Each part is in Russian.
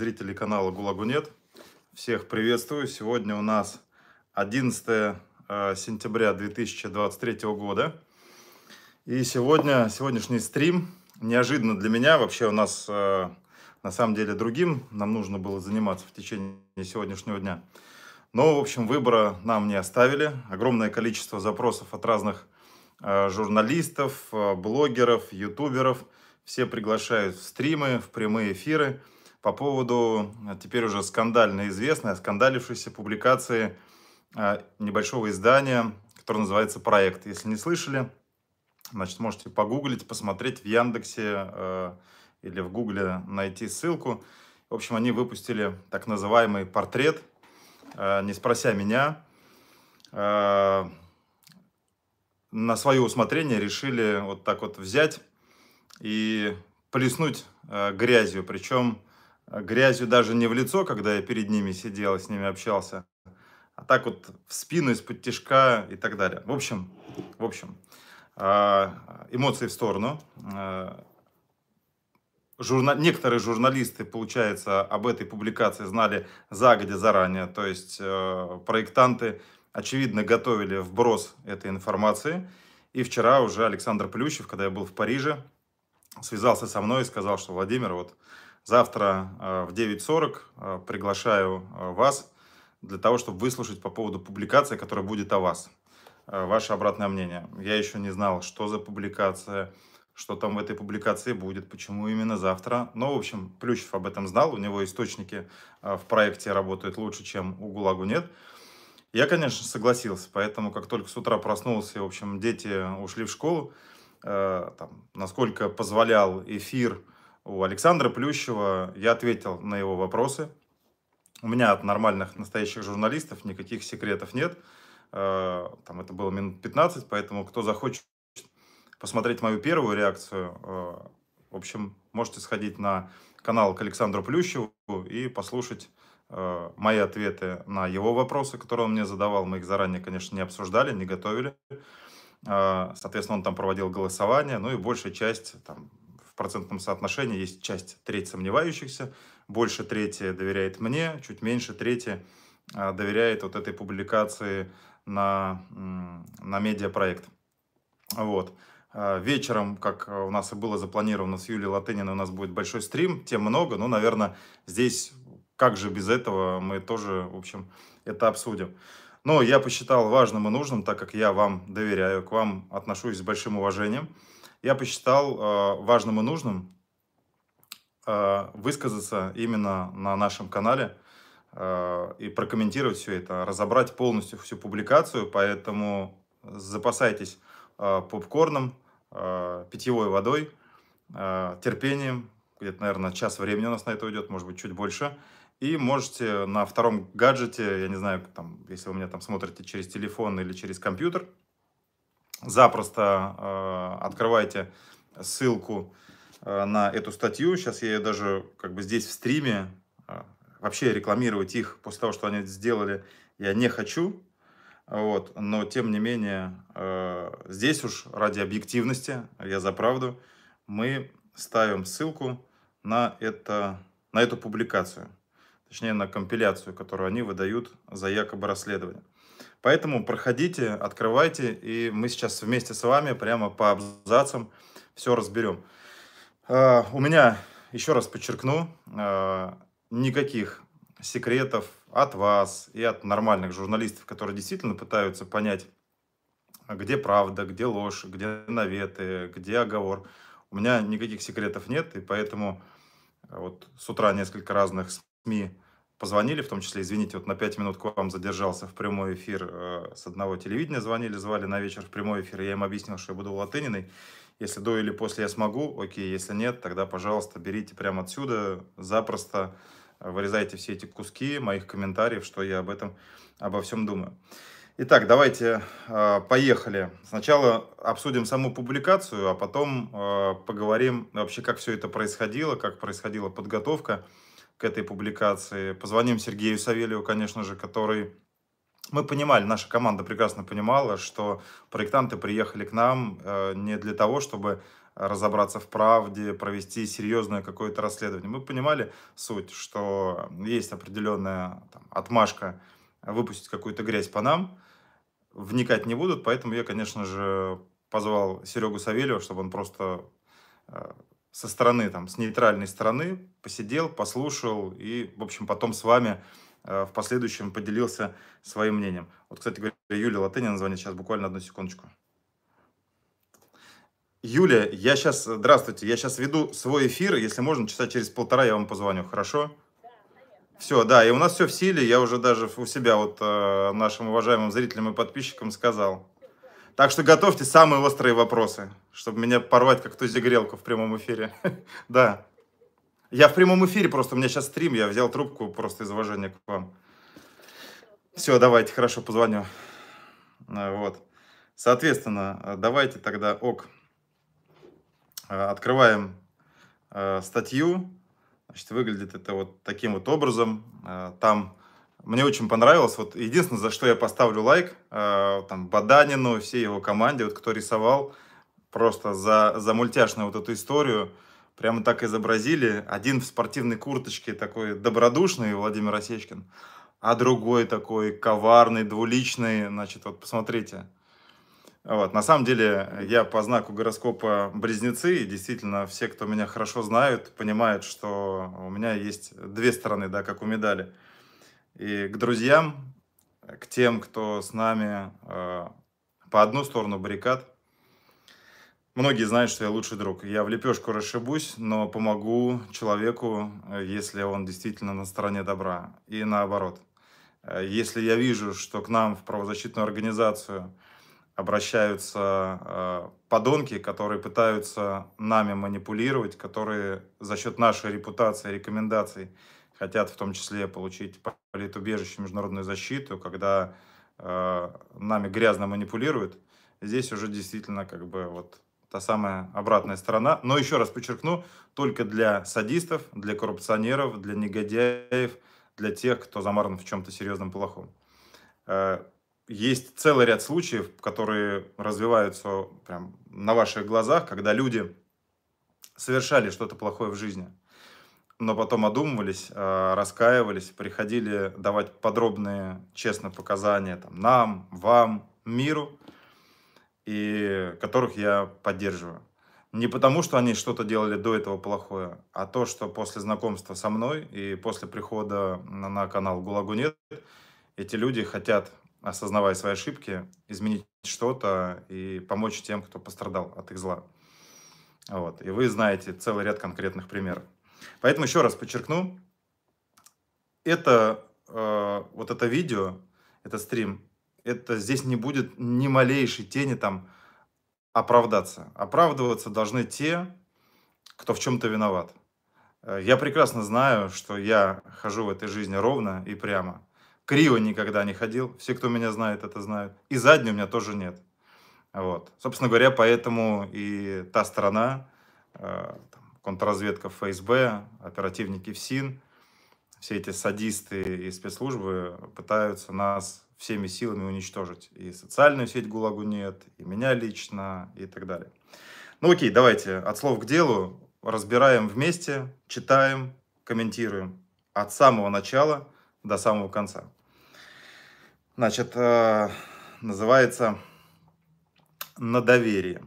зрителей канала Гулагу нет. Всех приветствую. Сегодня у нас 11 э, сентября 2023 года. И сегодня, сегодняшний стрим неожиданно для меня. Вообще у нас, э, на самом деле, другим нам нужно было заниматься в течение сегодняшнего дня. Но, в общем, выбора нам не оставили. Огромное количество запросов от разных э, журналистов, блогеров, ютуберов. Все приглашают в стримы, в прямые эфиры – по поводу э, теперь уже скандально известной, скандалившейся публикации э, небольшого издания, которое называется «Проект». Если не слышали, значит, можете погуглить, посмотреть в Яндексе э, или в Гугле найти ссылку. В общем, они выпустили так называемый портрет, не спрося меня, на свое усмотрение решили вот так вот взять и плеснуть грязью, причем грязью даже не в лицо, когда я перед ними сидел и с ними общался, а так вот в спину, из-под тяжка и так далее. В общем, в общем, а, эмоции в сторону. А, журна... Некоторые журналисты, получается, об этой публикации знали загодя заранее, то есть э, проектанты, очевидно, готовили вброс этой информации. И вчера уже Александр Плющев, когда я был в Париже, связался со мной и сказал, что Владимир, вот Завтра э, в 9.40 э, приглашаю э, вас для того, чтобы выслушать по поводу публикации, которая будет о вас. Ваше обратное мнение. Я еще не знал, что за публикация, что там в этой публикации будет, почему именно завтра. Но, в общем, Плющев об этом знал, у него источники в проекте работают лучше, чем у ГУЛАГу нет. Я, конечно, согласился, поэтому как только с утра проснулся, в общем, дети ушли в школу, там, насколько позволял эфир у Александра Плющева. Я ответил на его вопросы. У меня от нормальных настоящих журналистов никаких секретов нет. Э, там это было минут 15, поэтому кто захочет посмотреть мою первую реакцию, э, в общем, можете сходить на канал к Александру Плющеву и послушать э, мои ответы на его вопросы, которые он мне задавал. Мы их заранее, конечно, не обсуждали, не готовили. Соответственно, он там проводил голосование, ну и большая часть там, процентном соотношении есть часть, треть сомневающихся, больше трети доверяет мне, чуть меньше трети а, доверяет вот этой публикации на, на медиапроект. Вот. А, вечером, как у нас и было запланировано с Юлией Латыниной, у нас будет большой стрим, тем много, но наверное, здесь как же без этого, мы тоже, в общем, это обсудим. Но я посчитал важным и нужным, так как я вам доверяю, к вам отношусь с большим уважением я посчитал э, важным и нужным э, высказаться именно на нашем канале э, и прокомментировать все это, разобрать полностью всю публикацию, поэтому запасайтесь попкорном, питьевой водой, терпением, где-то, наверное, час времени у нас на это уйдет, может быть, чуть больше, и можете на втором гаджете, я не знаю, там, если вы меня там смотрите через телефон или через компьютер, запросто э, открывайте ссылку э, на эту статью. Сейчас я ее даже как бы здесь в стриме э, вообще рекламировать их после того, что они сделали, я не хочу. Вот, но тем не менее здесь уж ради объективности, я за правду, мы ставим ссылку на это на эту публикацию, точнее на компиляцию, которую они выдают за якобы расследование. Поэтому проходите, открывайте, и мы сейчас вместе с вами прямо по абзацам все разберем. А, у меня, еще раз подчеркну, а, никаких секретов от вас и от нормальных журналистов, которые действительно пытаются понять, где правда, где ложь, где наветы, где оговор. У меня никаких секретов нет, и поэтому а, вот с утра несколько разных СМИ позвонили, в том числе, извините, вот на 5 минут к вам задержался в прямой эфир э, с одного телевидения, звонили, звали на вечер в прямой эфир, я им объяснил, что я буду в Латыниной, если до или после я смогу, окей, если нет, тогда, пожалуйста, берите прямо отсюда, запросто э, вырезайте все эти куски моих комментариев, что я об этом, обо всем думаю. Итак, давайте э, поехали. Сначала обсудим саму публикацию, а потом поговорим вообще, как все это происходило, как происходила подготовка, к этой публикации. Позвоним Сергею Савельеву, конечно же, который... Мы понимали, наша команда прекрасно понимала, что проектанты приехали к нам э, не для того, чтобы разобраться в правде, провести серьезное какое-то расследование. Мы понимали суть, что есть определенная там, отмашка выпустить какую-то грязь по нам, вникать не будут, поэтому я, конечно же, позвал Серегу Савельева, чтобы он просто э, со стороны, там, с нейтральной стороны посидел, послушал и, в общем, потом с вами э, в последующем поделился своим мнением. Вот, кстати говоря, Юлия Латынина звонит сейчас, буквально одну секундочку. Юлия, я сейчас, здравствуйте, я сейчас веду свой эфир, если можно, часа через полтора я вам позвоню, хорошо? все, да, и у нас все в силе, я уже даже у себя вот э, нашим уважаемым зрителям и подписчикам сказал. Так что готовьте самые острые вопросы, чтобы меня порвать как тузигрелку в прямом эфире. Да. Я в прямом эфире просто, у меня сейчас стрим, я взял трубку просто из уважения к вам. Все, давайте, хорошо, позвоню. Э, вот. Соответственно, э, давайте тогда, ок, э, открываем статью. Значит, выглядит это вот таким вот образом. Там мне очень понравилось. Вот единственное, за что я поставлю лайк, там, Баданину, всей его команде, вот кто рисовал, просто за, за мультяшную вот эту историю – Прямо так изобразили. Один в спортивной курточке такой добродушный Владимир Осечкин, а другой такой коварный, двуличный. Значит, вот посмотрите. Вот. На самом деле, я по знаку гороскопа близнецы, и действительно, все, кто меня хорошо знают, понимают, что у меня есть две стороны, да, как у медали. И к друзьям, к тем, кто с нами э, по одну сторону баррикад, Многие знают, что я лучший друг. Я в лепешку расшибусь, но помогу человеку, э, если он действительно на стороне добра. И наоборот. Э, если я вижу, что к нам в правозащитную организацию обращаются э, подонки, которые пытаются нами манипулировать, которые за счет нашей репутации, рекомендаций хотят в том числе получить политубежище, международную защиту, когда нами грязно манипулируют, здесь уже действительно как бы вот та самая обратная сторона. Но еще раз подчеркну, только для садистов, для коррупционеров, для негодяев, для тех, кто замаран в чем-то серьезном плохом. Э, есть целый ряд случаев, которые развиваются прям на ваших глазах, когда люди совершали что-то плохое в жизни, но потом одумывались, э, раскаивались, приходили давать подробные, честные показания там, нам, вам, миру – и которых я поддерживаю. Не потому, что они что-то делали до этого плохое, а то, что после знакомства со мной и после прихода на, на канал «Гулагу нет», эти люди хотят, осознавая свои ошибки, изменить что-то и помочь тем, кто пострадал от их зла. Вот. И вы знаете целый ряд конкретных примеров. Поэтому еще раз подчеркну, это, э, вот это видео, этот стрим это здесь не будет ни малейшей тени там оправдаться. Оправдываться должны те, кто в чем-то виноват. Э, я прекрасно знаю, что я хожу в этой жизни ровно и прямо. Криво никогда не ходил. Все, кто меня знает, это знают. И задней у меня тоже нет. Вот. Собственно говоря, поэтому и та сторона, э, контрразведка ФСБ, оперативники ФСИН, все эти садисты и спецслужбы пытаются нас всеми силами уничтожить. И социальную сеть ГУЛАГу нет, и меня лично, и так далее. Ну окей, давайте от слов к делу. Разбираем вместе, читаем, комментируем. От самого начала до самого конца. Значит, э, называется «На доверие».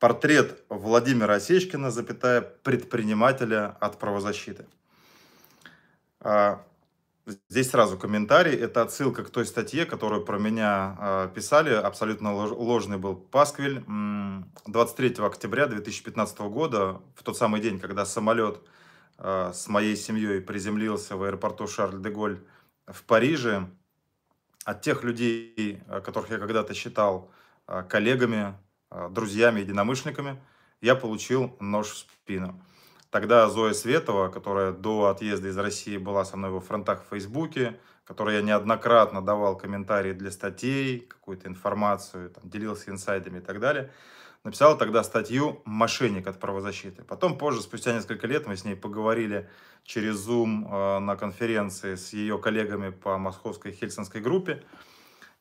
Портрет Владимира Осечкина, запятая, предпринимателя от правозащиты. Э, Здесь сразу комментарий. Это отсылка к той статье, которую про меня э, писали. Абсолютно ложный был Пасквиль. 23 октября 2015 года, в тот самый день, когда самолет э, с моей семьей приземлился в аэропорту Шарль-де-Голь в Париже, от тех людей, а, которых я когда-то считал э, коллегами, друзьями, единомышленниками, я получил нож в спину. Тогда Зоя Светова, которая до отъезда из России была со мной во фронтах в Фейсбуке, которой я неоднократно давал комментарии для статей, какую-то информацию, там, делился инсайдами и так далее, написала тогда статью «Мошенник от правозащиты». Потом, позже, спустя несколько лет, мы с ней поговорили через Zoom э, на конференции с ее коллегами по московской хельсинской группе.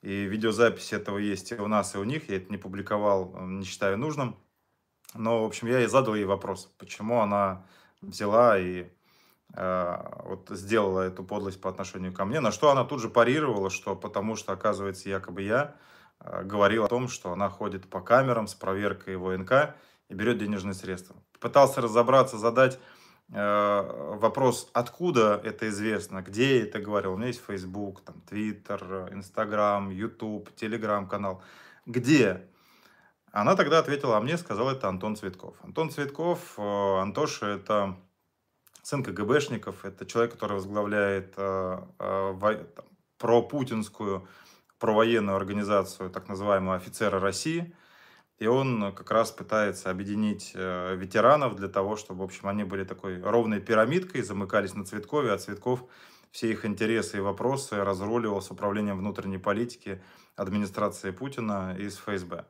И видеозапись этого есть и у нас, и у них. Я это не публиковал, э, не считаю нужным. Но, в общем, я и задал ей вопрос, почему она взяла и э, вот сделала эту подлость по отношению ко мне, на что она тут же парировала, что потому что, оказывается, якобы я э, говорил о том, что она ходит по камерам с проверкой ВНК и берет денежные средства. Пытался разобраться, задать э, вопрос, откуда это известно, где я это говорил. У меня есть Facebook, там, Twitter, Instagram, YouTube, Telegram канал. Где? Она тогда ответила, а мне сказал это Антон Цветков. Антон Цветков, э, Антоша, это сын КГБшников, это человек, который возглавляет э, э, пропутинскую, провоенную организацию, так называемую «Офицеры России», и он как раз пытается объединить ветеранов для того, чтобы, в общем, они были такой ровной пирамидкой, замыкались на Цветкове, а Цветков все их интересы и вопросы разруливал с управлением внутренней политики администрации Путина из ФСБ.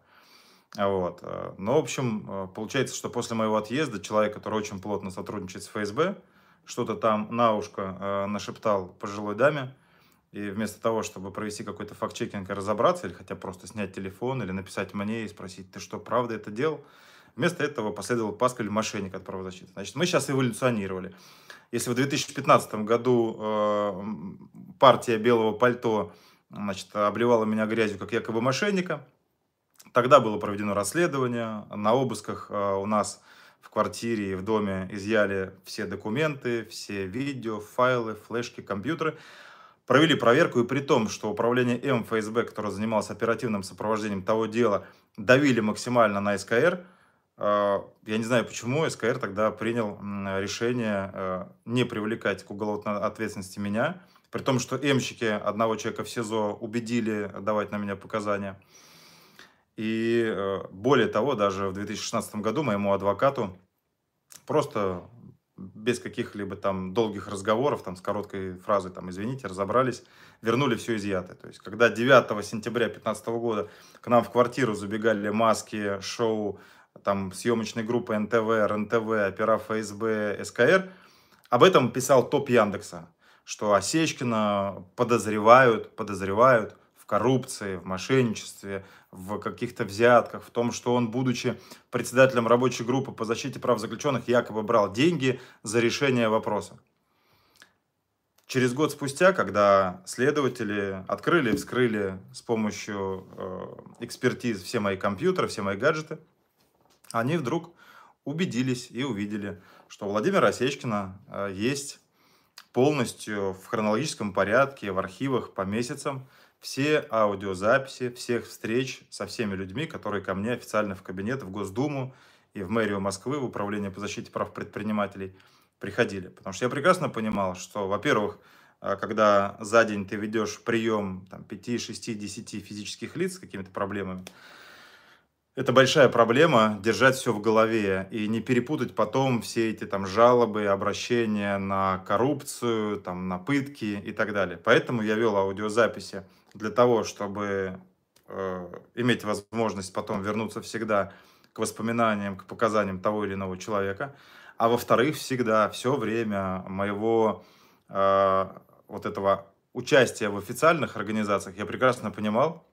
Вот. Э, Но, ну, в общем, э, получается, что после моего отъезда человек, который очень плотно сотрудничает с ФСБ, что-то там на ушко э, нашептал пожилой даме, и вместо того, чтобы провести какой-то факт-чекинг и разобраться, или хотя просто снять телефон, или написать мне и спросить, ты что, правда это делал? Вместо этого последовал Паскаль мошенник от правозащиты. Значит, мы сейчас эволюционировали. Если в 2015 году э, партия белого пальто значит, обливала меня грязью как якобы мошенника, Тогда было проведено расследование. На обысках э, у нас в квартире и в доме изъяли все документы, все видео, файлы, флешки, компьютеры. Провели проверку, и при том, что управление МФСБ, которое занималось оперативным сопровождением того дела, давили максимально на СКР, э, я не знаю, почему СКР тогда принял решение э, не привлекать к уголовной ответственности меня, при том, что эмщики одного человека в СИЗО убедили давать на меня показания. И э, более того, даже в 2016 году моему адвокату просто без каких-либо там долгих разговоров, там с короткой фразой, там, извините, разобрались, вернули все изъятое. То есть, когда 9 сентября 2015 года к нам в квартиру забегали маски, шоу, там, съемочной группы НТВ, РНТВ, опера ФСБ, СКР, об этом писал топ Яндекса, что Осечкина подозревают, подозревают – коррупции, в мошенничестве, в каких-то взятках, в том, что он, будучи председателем рабочей группы по защите прав заключенных, якобы брал деньги за решение вопроса. Через год спустя, когда следователи открыли и вскрыли с помощью э, экспертиз все мои компьютеры, все мои гаджеты, они вдруг убедились и увидели, что у Владимира Осечкина э, есть полностью в хронологическом порядке в архивах по месяцам все аудиозаписи всех встреч со всеми людьми, которые ко мне официально в кабинет, в Госдуму и в мэрию Москвы, в Управление по защите прав предпринимателей приходили. Потому что я прекрасно понимал, что, во-первых, а, когда за день ты ведешь прием там, 5, 6, 10 физических лиц с какими-то проблемами, это большая проблема держать все в голове и не перепутать потом все эти там жалобы, обращения на коррупцию, там, на пытки и так далее. Поэтому я вел аудиозаписи для того, чтобы э, иметь возможность потом вернуться всегда к воспоминаниям, к показаниям того или иного человека. А во-вторых, всегда, все время моего э, вот этого участия в официальных организациях я прекрасно понимал,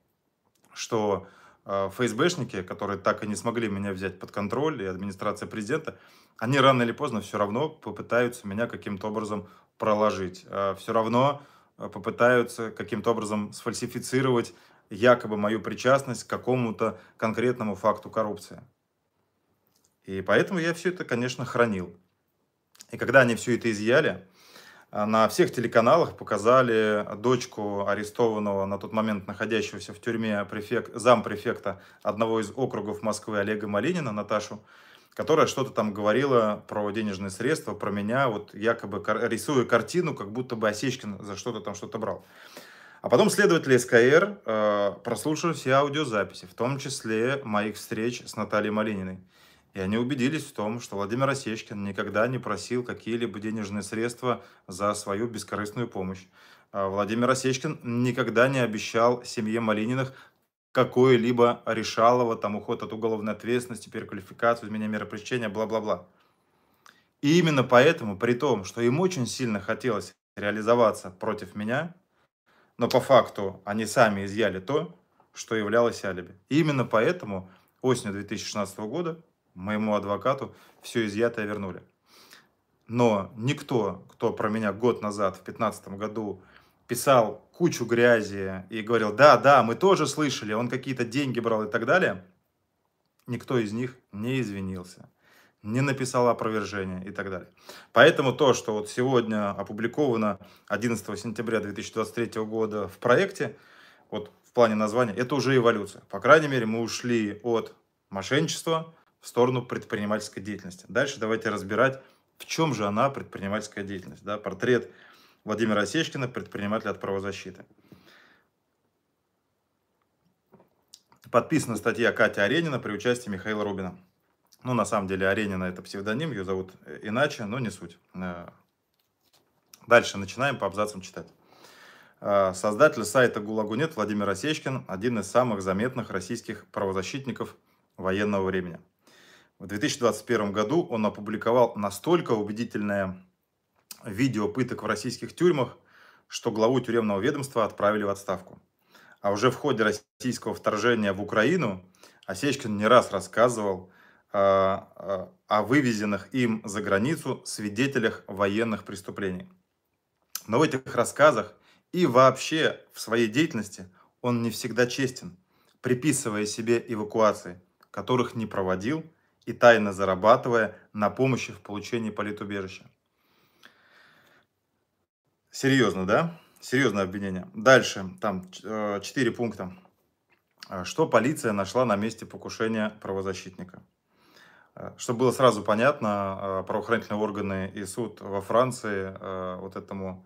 что а, ФСБшники, которые так и не смогли меня взять под контроль, и администрация президента, они рано или поздно все равно попытаются меня каким-то образом проложить. А, все равно а, попытаются каким-то образом сфальсифицировать якобы мою причастность к какому-то конкретному факту коррупции. И поэтому я все это, конечно, хранил. И когда они все это изъяли, а на всех телеканалах показали дочку арестованного, на тот момент находящегося в тюрьме префек, зампрефекта одного из округов Москвы Олега Малинина, Наташу, которая что-то там говорила про денежные средства, про меня, вот якобы рисуя картину, как будто бы Осечкин за что-то там что-то брал. А потом следователи СКР э, прослушали все аудиозаписи, в том числе моих встреч с Натальей Малининой. И они убедились в том, что Владимир Осечкин никогда не просил какие-либо денежные средства за свою бескорыстную помощь. А Владимир Осечкин никогда не обещал семье Малининых какое-либо решалово, там уход от уголовной ответственности, переквалификацию, изменение меры пресечения, бла-бла-бла. И именно поэтому, при том, что им очень сильно хотелось реализоваться против меня, но по факту они сами изъяли то, что являлось алиби. И именно поэтому осенью 2016 года моему адвокату все изъятое вернули. Но никто, кто про меня год назад, в 2015 году, писал кучу грязи и говорил, да, да, мы тоже слышали, он какие-то деньги брал и так далее, никто из них не извинился, не написал опровержения и так далее. Поэтому то, что вот сегодня опубликовано 11 сентября 2023 года в проекте, вот в плане названия, это уже эволюция. По крайней мере, мы ушли от мошенничества, в сторону предпринимательской деятельности. Дальше давайте разбирать, в чем же она, предпринимательская деятельность. Да? Портрет Владимира Осечкина, предпринимателя от правозащиты. Подписана статья Катя Аренина при участии Михаила Рубина. Ну, на самом деле, Аренина – это псевдоним, ее зовут э, иначе, но не суть. Э, дальше начинаем по абзацам читать. Э, создатель сайта Гулагунет Владимир Осечкин – один из самых заметных российских правозащитников военного времени – в 2021 году он опубликовал настолько убедительное видео пыток в российских тюрьмах, что главу тюремного ведомства отправили в отставку. А уже в ходе российского вторжения в Украину Осечкин не раз рассказывал э, о вывезенных им за границу свидетелях военных преступлений. Но в этих рассказах и вообще в своей деятельности он не всегда честен, приписывая себе эвакуации, которых не проводил и тайно зарабатывая на помощи в получении политубежища. Серьезно, да? Серьезное обвинение. Дальше, там э, четыре пункта. Э, что полиция нашла на месте покушения правозащитника? Э, чтобы было сразу понятно, правоохранительные органы и суд во Франции вот этому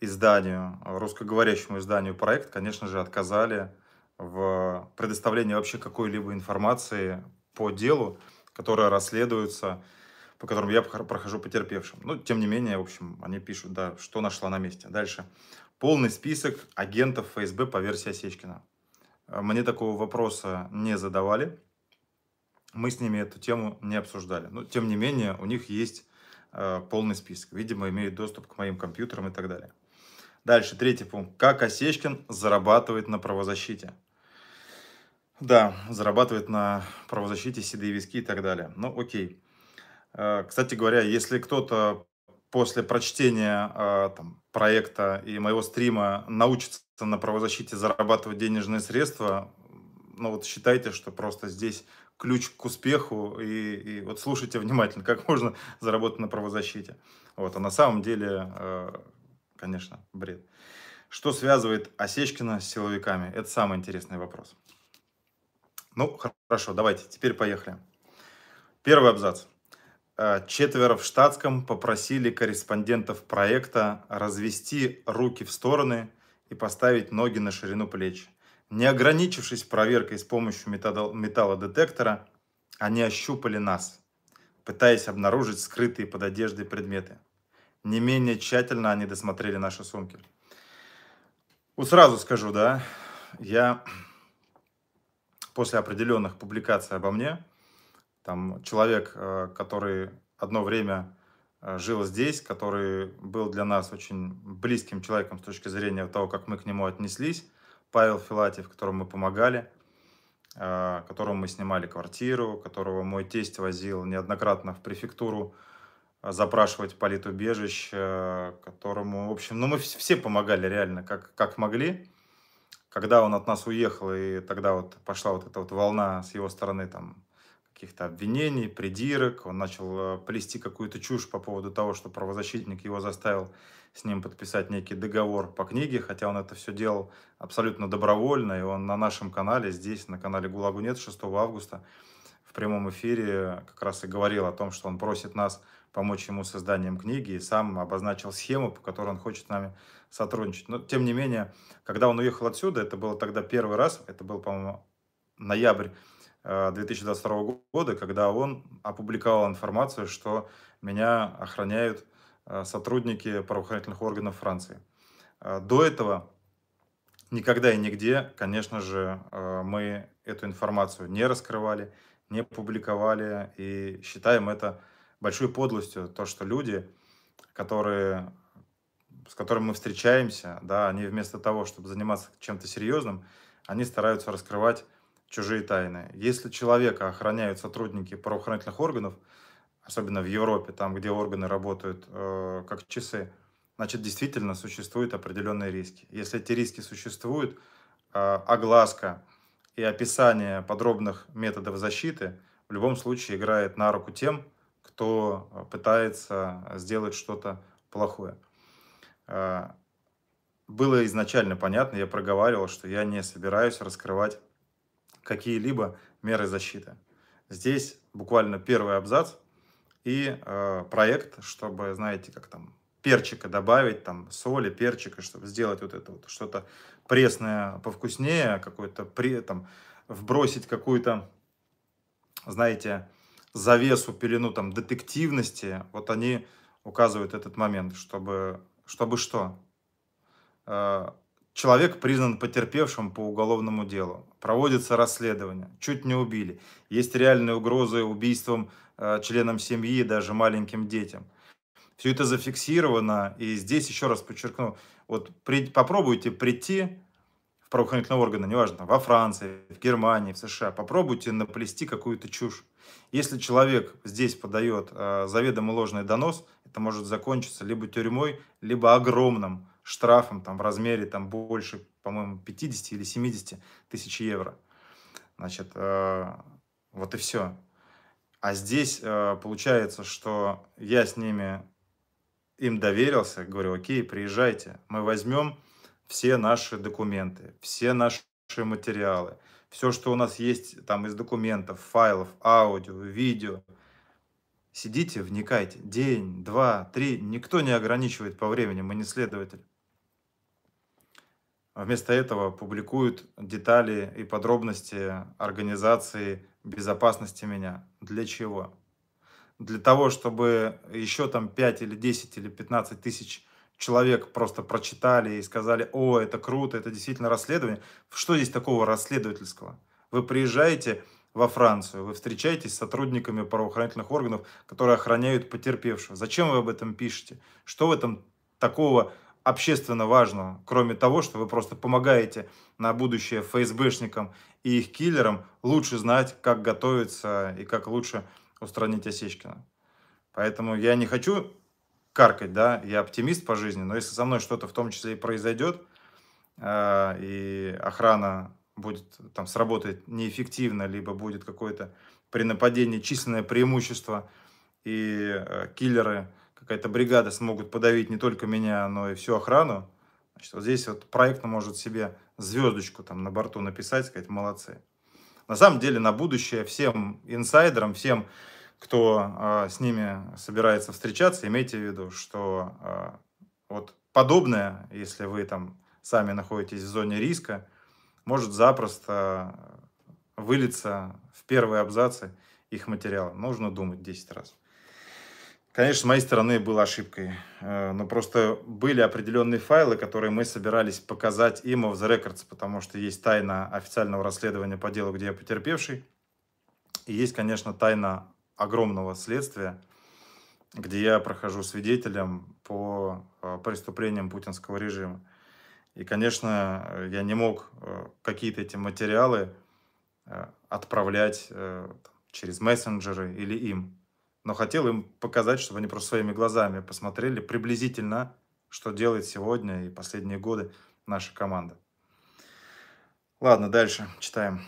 изданию, русскоговорящему изданию проект, конечно же, отказали в предоставлении вообще какой-либо информации по делу, которые расследуются, по которым я прохожу потерпевшим. Но, ну, тем не менее, в общем, они пишут, да, что нашла на месте. Дальше. Полный список агентов ФСБ по версии Осечкина. Э, мне такого вопроса не задавали. Мы с ними эту тему не обсуждали. Но, ну, тем не менее, у них есть э, полный список. Видимо, имеют доступ к моим компьютерам и так далее. Дальше, третий пункт. Как Осечкин зарабатывает на правозащите? Да, зарабатывает на правозащите, седые виски и так далее. Ну, окей. Э, кстати говоря, если кто-то после прочтения э, там, проекта и моего стрима научится на правозащите зарабатывать денежные средства, ну вот считайте, что просто здесь ключ к успеху, и, и вот слушайте внимательно, как можно заработать на правозащите. Вот, а на самом деле, э, конечно, бред. Что связывает Осечкина с силовиками? Это самый интересный вопрос. Ну, хорошо, давайте, теперь поехали. Первый абзац. Э, четверо в штатском попросили корреспондентов проекта развести руки в стороны и поставить ноги на ширину плеч. Не ограничившись проверкой с помощью металлодетектора, они ощупали нас, пытаясь обнаружить скрытые под одеждой предметы. Не менее тщательно они досмотрели наши сумки. Вот сразу скажу, да, я после определенных публикаций обо мне, там человек, э, который одно время э, жил здесь, который был для нас очень близким человеком с точки зрения того, как мы к нему отнеслись, Павел Филатьев, которому мы помогали, э, которому мы снимали квартиру, которого мой тесть возил неоднократно в префектуру запрашивать политубежище, которому, в общем, ну мы все помогали реально, как, как могли когда он от нас уехал, и тогда вот пошла вот эта вот волна с его стороны там каких-то обвинений, придирок, он начал э, плести какую-то чушь по поводу того, что правозащитник его заставил с ним подписать некий договор по книге, хотя он это все делал абсолютно добровольно, и он на нашем канале, здесь, на канале «Гулагу нет» 6 августа в прямом эфире как раз и говорил о том, что он просит нас помочь ему созданием книги и сам обозначил схему, по которой он хочет с нами сотрудничать. Но, тем не менее, когда он уехал отсюда, это было тогда первый раз, это был, по-моему, ноябрь 2022 э, года, когда он опубликовал информацию, что меня охраняют э, сотрудники правоохранительных органов Франции. Э, до этого никогда и нигде, конечно же, мы эту информацию не раскрывали, не публиковали и считаем это большой подлостью то, что люди, которые, с которыми мы встречаемся, да, они вместо того, чтобы заниматься чем-то серьезным, они стараются раскрывать чужие тайны. Если человека охраняют сотрудники правоохранительных органов, особенно в Европе, там, где органы работают э, как часы, значит, действительно существуют определенные риски. Если эти риски существуют, э, огласка и описание подробных методов защиты в любом случае играет на руку тем, кто э, пытается э, сделать что-то плохое. А, было изначально понятно, я проговаривал, что я не собираюсь раскрывать какие-либо меры защиты. Здесь буквально первый абзац и э, проект, чтобы, знаете, как там перчика добавить, там соли, перчика, чтобы сделать вот это вот что-то пресное повкуснее, какое-то при этом вбросить какую-то, знаете, завесу пелену там детективности, вот они указывают этот момент, чтобы, чтобы что? Э, человек признан потерпевшим по уголовному делу. Проводится расследование. Чуть не убили. Есть реальные угрозы убийством э, членам семьи, даже маленьким детям. Все это зафиксировано. И здесь еще раз подчеркну. Вот при, попробуйте прийти в правоохранительные органы, неважно, во Франции, в Германии, в США. Попробуйте наплести какую-то чушь. Если человек здесь подает э, заведомо ложный донос, это может закончиться либо тюрьмой, либо огромным штрафом там, в размере там, больше, по-моему, 50 или 70 тысяч евро. Значит, э, вот и все. А здесь э, получается, что я с ними им доверился, говорю, окей, приезжайте, мы возьмем все наши документы, все наши материалы – все, что у нас есть там из документов, файлов, аудио, видео. Сидите, вникайте. День, два, три. Никто не ограничивает по времени, мы не следователи. А вместо этого публикуют детали и подробности организации безопасности меня. Для чего? Для того, чтобы еще там 5 или 10 или 15 тысяч человек просто прочитали и сказали, о, это круто, это действительно расследование. Что здесь такого расследовательского? Вы приезжаете во Францию, вы встречаетесь с сотрудниками правоохранительных органов, которые охраняют потерпевшего. Зачем вы об этом пишете? Что в этом такого общественно важного, кроме того, что вы просто помогаете на будущее ФСБшникам и их киллерам лучше знать, как готовиться и как лучше устранить Осечкина. Поэтому я не хочу каркать, да, я оптимист по жизни, но если со мной что-то в том числе и произойдет, э, и охрана будет там сработать неэффективно, либо будет какое-то при нападении численное преимущество, и э, киллеры, какая-то бригада смогут подавить не только меня, но и всю охрану, значит, вот здесь вот проектно может себе звездочку там на борту написать, сказать, молодцы. На самом деле на будущее всем инсайдерам, всем кто а, с ними собирается встречаться, имейте в виду, что а, вот подобное, если вы там сами находитесь в зоне риска, может запросто а, вылиться в первые абзацы их материала. Нужно думать 10 раз. Конечно, с моей стороны было ошибкой, э, но просто были определенные файлы, которые мы собирались показать им of the records, потому что есть тайна официального расследования по делу, где я потерпевший, и есть, конечно, тайна огромного следствия, где я прохожу свидетелем по э, преступлениям путинского режима. И, конечно, э, я не мог э, какие-то эти материалы отправлять через мессенджеры или им. Но хотел им показать, чтобы они просто своими глазами посмотрели приблизительно, что делает сегодня и последние годы наша команда. Ладно, дальше читаем.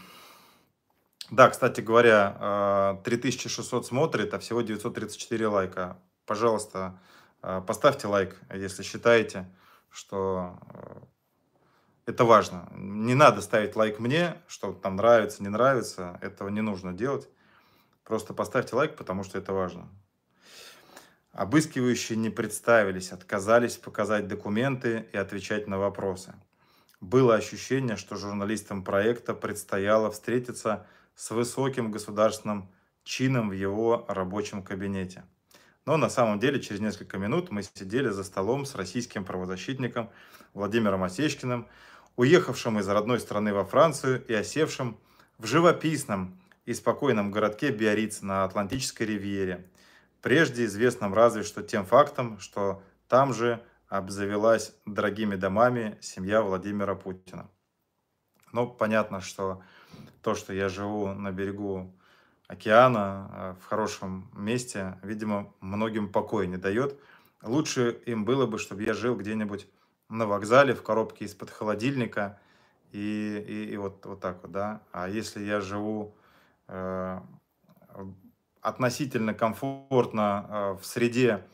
Да, кстати говоря, 3600 э, смотрит, а всего 934 лайка. Пожалуйста, э, поставьте лайк, если считаете, что э, это важно. Не надо ставить лайк мне, что там нравится, не нравится. Этого не нужно делать. Просто поставьте лайк, потому что это важно. Обыскивающие не представились, отказались показать документы и отвечать на вопросы. Было ощущение, что журналистам проекта предстояло встретиться с высоким государственным чином в его рабочем кабинете. Но на самом деле через несколько минут мы сидели за столом с российским правозащитником Владимиром Осечкиным, уехавшим из родной страны во Францию и осевшим в живописном и спокойном городке Биориц на Атлантической ривьере, прежде известном разве что тем фактом, что там же обзавелась дорогими домами семья Владимира Путина. Но ну, понятно, что то, что я живу на берегу океана, э, в хорошем месте, видимо, многим покоя не дает. Лучше им было бы, чтобы я жил где-нибудь на вокзале, в коробке из-под холодильника, и, и, и вот, вот так вот, да. А если я живу э, относительно комфортно э, в среде,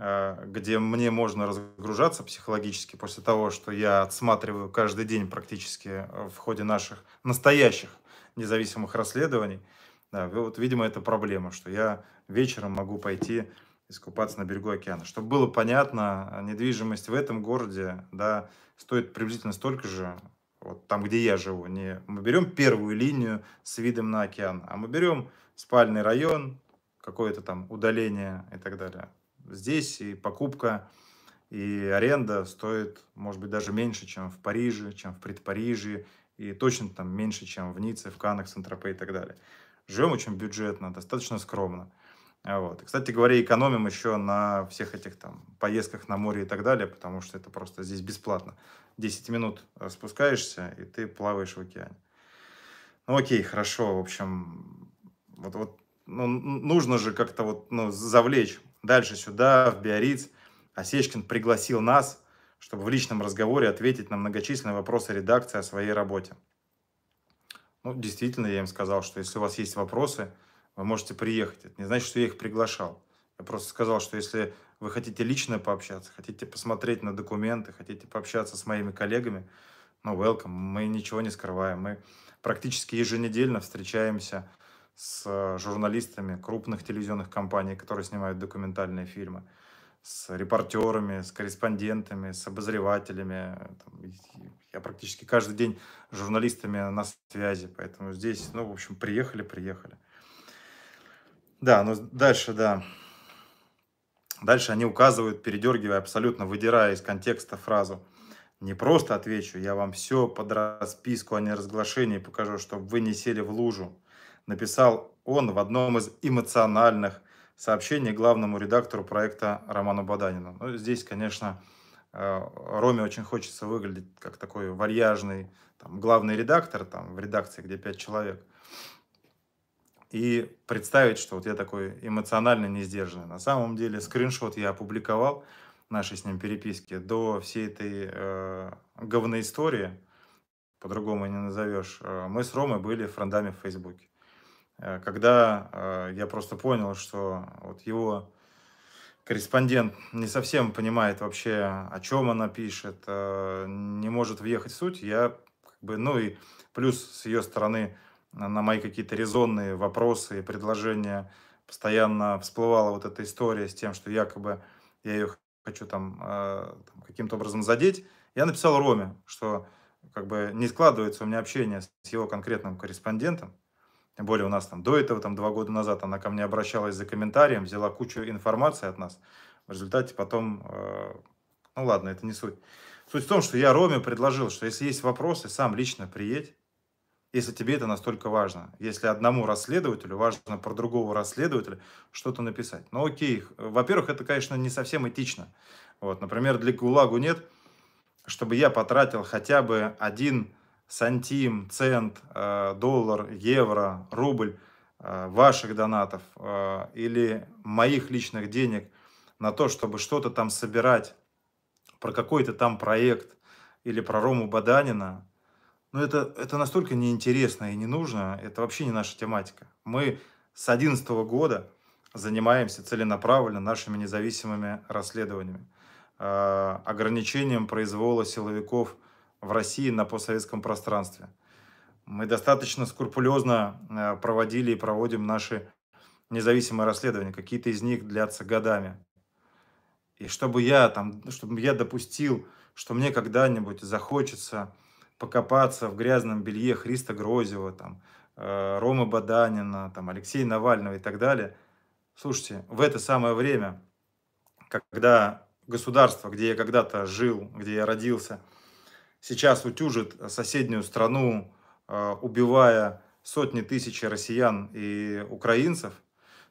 а, где мне можно разгружаться психологически после того, что я отсматриваю каждый день практически э, в ходе наших настоящих независимых расследований. Да, вот, видимо, это проблема, что я вечером могу пойти искупаться на берегу океана. Чтобы было понятно, а, недвижимость в этом городе да, стоит приблизительно столько же, вот там, где я живу. Не, мы берем первую линию с видом на океан, а мы берем спальный район, какое-то там удаление и так далее. Здесь и покупка, и аренда стоит, может быть, даже меньше, чем в Париже, чем в предпариже, и точно там меньше, чем в Ницце, в Канах, Сент-Тропе и так далее. Живем очень бюджетно, достаточно скромно. А вот. И, кстати говоря, экономим еще на всех этих там поездках на море и так далее, потому что это просто здесь бесплатно. 10 минут спускаешься, и ты плаваешь в океане. Ну окей, хорошо, в общем, вот, вот ну, нужно же как-то вот, ну, завлечь Дальше сюда, в Биориц, Осечкин пригласил нас, чтобы в личном разговоре ответить на многочисленные вопросы редакции о своей работе. Ну, действительно, я им сказал, что если у вас есть вопросы, вы можете приехать. Это не значит, что я их приглашал. Я просто сказал, что если вы хотите лично пообщаться, хотите посмотреть на документы, хотите пообщаться с моими коллегами, ну, welcome, мы ничего не скрываем. Мы практически еженедельно встречаемся с э, журналистами крупных телевизионных компаний, которые снимают документальные фильмы, с репортерами, с корреспондентами, с обозревателями. Э, я практически каждый день с журналистами на связи, поэтому здесь, ну, в общем, приехали, приехали. Да, ну дальше, да. Дальше они указывают, передергивая, абсолютно выдирая из контекста фразу. Не просто отвечу, я вам все под расписку о неразглашении покажу, чтобы вы не сели в лужу написал он в одном из эмоциональных сообщений главному редактору проекта Роману Баданину. Ну, здесь, конечно, э, Роме очень хочется выглядеть как такой вальяжный там, главный редактор там, в редакции, где пять человек. И представить, что вот я такой эмоционально несдержанный. На самом деле скриншот я опубликовал нашей с ним переписки до всей этой э, говной истории, по-другому не назовешь, э, мы с Ромой были френдами в Фейсбуке. Э, когда э, я просто понял, что вот его корреспондент не совсем понимает вообще, о чем она пишет, э, не может въехать в суть, я как бы, ну и плюс с ее стороны на мои какие-то резонные вопросы и предложения постоянно всплывала вот эта история с тем, что якобы я ее хочу там каким-то образом задеть. Я написал Роме, что как бы не складывается у меня общение с его конкретным корреспондентом, тем более у нас там до этого, там два года назад, она ко мне обращалась за комментарием, взяла кучу информации от нас. В результате потом, э, ну ладно, это не суть. Суть в том, что я Роме предложил, что если есть вопросы, сам лично приедь, если тебе это настолько важно. Если одному расследователю важно про другого расследователя что-то написать. Ну окей, во-первых, это, конечно, не совсем этично. Вот, например, для ГУЛАГу нет, чтобы я потратил хотя бы один сантим, цент, э, доллар, евро, рубль э, ваших донатов э, или моих личных денег на то, чтобы что-то там собирать, про какой-то там проект или про Рому Баданина, ну это, это настолько неинтересно и не нужно, это вообще не наша тематика. Мы с 2011 года занимаемся целенаправленно нашими независимыми расследованиями, ограничением произвола силовиков – в России на постсоветском пространстве. Мы достаточно скрупулезно э, проводили и проводим наши независимые расследования. Какие-то из них длятся годами. И чтобы я, там, чтобы я допустил, что мне когда-нибудь захочется покопаться в грязном белье Христа Грозева, там, э, Ромы Баданина, там, Алексея Навального и так далее. Слушайте, в это самое время, когда государство, где я когда-то жил, где я родился – сейчас утюжит соседнюю страну, э, убивая сотни тысяч россиян и украинцев,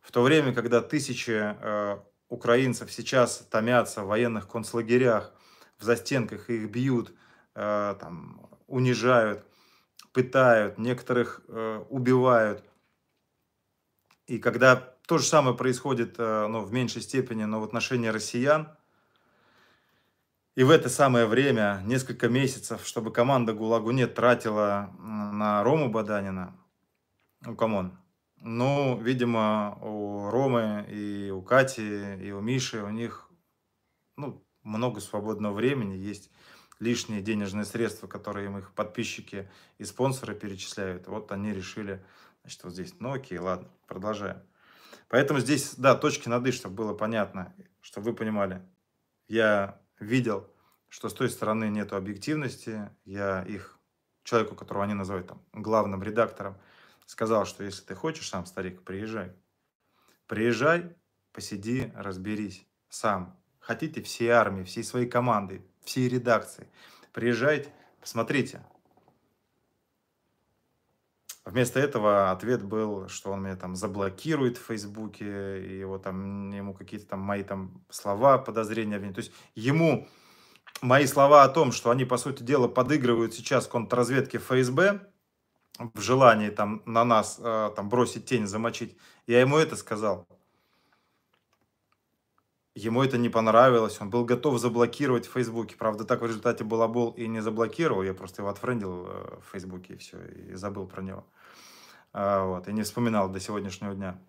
в то время, когда тысячи э, украинцев сейчас томятся в военных концлагерях, в застенках, их бьют, э, там, унижают, пытают, некоторых убивают. И когда то же самое происходит, но ну, в меньшей степени, но в отношении россиян – и в это самое время, несколько месяцев, чтобы команда ГУЛАГу нет тратила на Рому Баданина, ну, камон, ну, видимо, у Ромы и у Кати, и у Миши, у них ну, много свободного времени, есть лишние денежные средства, которые им их подписчики и спонсоры перечисляют. Вот они решили, значит, вот здесь, ну окей, ладно, продолжаем. Поэтому здесь, да, точки над «и», чтобы было понятно, чтобы вы понимали. Я видел, что с той стороны нет объективности. Я их, человеку, которого они называют там главным редактором, сказал, что если ты хочешь сам, старик, приезжай. Приезжай, посиди, разберись сам. Хотите всей армии, всей своей команды, всей редакции. Приезжайте, посмотрите, Вместо этого ответ был, что он меня там заблокирует в Фейсбуке, и его там, ему какие-то там мои там слова, подозрения, обвинения. То есть ему мои слова о том, что они, по сути дела, подыгрывают сейчас контрразведке ФСБ в желании там на нас э, там бросить тень, замочить, я ему это сказал. Ему это не понравилось, он был готов заблокировать в Фейсбуке. Правда, так в результате был балабол и не заблокировал, я просто его отфрендил э, в Фейсбуке и все, и забыл про него. А, вот, и не вспоминал до сегодняшнего дня.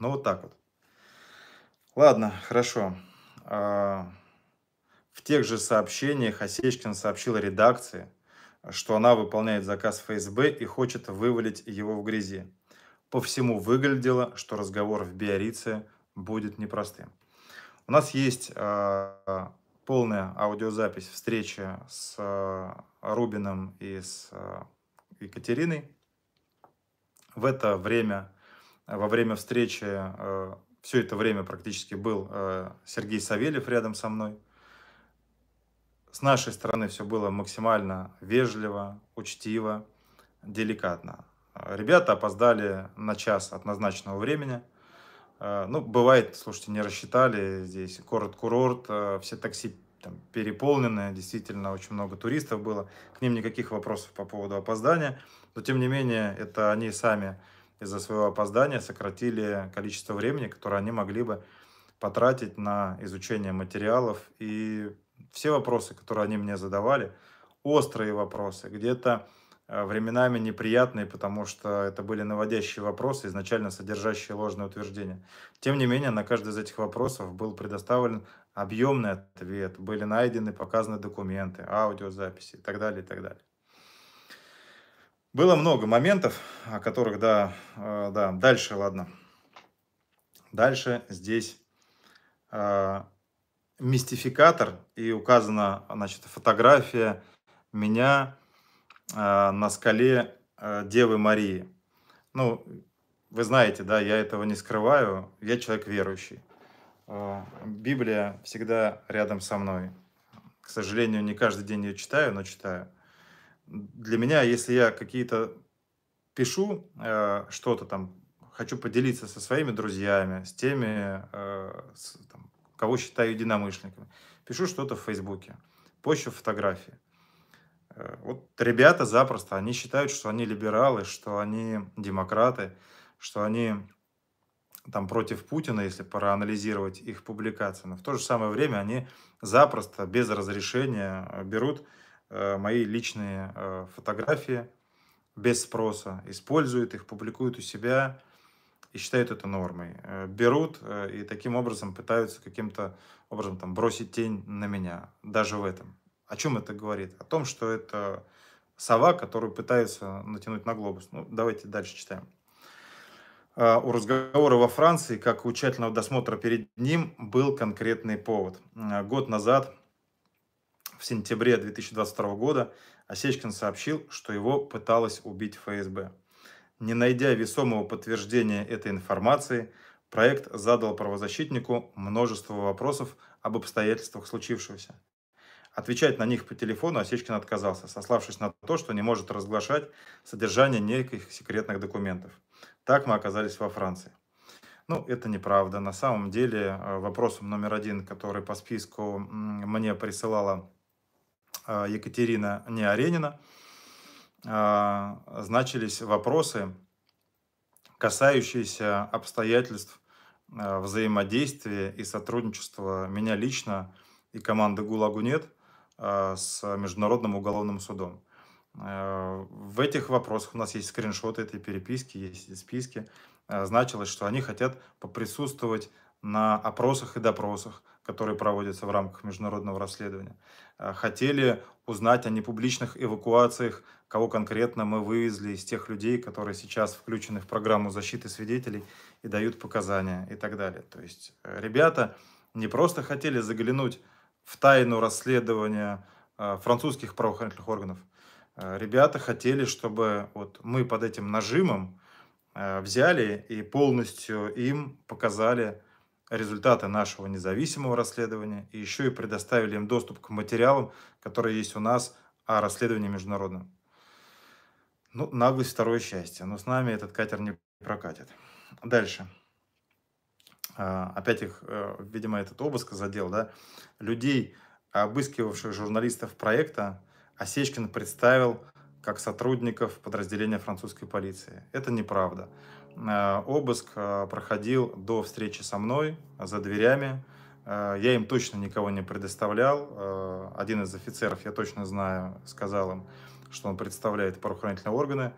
Ну, вот так вот. Ладно, хорошо. А, в тех же сообщениях Осечкин сообщила редакции, что она выполняет заказ ФСБ и хочет вывалить его в грязи. По всему выглядело, что разговор в Биорице – будет непростым. У нас есть э, полная аудиозапись встречи с э, Рубином и с э, Екатериной. В это время, во время встречи, э, все это время практически был э, Сергей Савельев рядом со мной. С нашей стороны все было максимально вежливо, учтиво, деликатно. Ребята опоздали на час от назначенного времени – а, ну, бывает, слушайте, не рассчитали, здесь город-курорт, а, все такси там переполнены, действительно очень много туристов было, к ним никаких вопросов по поводу опоздания, но тем не менее это они сами из-за своего опоздания сократили количество времени, которое они могли бы потратить на изучение материалов и все вопросы, которые они мне задавали, острые вопросы, где-то Э, временами неприятные, потому что это были наводящие вопросы, изначально содержащие ложные утверждения. Тем не менее, на каждый из этих вопросов был предоставлен объемный ответ, были найдены, показаны документы, аудиозаписи и так далее, и так далее. Было много моментов, о которых, да, э, да, дальше, ладно. Дальше здесь э, мистификатор и указана, значит, фотография меня, Э, на скале э, Девы Марии. Ну, вы знаете, да, я этого не скрываю, я человек верующий. Э, Библия всегда рядом со мной. К сожалению, не каждый день ее читаю, но читаю. Для меня, если я какие-то пишу что-то там, хочу поделиться со своими друзьями, с теми, с, там, кого считаю единомышленниками, пишу что-то в Фейсбуке, пощу фотографии. Э, вот ребята запросто, они считают, что они либералы, что они демократы, что они там против Путина, если проанализировать их публикации. Но в то же самое время они запросто, без разрешения, э, берут э, мои личные э, фотографии без спроса, используют их, публикуют у себя и считают это нормой. Э, берут э, и таким образом пытаются каким-то образом там бросить тень на меня, даже в этом. О чем это говорит? О том, что это сова, которую пытаются натянуть на глобус. Ну, давайте дальше читаем. А, у разговора во Франции, как у тщательного досмотра перед ним, был конкретный повод. А, год назад, в сентябре 2022 года, Осечкин сообщил, что его пыталась убить ФСБ. Не найдя весомого подтверждения этой информации, проект задал правозащитнику множество вопросов об обстоятельствах случившегося. Отвечать на них по телефону Осечкин отказался, сославшись на то, что не может разглашать содержание неких секретных документов. Так мы оказались во Франции. Ну, это неправда. На самом деле, э, вопросом номер один, который по списку мне присылала э, Екатерина Неоренина, э, значились вопросы, касающиеся обстоятельств взаимодействия и сотрудничества меня лично и команды «ГУЛАГу нет» А, с Международным уголовным судом. Э, в этих вопросах у нас есть скриншоты этой переписки, есть списки. Э, значилось, что они хотят поприсутствовать на опросах и допросах, которые проводятся в рамках международного расследования. Э, хотели узнать о непубличных эвакуациях, кого конкретно мы вывезли из тех людей, которые сейчас включены в программу защиты свидетелей и дают показания и так далее. То есть ребята не просто хотели заглянуть в тайну расследования э, французских правоохранительных органов. Э, ребята хотели, чтобы вот мы под этим нажимом э, взяли и полностью им показали результаты нашего независимого расследования и еще и предоставили им доступ к материалам, которые есть у нас о расследовании международном. Ну, наглость второе счастье, но с нами этот катер не прокатит. Дальше. А, опять их, э, видимо, этот обыск задел, да, людей, обыскивавших журналистов проекта, Осечкин представил как сотрудников подразделения французской полиции. Это неправда. Э, обыск э, проходил до встречи со мной, за дверями. Я им точно никого не предоставлял. Один из офицеров, я точно знаю, сказал им, что он представляет правоохранительные органы.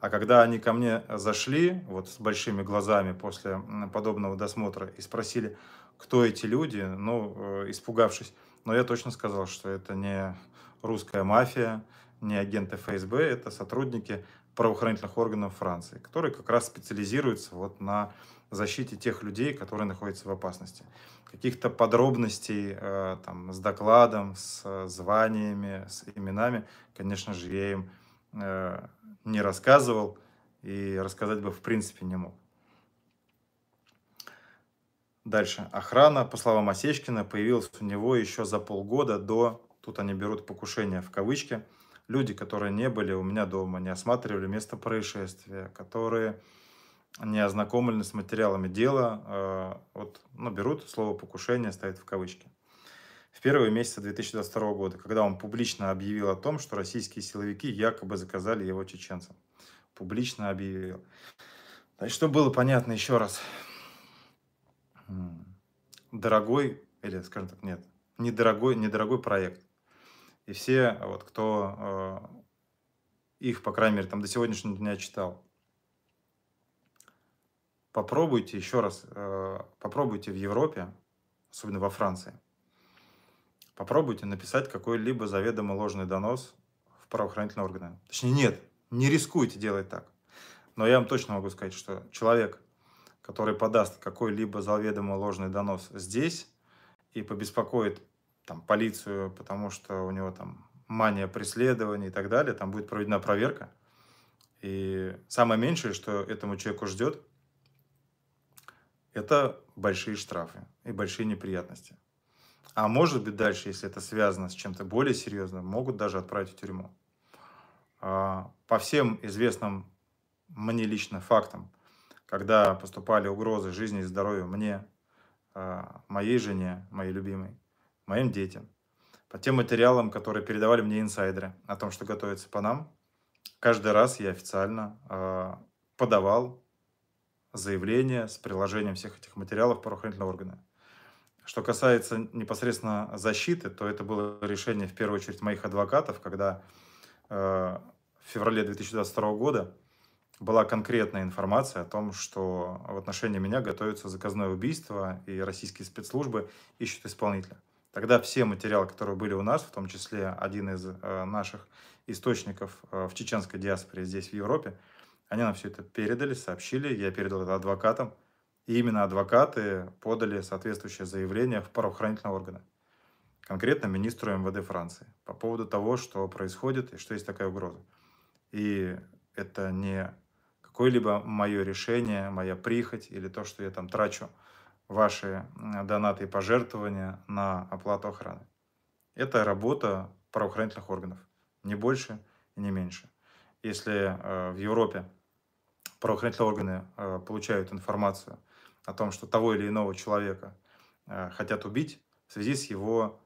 А когда они ко мне зашли, вот с большими глазами после подобного досмотра, и спросили, кто эти люди, ну, э, испугавшись, но я точно сказал, что это не русская мафия, не агенты ФСБ, это сотрудники правоохранительных органов Франции, которые как раз специализируются вот на защите тех людей, которые находятся в опасности. Каких-то подробностей э, там, с докладом, с э, званиями, с именами, конечно же, я им Э, не рассказывал и рассказать бы в принципе не мог. Дальше. Охрана, по словам Осечкина, появилась у него еще за полгода до, тут они берут покушение в кавычки, люди, которые не были у меня дома, не осматривали место происшествия, которые не ознакомлены с материалами дела, э, вот, ну, берут слово покушение, ставят в кавычки в первые месяцы 2022 года, когда он публично объявил о том, что российские силовики якобы заказали его чеченцам. Публично объявил. Значит, что было понятно еще раз. Дорогой, или скажем так, нет, недорогой, недорогой проект. И все, вот, кто э, их, по крайней мере, там до сегодняшнего дня читал, попробуйте еще раз, э, попробуйте в Европе, особенно во Франции, попробуйте написать какой-либо заведомо ложный донос в правоохранительные органы. Точнее, нет, не рискуйте делать так. Но я вам точно могу сказать, что человек, который подаст какой-либо заведомо ложный донос здесь и побеспокоит там, полицию, потому что у него там мания преследования и так далее, там будет проведена проверка. И самое меньшее, что этому человеку ждет, это большие штрафы и большие неприятности. А может быть дальше, если это связано с чем-то более серьезным, могут даже отправить в тюрьму. А, по всем известным мне лично фактам, когда поступали угрозы жизни и здоровью мне, а, моей жене, моей любимой, моим детям, по тем материалам, которые передавали мне инсайдеры о том, что готовится по нам, каждый раз я официально а, подавал заявление с приложением всех этих материалов в правоохранительные органы. Что касается непосредственно защиты, то это было решение в первую очередь моих адвокатов, когда э, в феврале 2022 года была конкретная информация о том, что в отношении меня готовится заказное убийство, и российские спецслужбы ищут исполнителя. Тогда все материалы, которые были у нас, в том числе один из э, наших источников э, в чеченской диаспоре здесь, в Европе, они нам все это передали, сообщили, я передал это адвокатам, и именно адвокаты подали соответствующее заявление в правоохранительные органы, конкретно министру МВД Франции, по поводу того, что происходит и что есть такая угроза. И это не какое-либо мое решение, моя прихоть или то, что я там трачу ваши донаты и пожертвования на оплату охраны. Это работа правоохранительных органов, не больше и не меньше. Если э, в Европе правоохранительные органы э, получают информацию о том, что того или иного человека э, хотят убить в связи с его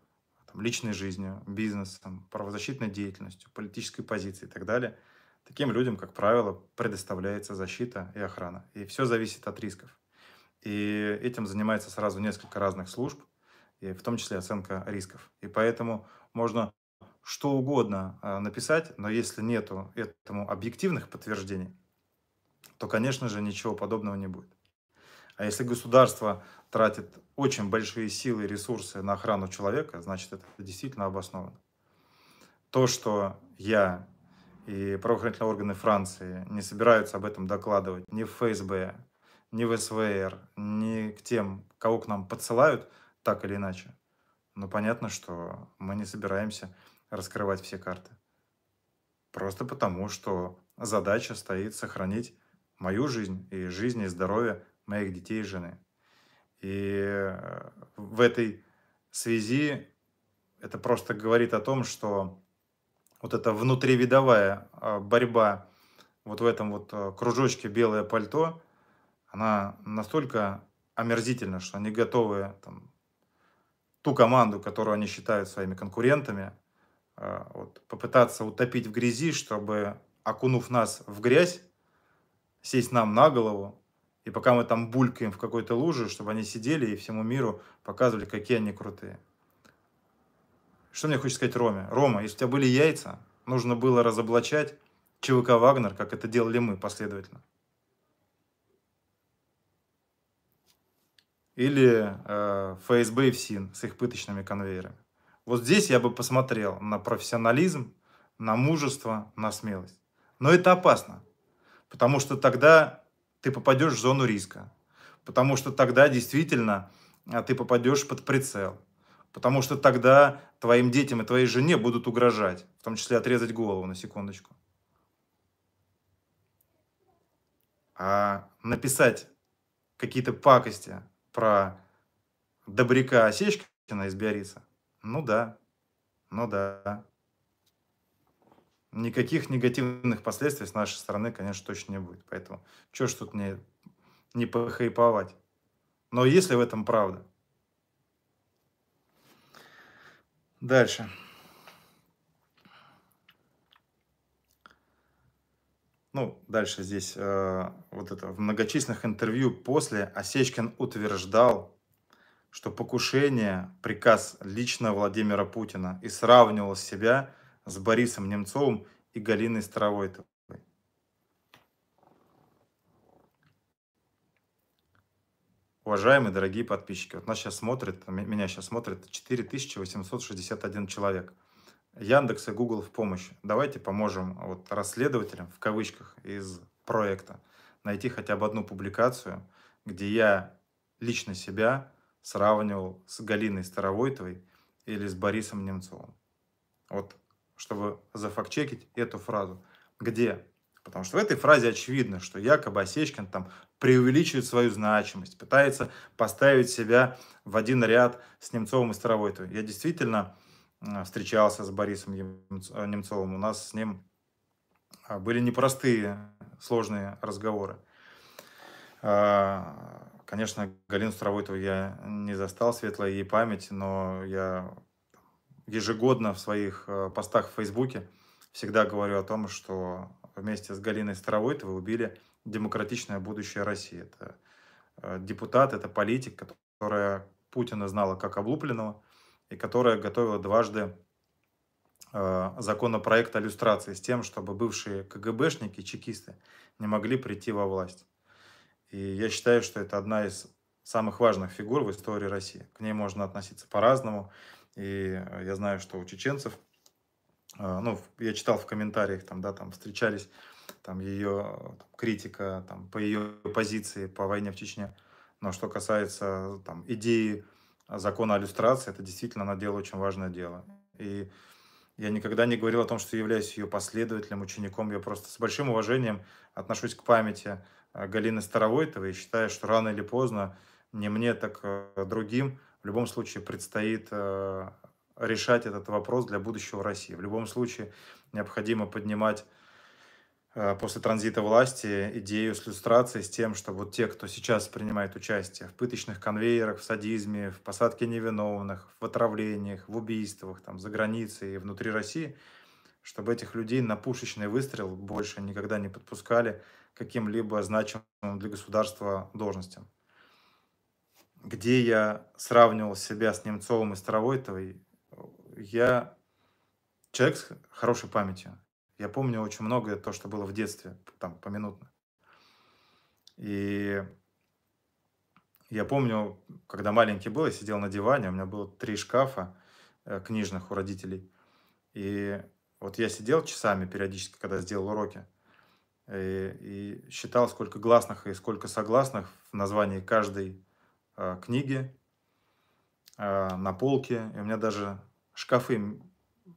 там, личной жизнью, бизнесом, правозащитной деятельностью, политической позицией и так далее, таким людям, как правило, предоставляется защита и охрана. И все зависит от рисков. И этим занимается сразу несколько разных служб, и в том числе оценка рисков. И поэтому можно что угодно э, написать, но если нету этому объективных подтверждений, то, конечно же, ничего подобного не будет. А если государство тратит очень большие силы и ресурсы на охрану человека, значит, это действительно обосновано. То, что я и правоохранительные органы Франции не собираются об этом докладывать ни в ФСБ, ни в СВР, ни к тем, кого к нам подсылают, так или иначе. Но ну, понятно, что мы не собираемся раскрывать все карты. Просто потому, что задача стоит сохранить мою жизнь и жизнь и здоровье моих детей и жены. И э, в этой связи это просто говорит о том, что вот эта внутривидовая э, борьба вот в этом вот э, кружочке белое пальто, она настолько омерзительна, что они готовы там, ту команду, которую они считают своими конкурентами, вот, попытаться утопить в грязи, чтобы, окунув нас в грязь, сесть нам на голову и пока мы там булькаем в какой-то луже, чтобы они сидели и всему миру показывали, какие они крутые. Что мне хочет сказать Роме? Рома, если у тебя были яйца, нужно было разоблачать ЧВК «Вагнер», как это делали мы последовательно. Или э, ФСБ и ФСИН с их пыточными конвейерами. Вот здесь я бы посмотрел на профессионализм, на мужество, на смелость. Но это опасно, потому что тогда ты попадешь в зону риска. Потому что тогда действительно а, ты попадешь под прицел. Потому что тогда твоим детям и твоей жене будут угрожать, в том числе отрезать голову на секундочку. А написать какие-то пакости про добряка Осечкина из Биорица, ну да, ну да никаких негативных последствий с нашей стороны, конечно, точно не будет. Поэтому что ж тут не, не похайповать. Но если в этом правда. Дальше. Ну, дальше здесь э, вот это. В многочисленных интервью после Осечкин утверждал, что покушение – приказ лично Владимира Путина и сравнивал себя с Борисом Немцовым и Галиной Старовойтовой. Уважаемые дорогие подписчики, вот нас сейчас смотрит, а меня сейчас смотрит 4861 человек. Яндекс и Google в помощь. Давайте поможем вот расследователям, в кавычках, из проекта найти хотя бы одну публикацию, где я лично себя сравнивал с Галиной Старовойтовой или с Борисом Немцовым. Вот чтобы зафакчекить эту фразу. Где? Потому что в этой фразе очевидно, что якобы Осечкин там преувеличивает свою значимость, пытается поставить себя в один ряд с Немцовым и Старовойтовым. Я действительно встречался с Борисом э, Немцовым, у нас с ним а, были непростые, сложные разговоры. А, конечно, Галину Старовойтову я не застал, светлая ей память, но я ежегодно в своих э, постах в Фейсбуке всегда говорю о том, что вместе с Галиной Старовой Старовойтовой убили демократичное будущее России. Это э, депутат, это политик, которая Путина знала как облупленного и которая готовила дважды э, законопроект о люстрации с тем, чтобы бывшие КГБшники, чекисты не могли прийти во власть. И я считаю, что это одна из самых важных фигур в истории России. К ней можно относиться по-разному. И а, я знаю, что у чеченцев, а, ну, я читал в комментариях, там, да, там встречались, там, ее там, критика, там, по ее позиции по войне в Чечне. Но что касается, там, идеи закона о люстрации, это действительно она делала очень важное дело. И я никогда не говорил о том, что являюсь ее последователем, учеником. Я просто с большим уважением отношусь к памяти а, Галины Старовойтовой и считаю, что рано или поздно не мне, так э, другим в любом случае предстоит э, решать этот вопрос для будущего России. В любом случае необходимо поднимать э, после транзита власти идею с люстрацией, с тем, что вот те, кто сейчас принимает участие в пыточных конвейерах, в садизме, в посадке невиновных, в отравлениях, в убийствах там, за границей и внутри России, чтобы этих людей на пушечный выстрел больше никогда не подпускали каким-либо значимым для государства должностям где я сравнивал себя с Немцовым и Старовойтовой, я человек с хорошей памятью. Я помню очень многое то, что было в детстве, там, поминутно. И я помню, когда маленький был, я сидел на диване, у меня было три шкафа э, книжных у родителей. И вот я сидел часами периодически, когда сделал уроки, и, э, и считал, сколько гласных и сколько согласных в названии каждой Э, книги э, на полке. И у меня даже шкафы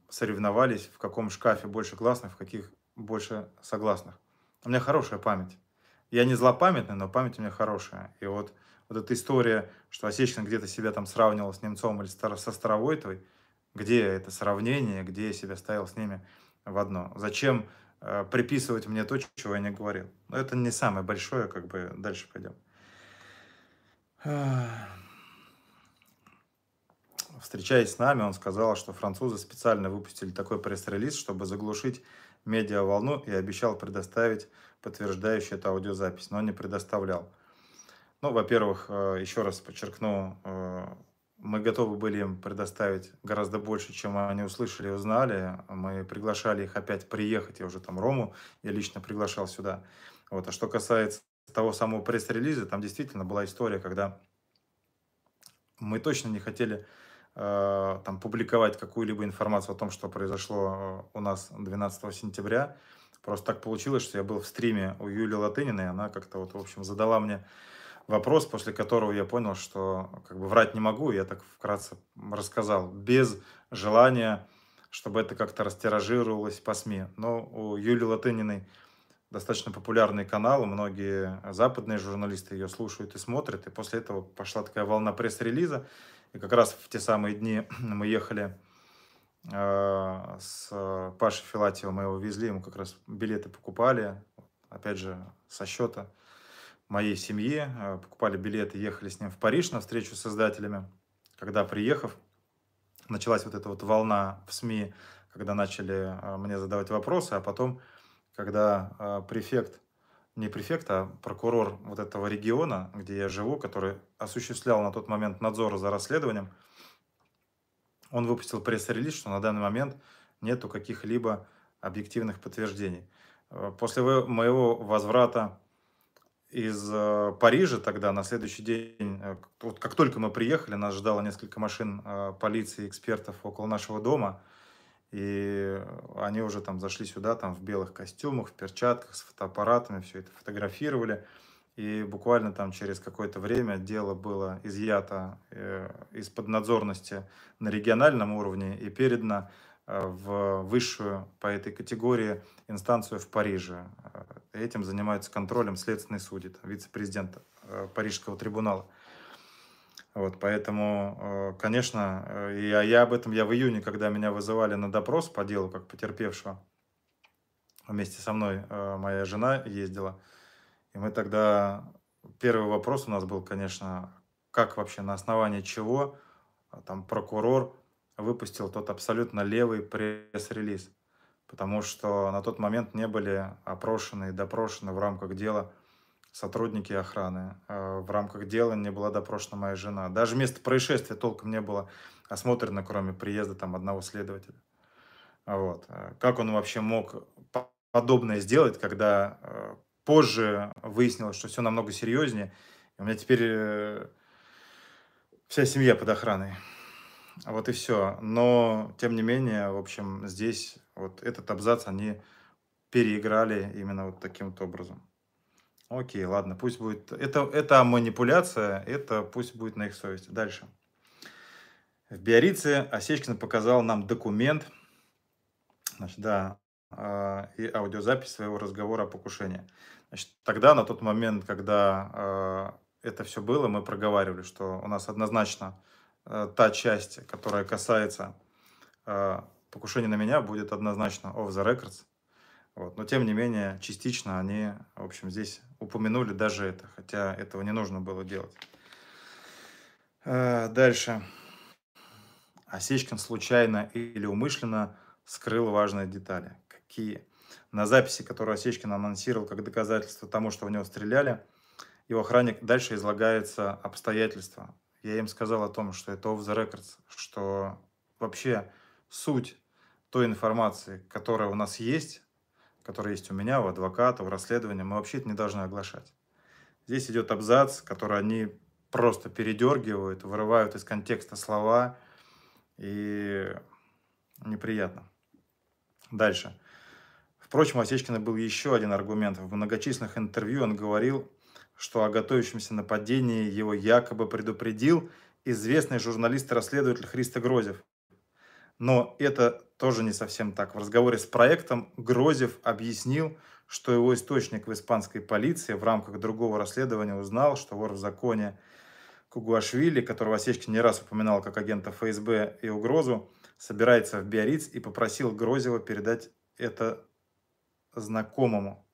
соревновались, в каком шкафе больше классных, в каких больше согласных. У меня хорошая память. Я не злопамятный, но память у меня хорошая. И вот, вот эта история, что Осечкин где-то себя там сравнивал с Немцом или со Старовойтовой, где это сравнение, где я себя ставил с ними в одно. Зачем э, приписывать мне то, чего я не говорил? Но это не самое большое, как бы дальше пойдем. Встречаясь с нами, он сказал, что французы специально выпустили такой пресс-релиз, чтобы заглушить медиаволну и обещал предоставить подтверждающую эту аудиозапись, но не предоставлял. Ну, во-первых, э, еще раз подчеркну, э, мы готовы были им предоставить гораздо больше, чем они услышали и узнали. Мы приглашали их опять приехать, я уже там Рому я лично приглашал сюда. Вот. А что касается того самого пресс-релиза, там действительно была история, когда мы точно не хотели э, там публиковать какую-либо информацию о том, что произошло э, у нас 12 сентября. Просто так получилось, что я был в стриме у Юлии Латыниной, она как-то вот, в общем, задала мне вопрос, после которого я понял, что как бы врать не могу, я так вкратце рассказал, без желания, чтобы это как-то растиражировалось по СМИ. Но у Юлии Латыниной достаточно популярный канал, многие западные журналисты ее слушают и смотрят, и после этого пошла такая волна пресс-релиза, и как раз в те самые дни мы ехали э, с Пашей Филатьевым, мы его везли, ему как раз билеты покупали, опять же, со счета моей семьи, э, покупали билеты, ехали с ним в Париж на встречу с создателями. когда приехав, началась вот эта вот волна в СМИ, когда начали э, мне задавать вопросы, а потом когда э, префект, не префект, а прокурор вот этого региона, где я живу, который осуществлял на тот момент надзор за расследованием, он выпустил пресс-релиз, что на данный момент нету каких-либо объективных подтверждений. Э, после моего возврата из э, Парижа тогда на следующий день, э, вот как только мы приехали, нас ждало несколько машин полиции, экспертов около нашего дома – и они уже там зашли сюда, там в белых костюмах, в перчатках, с фотоаппаратами, все это фотографировали. И буквально там через какое-то время дело было изъято э, из поднадзорности на региональном уровне и передано э, в высшую по этой категории инстанцию в Париже. Э, этим занимаются контролем следственный судит, вице-президент Парижского трибунала. Вот, поэтому, э, конечно, э, я, я об этом, я в июне, когда меня вызывали на допрос по делу, как потерпевшего, вместе со мной э, моя жена ездила, и мы тогда, первый вопрос у нас был, конечно, как вообще, на основании чего а, там прокурор выпустил тот абсолютно левый пресс-релиз, потому что на тот момент не были опрошены и допрошены в рамках дела сотрудники охраны. Э, в рамках дела не была допрошена моя жена. Даже место происшествия толком не было осмотрено, кроме приезда там одного следователя. Вот. Э, как он вообще мог подобное сделать, когда э, позже выяснилось, что все намного серьезнее. У меня теперь вся семья под охраной. Вот и все. Но, тем не менее, в общем, здесь вот этот абзац они переиграли именно вот таким вот образом. Окей, ладно, пусть будет. Это, это манипуляция, это пусть будет на их совести. Дальше. В Биорице Осечкин показал нам документ, значит, да, а, и аудиозапись своего разговора о покушении. Значит, тогда, на тот момент, когда а, это все было, мы проговаривали, что у нас однозначно э, та часть, которая касается а, покушения на меня, будет однозначно off the records. Вот. Но, тем не менее, частично они, в общем, здесь упомянули даже это, хотя этого не нужно было делать. Э, дальше. Осечкин случайно или умышленно скрыл важные детали. Какие? На записи, которую Осечкин анонсировал как доказательство тому, что в него стреляли, его охранник дальше излагается обстоятельства. Я им сказал о том, что это off the records, что вообще суть той информации, которая у нас есть, которые есть у меня, у адвоката, у расследования, мы вообще это не должны оглашать. Здесь идет абзац, который они просто передергивают, вырывают из контекста слова, и неприятно. Дальше. Впрочем, у Осечкина был еще один аргумент. В многочисленных интервью он говорил, что о готовящемся нападении его якобы предупредил известный журналист и расследователь Христо Грозев. Но это тоже не совсем так. В разговоре с проектом Грозев объяснил, что его источник в испанской полиции в рамках другого расследования узнал, что вор в законе Кугуашвили, которого Осечкин не раз упоминал как агента ФСБ и угрозу, собирается в Биориц и попросил Грозева передать это знакомому.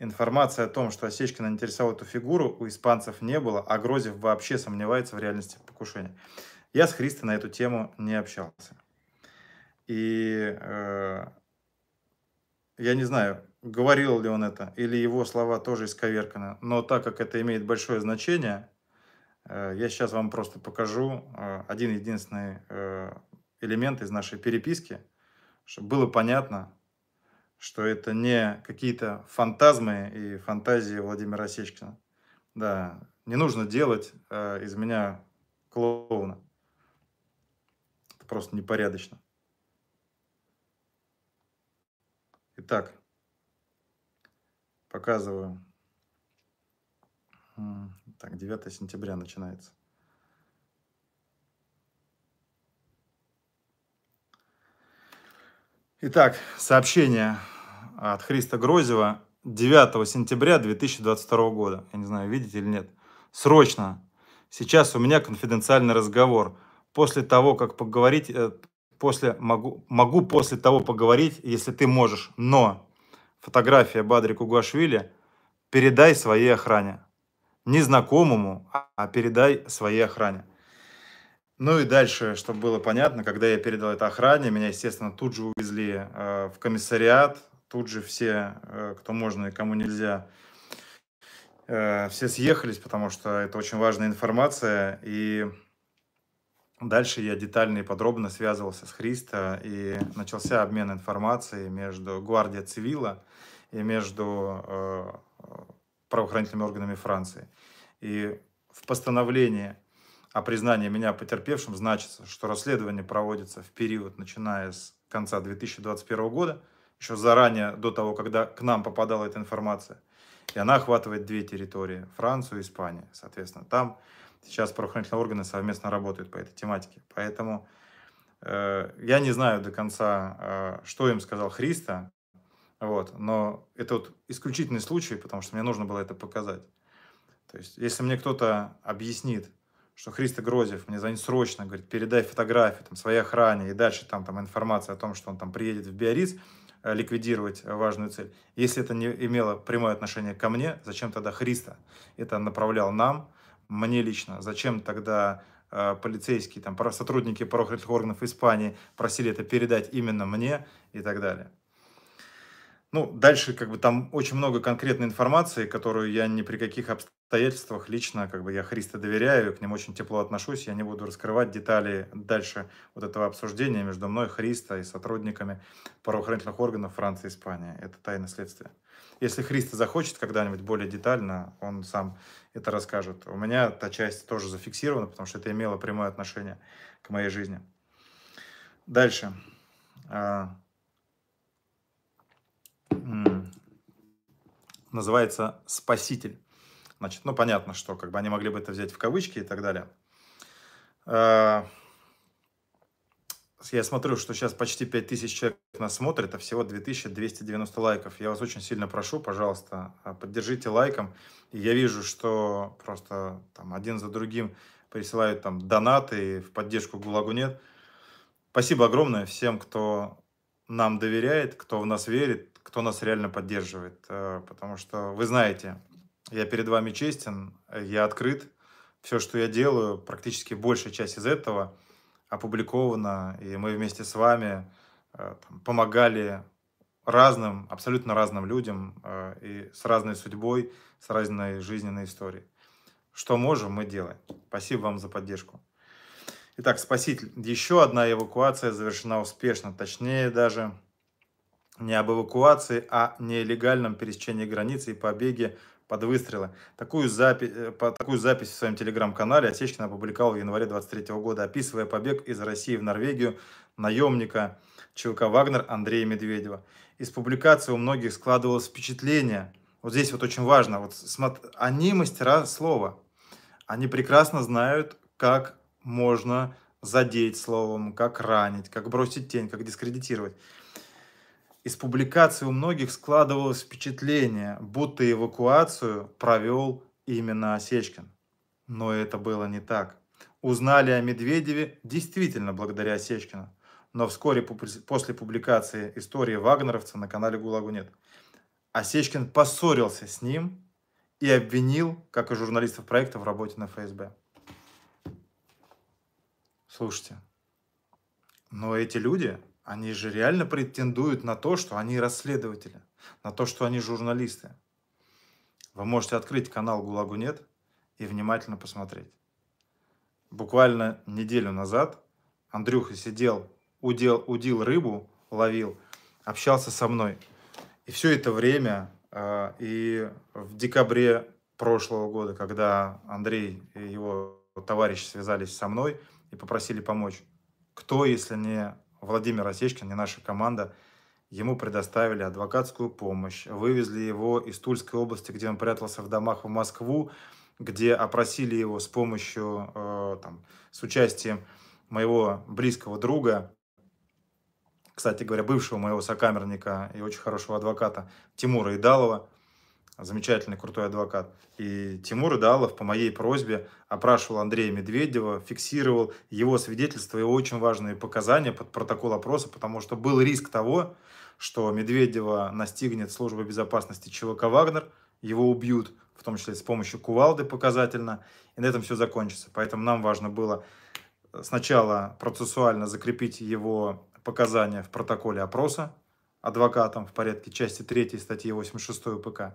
Информация о том, что Осечкин интересовал эту фигуру, у испанцев не было, а Грозев вообще сомневается в реальности покушения. Я с Христой на эту тему не общался. И э, я не знаю, говорил ли он это, или его слова тоже исковерканы. Но так как это имеет большое значение, э, я сейчас вам просто покажу э, один единственный э, элемент из нашей переписки, чтобы было понятно, что это не какие-то фантазмы и фантазии Владимира Осечкина. Да, не нужно делать э, из меня клоуна. Это просто непорядочно. Итак, показываю. Так, 9 сентября начинается. Итак, сообщение от Христа Грозева 9 сентября 2022 года. Я не знаю, видите или нет. Срочно. Сейчас у меня конфиденциальный разговор. После того, как поговорить, э, после, могу, могу после того поговорить, если ты можешь, но фотография Бадри Кугашвили передай своей охране. Не знакомому, а передай своей охране. Ну и дальше, чтобы было понятно, когда я передал это охране, меня, естественно, тут же увезли э, в комиссариат, тут же все, э, кто можно и кому нельзя, э, все съехались, потому что это очень важная информация, и Дальше я детально и подробно связывался с Христо и начался обмен информацией между Гвардией Цивила и между э, правоохранительными органами Франции. И в постановлении о признании меня потерпевшим значится, что расследование проводится в период, начиная с конца 2021 года, еще заранее до того, когда к нам попадала эта информация. И она охватывает две территории – Францию и Испанию. Соответственно, там Сейчас правоохранительные органы совместно работают по этой тематике. Поэтому э, я не знаю до конца, э, что им сказал Христа, вот, но это вот исключительный случай, потому что мне нужно было это показать. То есть, если мне кто-то объяснит, что Христа Грозев мне звонит срочно, говорит, передай фотографию там, своей охране, и дальше там, там информация о том, что он там приедет в Биориц э, ликвидировать э, важную цель. Если это не имело прямое отношение ко мне, зачем тогда Христа это направлял нам, мне лично, зачем тогда э, полицейские, там, сотрудники правоохранительных органов Испании просили это передать именно мне и так далее. Ну, дальше, как бы, там очень много конкретной информации, которую я ни при каких обстоятельствах лично, как бы, я Христа доверяю, к ним очень тепло отношусь, я не буду раскрывать детали дальше вот этого обсуждения между мной, Христа и сотрудниками правоохранительных органов Франции и Испании. Это тайна следствия. Если Христа захочет когда-нибудь более детально, он сам это расскажет. У меня та часть тоже зафиксирована, потому что это имело прямое отношение к моей жизни. Дальше. А, называется «Спаситель». Значит, ну понятно, что как бы они могли бы это взять в кавычки и так далее. А, я смотрю, что сейчас почти 5000 человек нас смотрит, а всего 2290 лайков. Я вас очень сильно прошу, пожалуйста, а, поддержите лайком. я вижу, что просто там один за другим присылают там донаты в поддержку ГУЛАГу нет. Спасибо огромное всем, кто нам доверяет, кто в нас верит, кто нас реально поддерживает. Э, потому что вы знаете, я перед вами честен, я открыт. Все, что я делаю, практически большая часть из этого – опубликовано, и мы вместе с вами э, помогали разным, абсолютно разным людям э, и с разной судьбой, с разной жизненной историей. Что можем, мы делаем. Спасибо вам за поддержку. Итак, спаситель. Еще одна эвакуация завершена успешно. Точнее даже не об эвакуации, а нелегальном пересечении границы и побеге под выстрелы. Такую, запись, э, такую запись в своем телеграм-канале Осечкин опубликовал в январе 23 года, описывая побег из России в Норвегию наемника ЧВК «Вагнер» Андрея Медведева. Из публикации у многих складывалось впечатление, вот здесь вот очень важно, вот смотри, они мастера слова, они прекрасно знают, как можно задеть словом, как ранить, как бросить тень, как дискредитировать. Из публикации у многих складывалось впечатление, будто эвакуацию провел именно Осечкин. Но это было не так. Узнали о Медведеве действительно благодаря Осечкину. Но вскоре после публикации истории Вагнеровца на канале «ГУЛАГу нет». Осечкин поссорился с ним и обвинил, как и журналистов проекта, в работе на ФСБ. Слушайте, но эти люди они же реально претендуют на то, что они расследователи, на то, что они журналисты. Вы можете открыть канал «ГУЛАГу нет» и внимательно посмотреть. Буквально неделю назад Андрюха сидел, удел, удил рыбу, ловил, общался со мной. И все это время, э, и в декабре прошлого года, когда Андрей и его товарищи связались со мной и попросили помочь, кто, если не Владимир Осечкин не наша команда ему предоставили адвокатскую помощь, вывезли его из Тульской области, где он прятался в домах в Москву, где опросили его с помощью, э, там, с участием моего близкого друга, кстати говоря, бывшего моего сокамерника и очень хорошего адвоката Тимура Идалова замечательный крутой адвокат. И Тимур Идалов по моей просьбе опрашивал Андрея Медведева, фиксировал его свидетельство и очень важные показания под протокол опроса, потому что был риск того, что Медведева настигнет служба безопасности ЧВК «Вагнер», его убьют, в том числе с помощью кувалды показательно, и на этом все закончится. Поэтому нам важно было сначала процессуально закрепить его показания в протоколе опроса адвокатом в порядке части 3 статьи 86 ПК,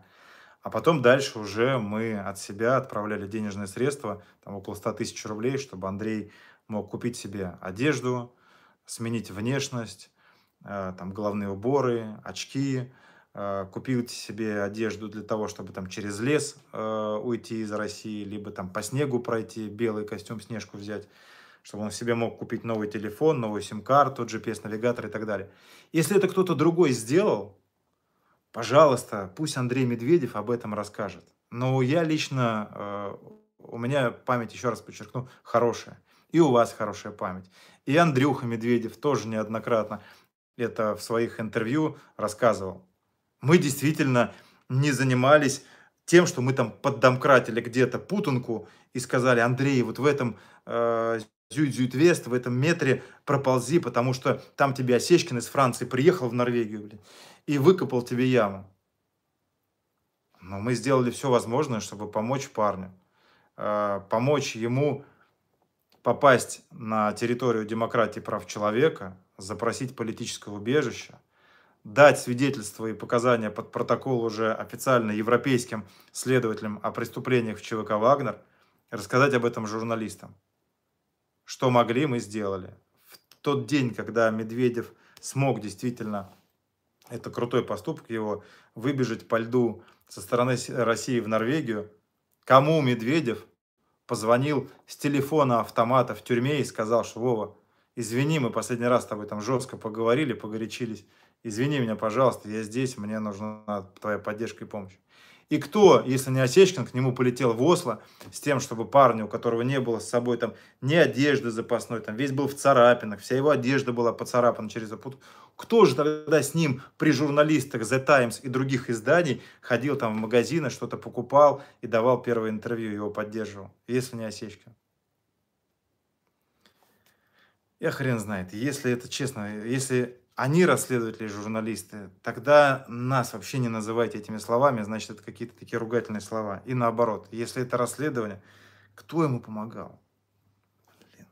а потом дальше уже мы от себя отправляли денежные средства, там около 100 тысяч рублей, чтобы Андрей мог купить себе одежду, сменить внешность, э, там головные уборы, очки, э, купить себе одежду для того, чтобы там через лес э, уйти из России, либо там по снегу пройти, белый костюм, снежку взять, чтобы он себе мог купить новый телефон, новую сим-карту, GPS-навигатор и так далее. Если это кто-то другой сделал, Пожалуйста, пусть Андрей Медведев об этом расскажет. Но я лично, э, у меня память, еще раз подчеркну, хорошая. И у вас хорошая память. И Андрюха Медведев тоже неоднократно это в своих интервью рассказывал. Мы действительно не занимались тем, что мы там поддомкратили где-то путанку и сказали, Андрей, вот в этом э, Зюит-Зюит-Вест в этом метре проползи, потому что там тебе Осечкин из Франции приехал в Норвегию, блин, и выкопал тебе яму. Но мы сделали все возможное, чтобы помочь парню, а, помочь ему попасть на территорию демократии прав человека, запросить политическое убежище, дать свидетельства и показания под протокол уже официально европейским следователям о преступлениях в ЧВК «Вагнер», рассказать об этом журналистам что могли, мы сделали. В тот день, когда Медведев смог действительно, это крутой поступок его, выбежать по льду со стороны России в Норвегию, кому Медведев позвонил с телефона автомата в тюрьме и сказал, что Вова, извини, мы последний раз с тобой там жестко поговорили, погорячились, извини меня, пожалуйста, я здесь, мне нужна твоя поддержка и помощь. И кто, если не Осечкин, к нему полетел в Осло с тем, чтобы парню, у которого не было с собой там ни одежды запасной, там весь был в царапинах, вся его одежда была поцарапана через опут. Кто же тогда с ним при журналистах The Times и других изданий ходил там в магазины, что-то покупал и давал первое интервью, его поддерживал, если не Осечкин? Я хрен знает. Если это честно, если они расследователи, журналисты, тогда нас вообще не называйте этими словами, значит, это какие-то такие ругательные слова. И наоборот, если это расследование, кто ему помогал? Блин.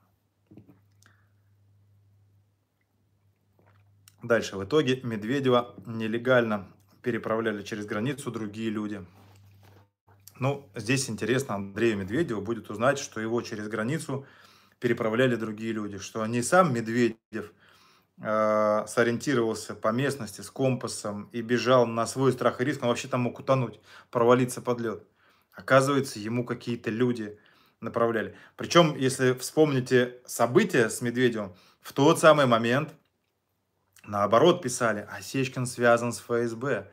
Дальше. В итоге Медведева нелегально переправляли через границу другие люди. Ну, здесь интересно Андрею Медведеву будет узнать, что его через границу переправляли другие люди, что не сам Медведев – Э, сориентировался по местности с компасом и бежал на свой страх и риск, он вообще там мог утонуть, провалиться под лед. Оказывается, ему какие-то люди направляли. Причем, если вспомните события с Медведевым, в тот самый момент, наоборот, писали, Осечкин связан с ФСБ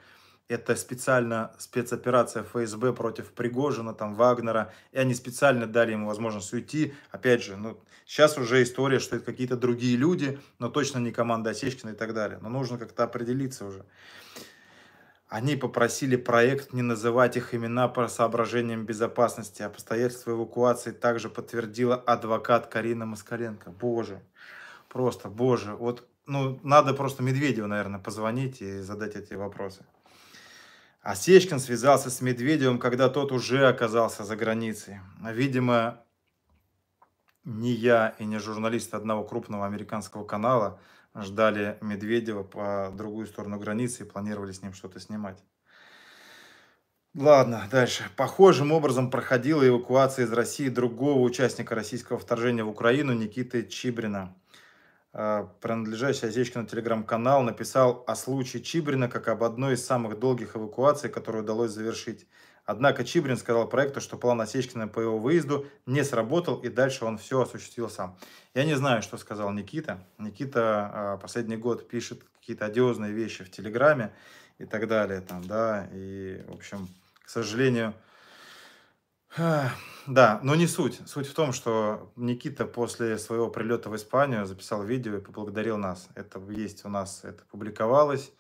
это специально спецоперация ФСБ против Пригожина, там, Вагнера, и они специально дали ему возможность уйти. Опять же, ну, сейчас уже история, что это какие-то другие люди, но точно не команда Осечкина и так далее. Но нужно как-то определиться уже. Они попросили проект не называть их имена по соображениям безопасности. А обстоятельства эвакуации также подтвердила адвокат Карина Москаленко. Боже, просто, боже, вот ну, надо просто Медведеву, наверное, позвонить и задать эти вопросы. Осечкин а связался с Медведевым, когда тот уже оказался за границей. Видимо, не я и не журналист одного крупного американского канала ждали Медведева по другую сторону границы и планировали с ним что-то снимать. Ладно, дальше. Похожим образом проходила эвакуация из России другого участника российского вторжения в Украину Никиты Чибрина – а, принадлежащий Осечкину телеграм-канал, написал о случае Чибрина как об одной из самых долгих эвакуаций, которую удалось завершить. Однако Чибрин сказал проекту, что план Осечкина по его выезду не сработал, и дальше он все осуществил сам. Я не знаю, что сказал Никита. Никита а, последний год пишет какие-то одиозные вещи в Телеграме и так далее. Там, да, и, в общем, к сожалению, да, но не суть. Суть в том, что Никита после своего прилета в Испанию записал видео и поблагодарил нас. Это есть у нас, это публиковалось.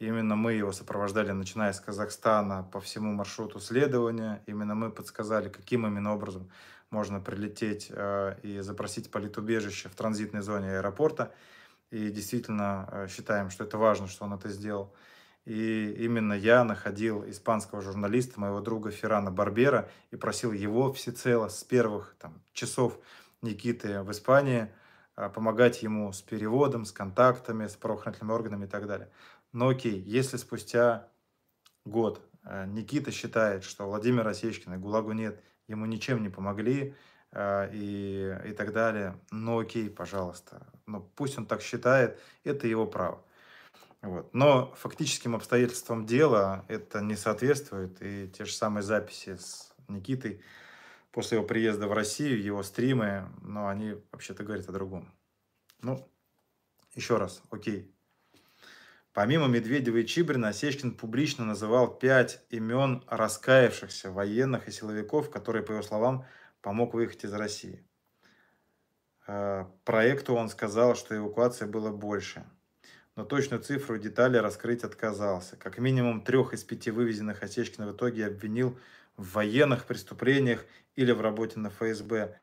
Именно мы его сопровождали, начиная с Казахстана, по всему маршруту следования. Именно мы подсказали, каким именно образом можно прилететь э, и запросить политубежище в транзитной зоне аэропорта. И действительно э, считаем, что это важно, что он это сделал. И именно я находил испанского журналиста, моего друга Феррана Барбера, и просил его всецело с первых там, часов Никиты в Испании а, помогать ему с переводом, с контактами, с правоохранительными органами и так далее. Но окей, если спустя год а, Никита считает, что Владимир Росечкин и ГУЛАГу нет, ему ничем не помогли а, и, и так далее. Ну окей, пожалуйста. Но пусть он так считает, это его право. Вот. Но фактическим обстоятельствам дела это не соответствует. И те же самые записи с Никитой после его приезда в Россию, его стримы, но они вообще-то говорят о другом. Ну, еще раз, окей. Помимо Медведева и Чибрина, Осечкин публично называл пять имен раскаявшихся военных и силовиков, которые, по его словам, помог выехать из России. Э, проекту он сказал, что эвакуация была больше – но точную цифру детали раскрыть отказался. Как минимум трех из пяти вывезенных Осечкин в итоге обвинил в военных преступлениях или в работе на ФСБ.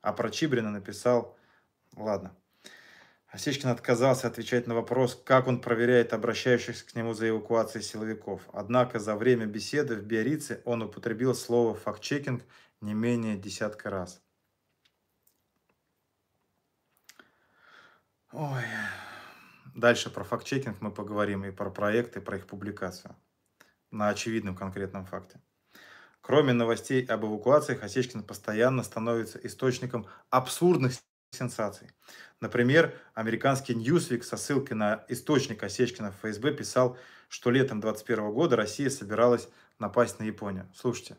А про Чибрина написал «Ладно». Осечкин отказался отвечать на вопрос, как он проверяет обращающихся к нему за эвакуацией силовиков. Однако за время беседы в Биорице он употребил слово «фактчекинг» не менее десятка раз. Ой, Дальше про факт-чекинг мы поговорим и про проекты, и про их публикацию на очевидном конкретном факте. Кроме новостей об эвакуациях, Осечкин постоянно становится источником абсурдных сенсаций. Например, американский Newsweek со ссылкой на источник Осечкина в ФСБ писал, что летом 2021 года Россия собиралась напасть на Японию. Слушайте,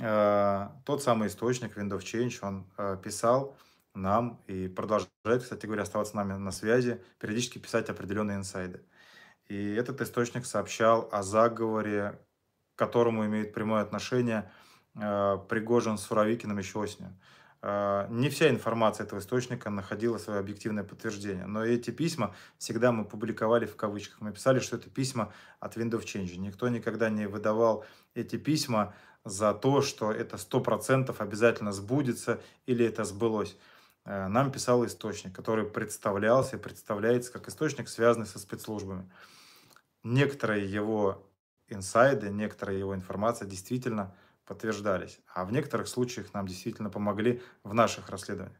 э, тот самый источник Wind of Change, он э, писал нам и продолжать, кстати говоря, оставаться с нами на связи, периодически писать определенные инсайды. И этот источник сообщал о заговоре, к которому имеет прямое отношение э, Пригожин с Суровикиным еще осенью. Э, не вся информация этого источника находила свое объективное подтверждение, но эти письма всегда мы публиковали в кавычках. Мы писали, что это письма от Windows Change. Никто никогда не выдавал эти письма за то, что это 100% обязательно сбудется или это сбылось. Э, нам писал источник, который представлялся и представляется как источник, связанный со спецслужбами. Некоторые его инсайды, некоторая его информация действительно подтверждались, а в некоторых случаях нам действительно помогли в наших расследованиях.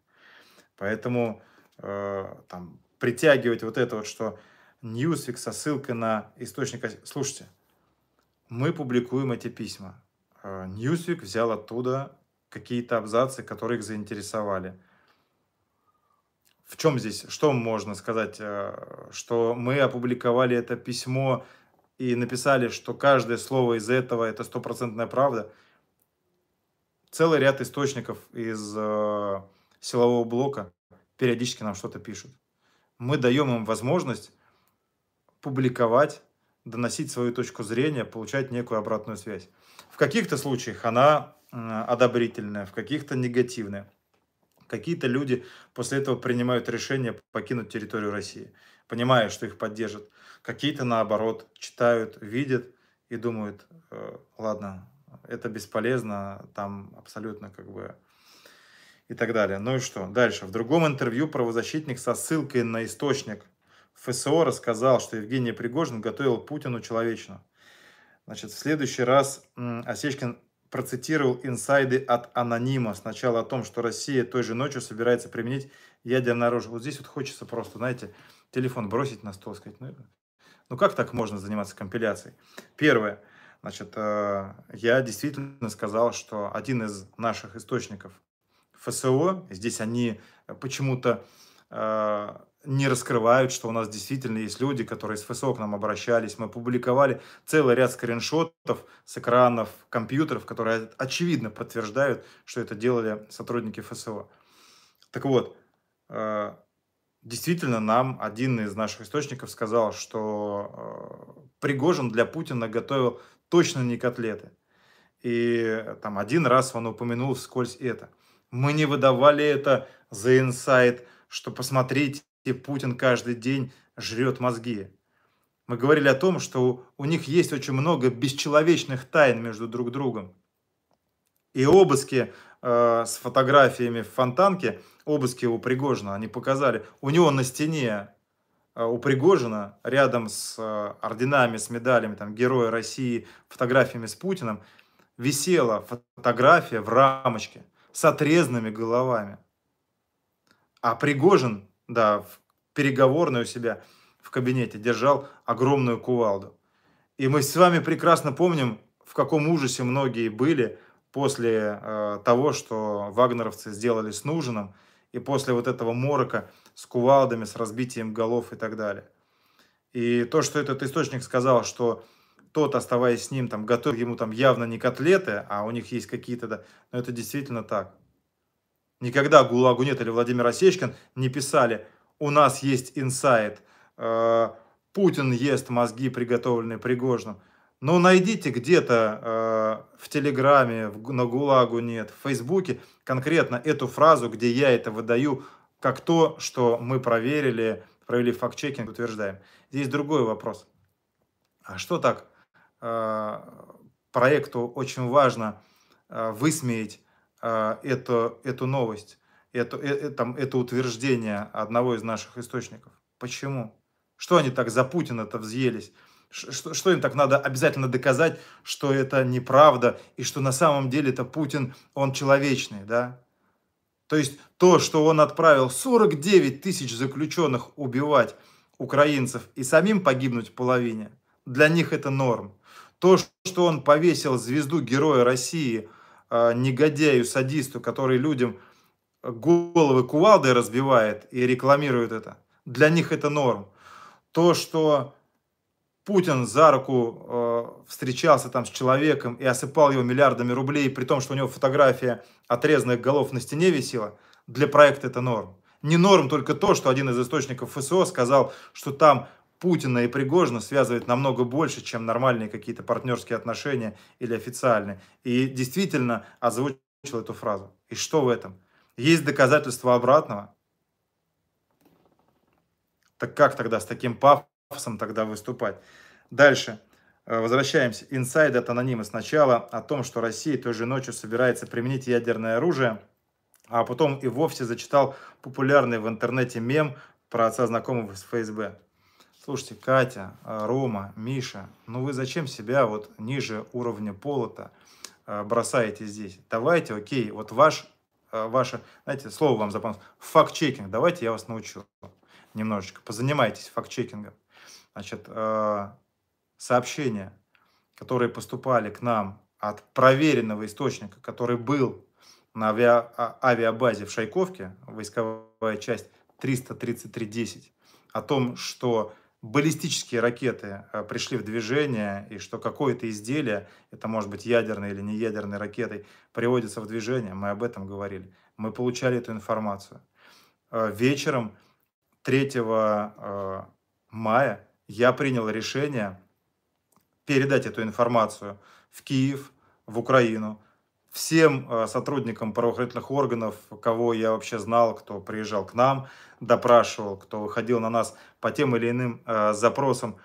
Поэтому э, там, притягивать вот это вот, что Newsweek со ссылкой на источник... Слушайте, мы публикуем эти письма. Э, Newsweek взял оттуда какие-то абзацы, которые их заинтересовали в чем здесь, что можно сказать, э, что мы опубликовали это письмо и написали, что каждое слово из этого это стопроцентная правда. Целый ряд источников из э, силового блока периодически нам что-то пишут. Мы даем им возможность публиковать, доносить свою точку зрения, получать некую обратную связь. В каких-то случаях она одобрительная, в каких-то негативная. Какие-то люди после этого принимают решение покинуть территорию России, понимая, что их поддержат. Какие-то, наоборот, читают, видят и думают, э, ладно, это бесполезно, там абсолютно как бы и так далее. Ну и что? Дальше. В другом интервью правозащитник со ссылкой на источник ФСО рассказал, что Евгений Пригожин готовил Путину человечно. Значит, в следующий раз Осечкин процитировал инсайды от анонима сначала о том, что Россия той же ночью собирается применить ядерное оружие. Вот здесь вот хочется просто, знаете, телефон бросить на стол, сказать, ну, ну как так можно заниматься компиляцией? Первое, значит, э, я действительно сказал, что один из наших источников ФСО, здесь они почему-то э, не раскрывают, что у нас действительно есть люди, которые с ФСО к нам обращались. Мы публиковали целый ряд скриншотов с экранов компьютеров, которые очевидно подтверждают, что это делали сотрудники ФСО. Так вот, э, действительно нам один из наших источников сказал, что э, Пригожин для Путина готовил точно не котлеты. И э, там один раз он упомянул вскользь это. Мы не выдавали это за инсайт, что посмотрите, и Путин каждый день жрет мозги. Мы говорили о том, что у них есть очень много бесчеловечных тайн между друг другом. И обыски э, с фотографиями в фонтанке, обыски у Пригожина, они показали, у него на стене э, у Пригожина, рядом с э, орденами, с медалями, там, Героя России, фотографиями с Путиным, висела фотография в рамочке с отрезанными головами. А Пригожин да, в переговорной у себя в кабинете держал огромную кувалду. И мы с вами прекрасно помним, в каком ужасе многие были после э, того, что вагнеровцы сделали с Нужином, и после вот этого морока с кувалдами, с разбитием голов и так далее. И то, что этот источник сказал, что тот, оставаясь с ним, там, готовил ему там явно не котлеты, а у них есть какие-то, да, но это действительно так. Никогда ГУЛАГу нет или Владимир Осечкин не писали «У нас есть инсайт», э, «Путин ест мозги, приготовленные Пригожным». Но ну, найдите где-то э, в Телеграме, в, на ГУЛАГу нет, в Фейсбуке конкретно эту фразу, где я это выдаю, как то, что мы проверили, провели факт-чекинг, утверждаем. Здесь другой вопрос. А что так э, проекту очень важно э, высмеять а, эту, эту новость, это это э, там, это утверждение одного из наших источников. Почему? Что они так за Путина-то взъелись? Что, что им так надо обязательно доказать, что это неправда, и что на самом деле это Путин, он человечный, да? То есть то, что он отправил 49 тысяч заключенных убивать украинцев и самим погибнуть в половине, для них это норм. То, что он повесил звезду Героя России Э, негодяю, садисту, который людям головы кувалдой разбивает и рекламирует это. Для них это норм. То, что Путин за руку э, встречался там с человеком и осыпал его миллиардами рублей, при том, что у него фотография отрезанных голов на стене висела, для проекта это норм. Не норм только то, что один из источников ФСО сказал, что там Путина и Пригожина связывает намного больше, чем нормальные какие-то партнерские отношения или официальные. И действительно озвучил эту фразу. И что в этом? Есть доказательства обратного? Так как тогда с таким пафосом тогда выступать? Дальше. Э, возвращаемся. Инсайд от анонима. Сначала о том, что Россия той же ночью собирается применить ядерное оружие, а потом и вовсе зачитал популярный в интернете мем про отца знакомого с ФСБ. Слушайте, Катя, э, Рома, Миша, ну вы зачем себя вот ниже уровня полота э, бросаете здесь? Давайте, окей, вот ваш, э, ваше, знаете, слово вам запомнилось, факт-чекинг, давайте я вас научу немножечко, позанимайтесь факт-чекингом. Значит, сообщения, которые поступали к нам от проверенного источника, который был на авиа, а, авиабазе в Шайковке, войсковая часть 33310, о том, что баллистические ракеты э, пришли в движение, и что какое-то изделие, это может быть ядерной или неядерной ракетой, приводится в движение, мы об этом говорили. Мы получали эту информацию. Э, вечером 3 э, мая я принял решение передать эту информацию в Киев, в Украину, всем э, сотрудникам правоохранительных органов, кого я вообще знал, кто приезжал к нам, допрашивал, кто выходил на нас по тем или иным э, запросам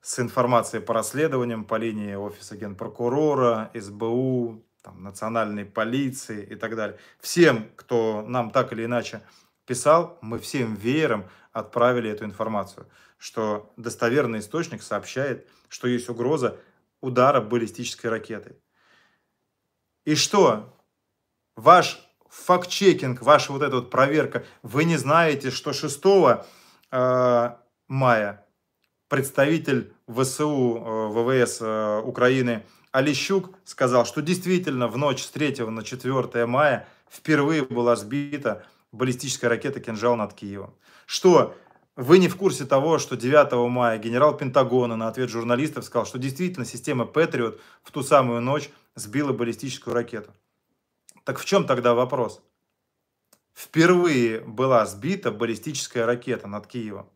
с информацией по расследованиям по линии Офиса Генпрокурора, СБУ, там, Национальной полиции и так далее. Всем, кто нам так или иначе писал, мы всем веером отправили эту информацию, что достоверный источник сообщает, что есть угроза удара баллистической ракетой. И что? Ваш факт-чекинг, ваша вот эта вот проверка, вы не знаете, что 6 э, мая представитель ВСУ э, ВВС э, Украины Олещук сказал, что действительно в ночь с 3 на 4 мая впервые была сбита баллистическая ракета «Кинжал» над Киевом. Что вы не в курсе того, что 9 мая генерал Пентагона на ответ журналистов сказал, что действительно система Патриот в ту самую ночь сбила баллистическую ракету. Так в чем тогда вопрос? Впервые была сбита баллистическая ракета над Киевом,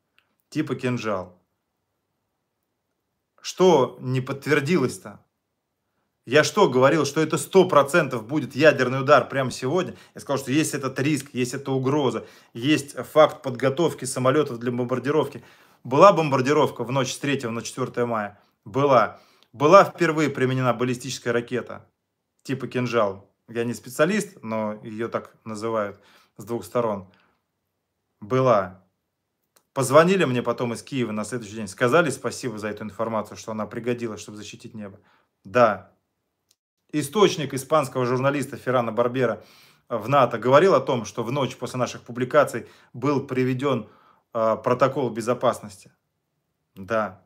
типа кинжал. Что не подтвердилось-то? Я что говорил, что это 100% будет ядерный удар прямо сегодня? Я сказал, что есть этот риск, есть эта угроза, есть факт подготовки самолетов для бомбардировки. Была бомбардировка в ночь с 3 на 4 мая? Была была впервые применена баллистическая ракета типа кинжал. Я не специалист, но ее так называют с двух сторон. Была. Позвонили мне потом из Киева на следующий день, сказали спасибо за эту информацию, что она пригодилась, чтобы защитить небо. Да. Источник испанского журналиста Феррана Барбера в НАТО говорил о том, что в ночь после наших публикаций был приведен э, а, протокол безопасности. Да.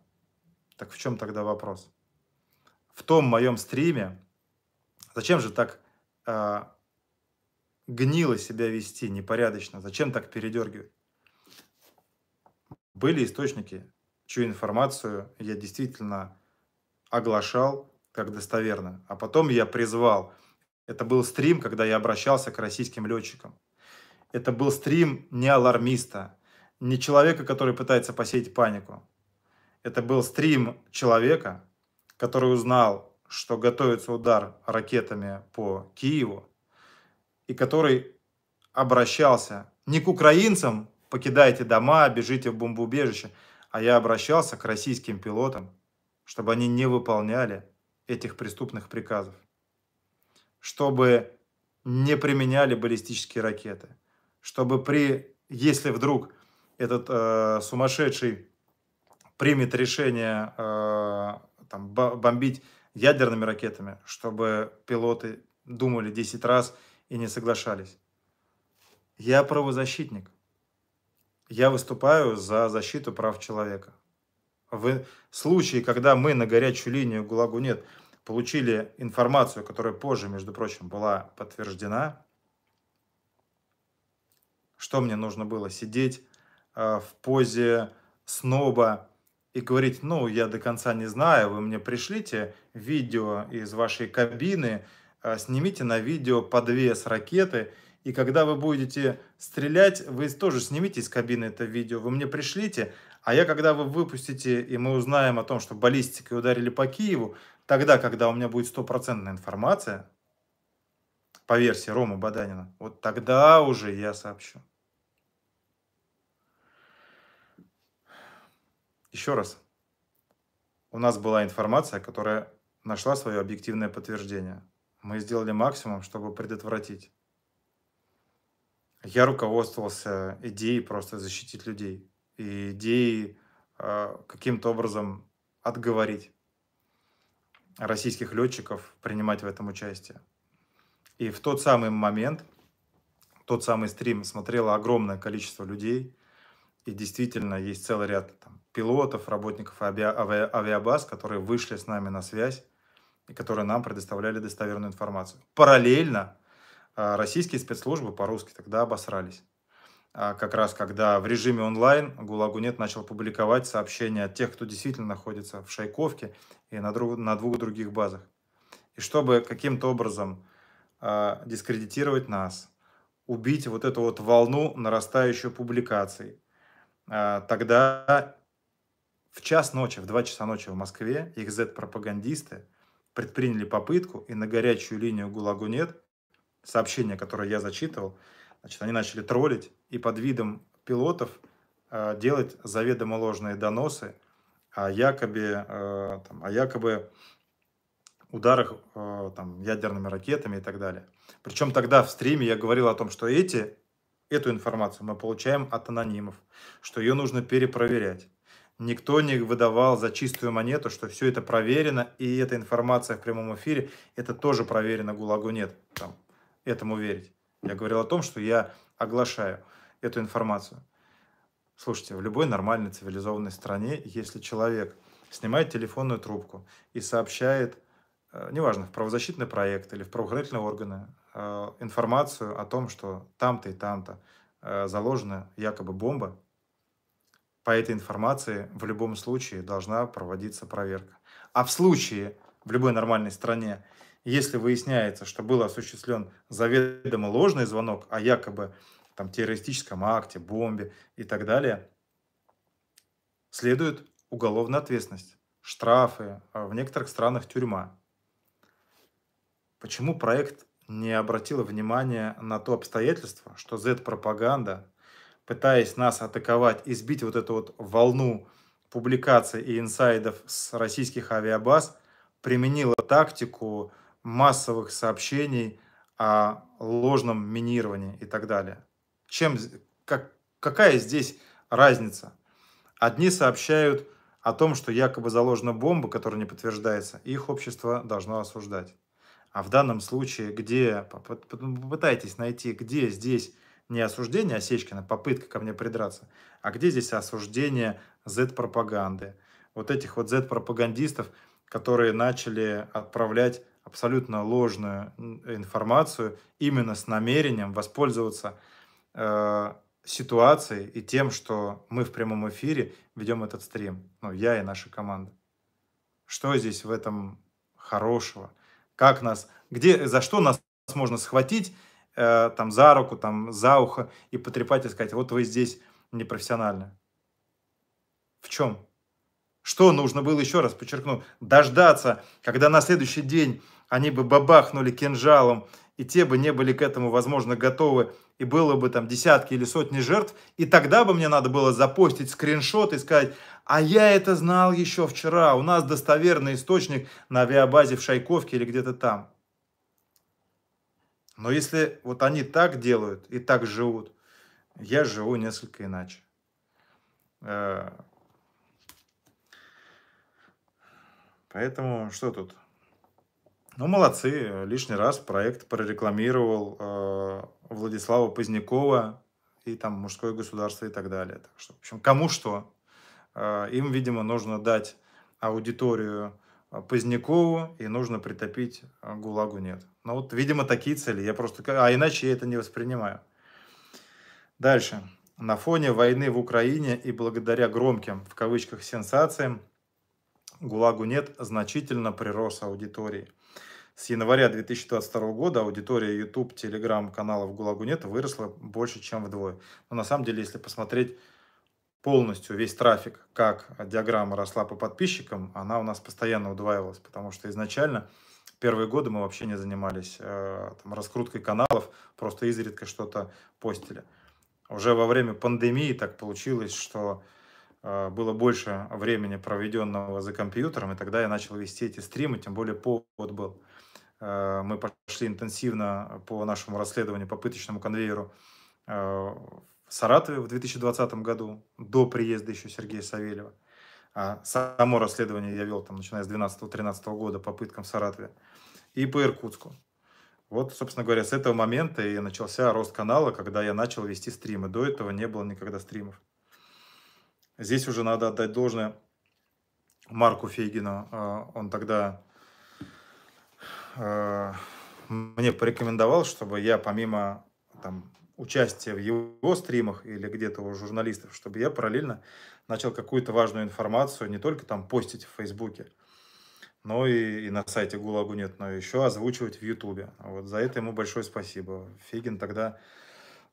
Так в чем тогда вопрос? в том моем стриме, зачем же так э, гнило себя вести, непорядочно, зачем так передергивать? Были источники, чью информацию я действительно оглашал как достоверно, а потом я призвал. Это был стрим, когда я обращался к российским летчикам. Это был стрим не алармиста, не человека, который пытается посеять панику. Это был стрим человека, который узнал, что готовится удар ракетами по Киеву, и который обращался не к украинцам, покидайте дома, бежите в бомбоубежище, а я обращался к российским пилотам, чтобы они не выполняли этих преступных приказов, чтобы не применяли баллистические ракеты, чтобы при, если вдруг этот э, сумасшедший примет решение э, там, бомбить ядерными ракетами, чтобы пилоты думали 10 раз и не соглашались. Я правозащитник. Я выступаю за защиту прав человека. В случае, когда мы на горячую линию ГУЛАГу нет, получили информацию, которая позже, между прочим, была подтверждена, что мне нужно было сидеть э, в позе сноба и говорить, ну, я до конца не знаю, вы мне пришлите видео из вашей кабины, э, снимите на видео подвес ракеты, и когда вы будете стрелять, вы тоже снимите из кабины это видео, вы мне пришлите, а я, когда вы выпустите, и мы узнаем о том, что баллистикой ударили по Киеву, тогда, когда у меня будет стопроцентная информация, по версии Ромы Баданина, вот тогда уже я сообщу. Еще раз, у нас была информация, которая нашла свое объективное подтверждение. Мы сделали максимум, чтобы предотвратить. Я руководствовался идеей просто защитить людей и идеей э, каким-то образом отговорить российских летчиков принимать в этом участие. И в тот самый момент, тот самый стрим смотрело огромное количество людей – и действительно, есть целый ряд там, пилотов, работников ави ави авиабаз, которые вышли с нами на связь и которые нам предоставляли достоверную информацию. Параллельно а, российские спецслужбы по-русски тогда обосрались. А, как раз когда в режиме онлайн Гулагунет начал публиковать сообщения от тех, кто действительно находится в Шайковке и на, друг, на двух других базах. И чтобы каким-то образом а, дискредитировать нас, убить вот эту вот волну нарастающую публикаций, а, тогда в час ночи, в 2 часа ночи в Москве их Z-пропагандисты предприняли попытку и на горячую линию ГУЛАГу нет, сообщение, которое я зачитывал, значит, они начали троллить и под видом пилотов э, делать заведомо ложные доносы о якобы, э, а, там, о якобы ударах э, там, ядерными ракетами и так далее. Причем тогда в стриме я говорил о том, что эти Эту информацию мы получаем от анонимов, что ее нужно перепроверять. Никто не выдавал за чистую монету, что все это проверено, и эта информация в прямом эфире, это тоже проверено, ГУЛАГу нет. Там, этому верить. Я говорил о том, что я оглашаю эту информацию. Слушайте, в любой нормальной цивилизованной стране, если человек снимает телефонную трубку и сообщает, э, неважно, в правозащитный проект или в правоохранительные органы, Э, информацию о том, что там-то и там-то э, заложена якобы бомба, по этой информации в любом случае должна проводиться проверка. А в случае, в любой нормальной стране, если выясняется, что был осуществлен заведомо ложный звонок о якобы там, террористическом акте, бомбе и так далее, следует уголовная ответственность, штрафы, а в некоторых странах тюрьма. Почему проект не обратила внимания на то обстоятельство, что Z-пропаганда, пытаясь нас атаковать, избить вот эту вот волну публикаций и инсайдов с российских авиабаз, применила тактику массовых сообщений о ложном минировании и так далее. Чем, как, какая здесь разница? Одни сообщают о том, что якобы заложена бомба, которая не подтверждается, и их общество должно осуждать. А в данном случае, где, попытайтесь найти, где здесь не осуждение Осечкина, попытка ко мне придраться, а где здесь осуждение Z-пропаганды, вот этих вот Z-пропагандистов, которые начали отправлять абсолютно ложную информацию именно с намерением воспользоваться э, ситуацией и тем, что мы в прямом эфире ведем этот стрим, ну, я и наша команда. Что здесь в этом хорошего? как нас, где, за что нас можно схватить, э, там, за руку, там, за ухо и потрепать и сказать, вот вы здесь непрофессионально. В чем? Что нужно было, еще раз подчеркну, дождаться, когда на следующий день они бы бабахнули кинжалом и те бы не были к этому, возможно, готовы, и было бы там десятки или сотни жертв, и тогда бы мне надо было запостить скриншот и сказать, а я это знал еще вчера, у нас достоверный источник на авиабазе в Шайковке или где-то там. Но если вот они так делают и так живут, я живу несколько иначе. Э, поэтому что тут? Ну, молодцы. Э, лишний раз проект прорекламировал э, Владислава Позднякова и там мужское государство и так далее. Так что, в общем, кому что. Э, им, видимо, нужно дать аудиторию э, Позднякову и нужно притопить э, ГУЛАГу нет. Ну, вот, видимо, такие цели. Я просто... А иначе я это не воспринимаю. Дальше. На фоне войны в Украине и благодаря громким, в кавычках, сенсациям, ГУЛАГу нет, значительно прирос аудитории – с января 2022 года аудитория YouTube, Telegram каналов ГУЛАГу нет выросла больше, чем вдвое. Но на самом деле, если посмотреть полностью весь трафик, как диаграмма росла по подписчикам, она у нас постоянно удваивалась, потому что изначально первые годы мы вообще не занимались э, там, раскруткой каналов, просто изредка что-то постили. Уже во время пандемии так получилось, что э, было больше времени, проведенного за компьютером, и тогда я начал вести эти стримы, тем более повод был. Э, мы пошли интенсивно э, по нашему расследованию по пыточному конвейеру э, в Саратове в 2020 году, до приезда еще Сергея Савельева. А само расследование я вел там, начиная с 2012-2013 года по пыткам в Саратове и по Иркутску. Вот, собственно говоря, с этого момента и начался рост канала, когда я начал вести стримы. До этого не было никогда стримов. Здесь уже надо отдать должное Марку Фейгину. Он тогда Э, мне порекомендовал, чтобы я помимо там, участия в его стримах или где-то у журналистов, чтобы я параллельно начал какую-то важную информацию не только там постить в Фейсбуке, но и, и на сайте ГУЛАГу нет, но еще озвучивать в Ютубе. Вот за это ему большое спасибо. Фигин тогда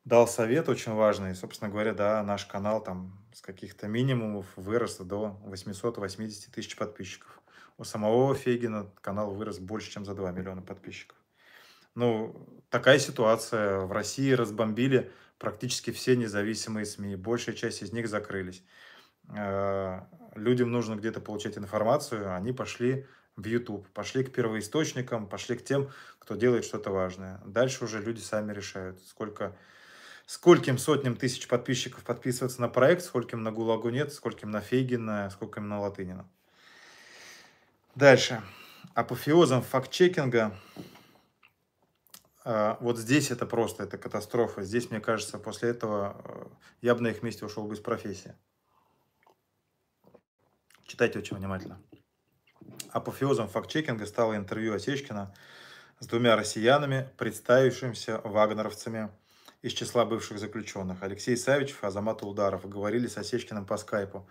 дал совет очень важный. собственно говоря, да, наш канал там с каких-то минимумов вырос до 880 тысяч подписчиков. У самого Фегина канал вырос больше, чем за 2 миллиона подписчиков. Ну, такая ситуация. В России разбомбили практически все независимые СМИ. Большая часть из них закрылись. Э, людям нужно где-то получать информацию. Они пошли в YouTube, пошли к первоисточникам, пошли к тем, кто делает что-то важное. Дальше уже люди сами решают, сколько скольким сотням тысяч подписчиков подписываться на проект, скольким на Гулагу нет, скольким на Фейгина, скольким на Латынина. Дальше. Апофеозом факт-чекинга. А, вот здесь это просто, это катастрофа. Здесь, мне кажется, после этого э, я бы на их месте ушел бы из профессии. Читайте очень внимательно. Апофеозом факт-чекинга стало интервью Осечкина с двумя россиянами, представившимися вагнеровцами из числа бывших заключенных. Алексей Савичев и Азамат Улдаров говорили с Осечкиным по скайпу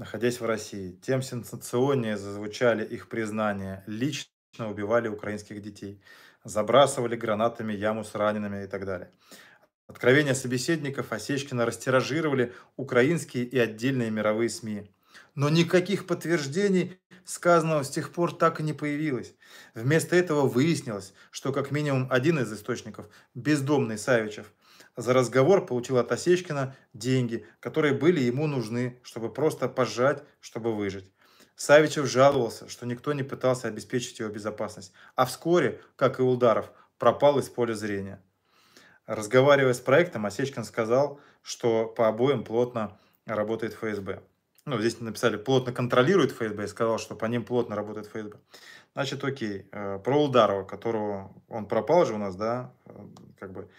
находясь в России. Тем сенсационнее зазвучали их признания. Лично убивали украинских детей, забрасывали гранатами яму с ранеными и так далее. Откровения собеседников Осечкина растиражировали украинские и отдельные мировые СМИ. Но никаких подтверждений сказанного с тех пор так и не появилось. Вместо этого выяснилось, что как минимум один из источников, бездомный Савичев – за разговор получил от Осечкина деньги, которые были ему нужны, чтобы просто пожать, чтобы выжить. Савичев жаловался, что никто не пытался обеспечить его безопасность, а вскоре, как и Ударов, пропал из поля зрения. Разговаривая с проектом, Осечкин сказал, что по обоим плотно работает ФСБ. Ну, здесь написали, плотно контролирует ФСБ, и сказал, что по ним плотно работает ФСБ. Значит, окей, э, про Ударова, которого он пропал же у нас, да, э, как бы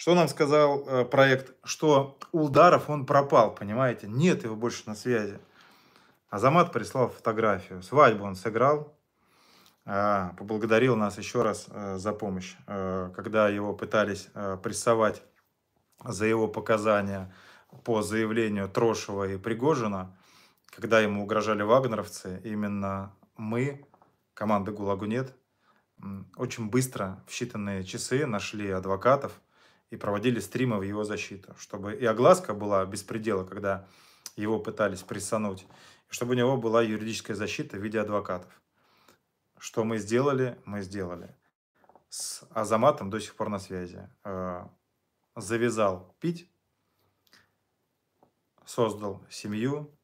что нам сказал э, проект? Что Улдаров, он пропал, понимаете? Нет его больше на связи. Азамат прислал фотографию. Свадьбу он сыграл. Э, поблагодарил нас еще раз э, за помощь. Э, когда его пытались э, прессовать за его показания по заявлению Трошева и Пригожина, когда ему угрожали вагнеровцы, именно мы, команда «ГУЛАГу нет», очень быстро, в считанные часы, нашли адвокатов – и проводили стримы в его защиту, чтобы и огласка была беспредела, когда его пытались прессануть, и чтобы у него была юридическая защита в виде адвокатов. Что мы сделали? Мы сделали. С Азаматом до сих пор на связи. Э, завязал пить, создал семью,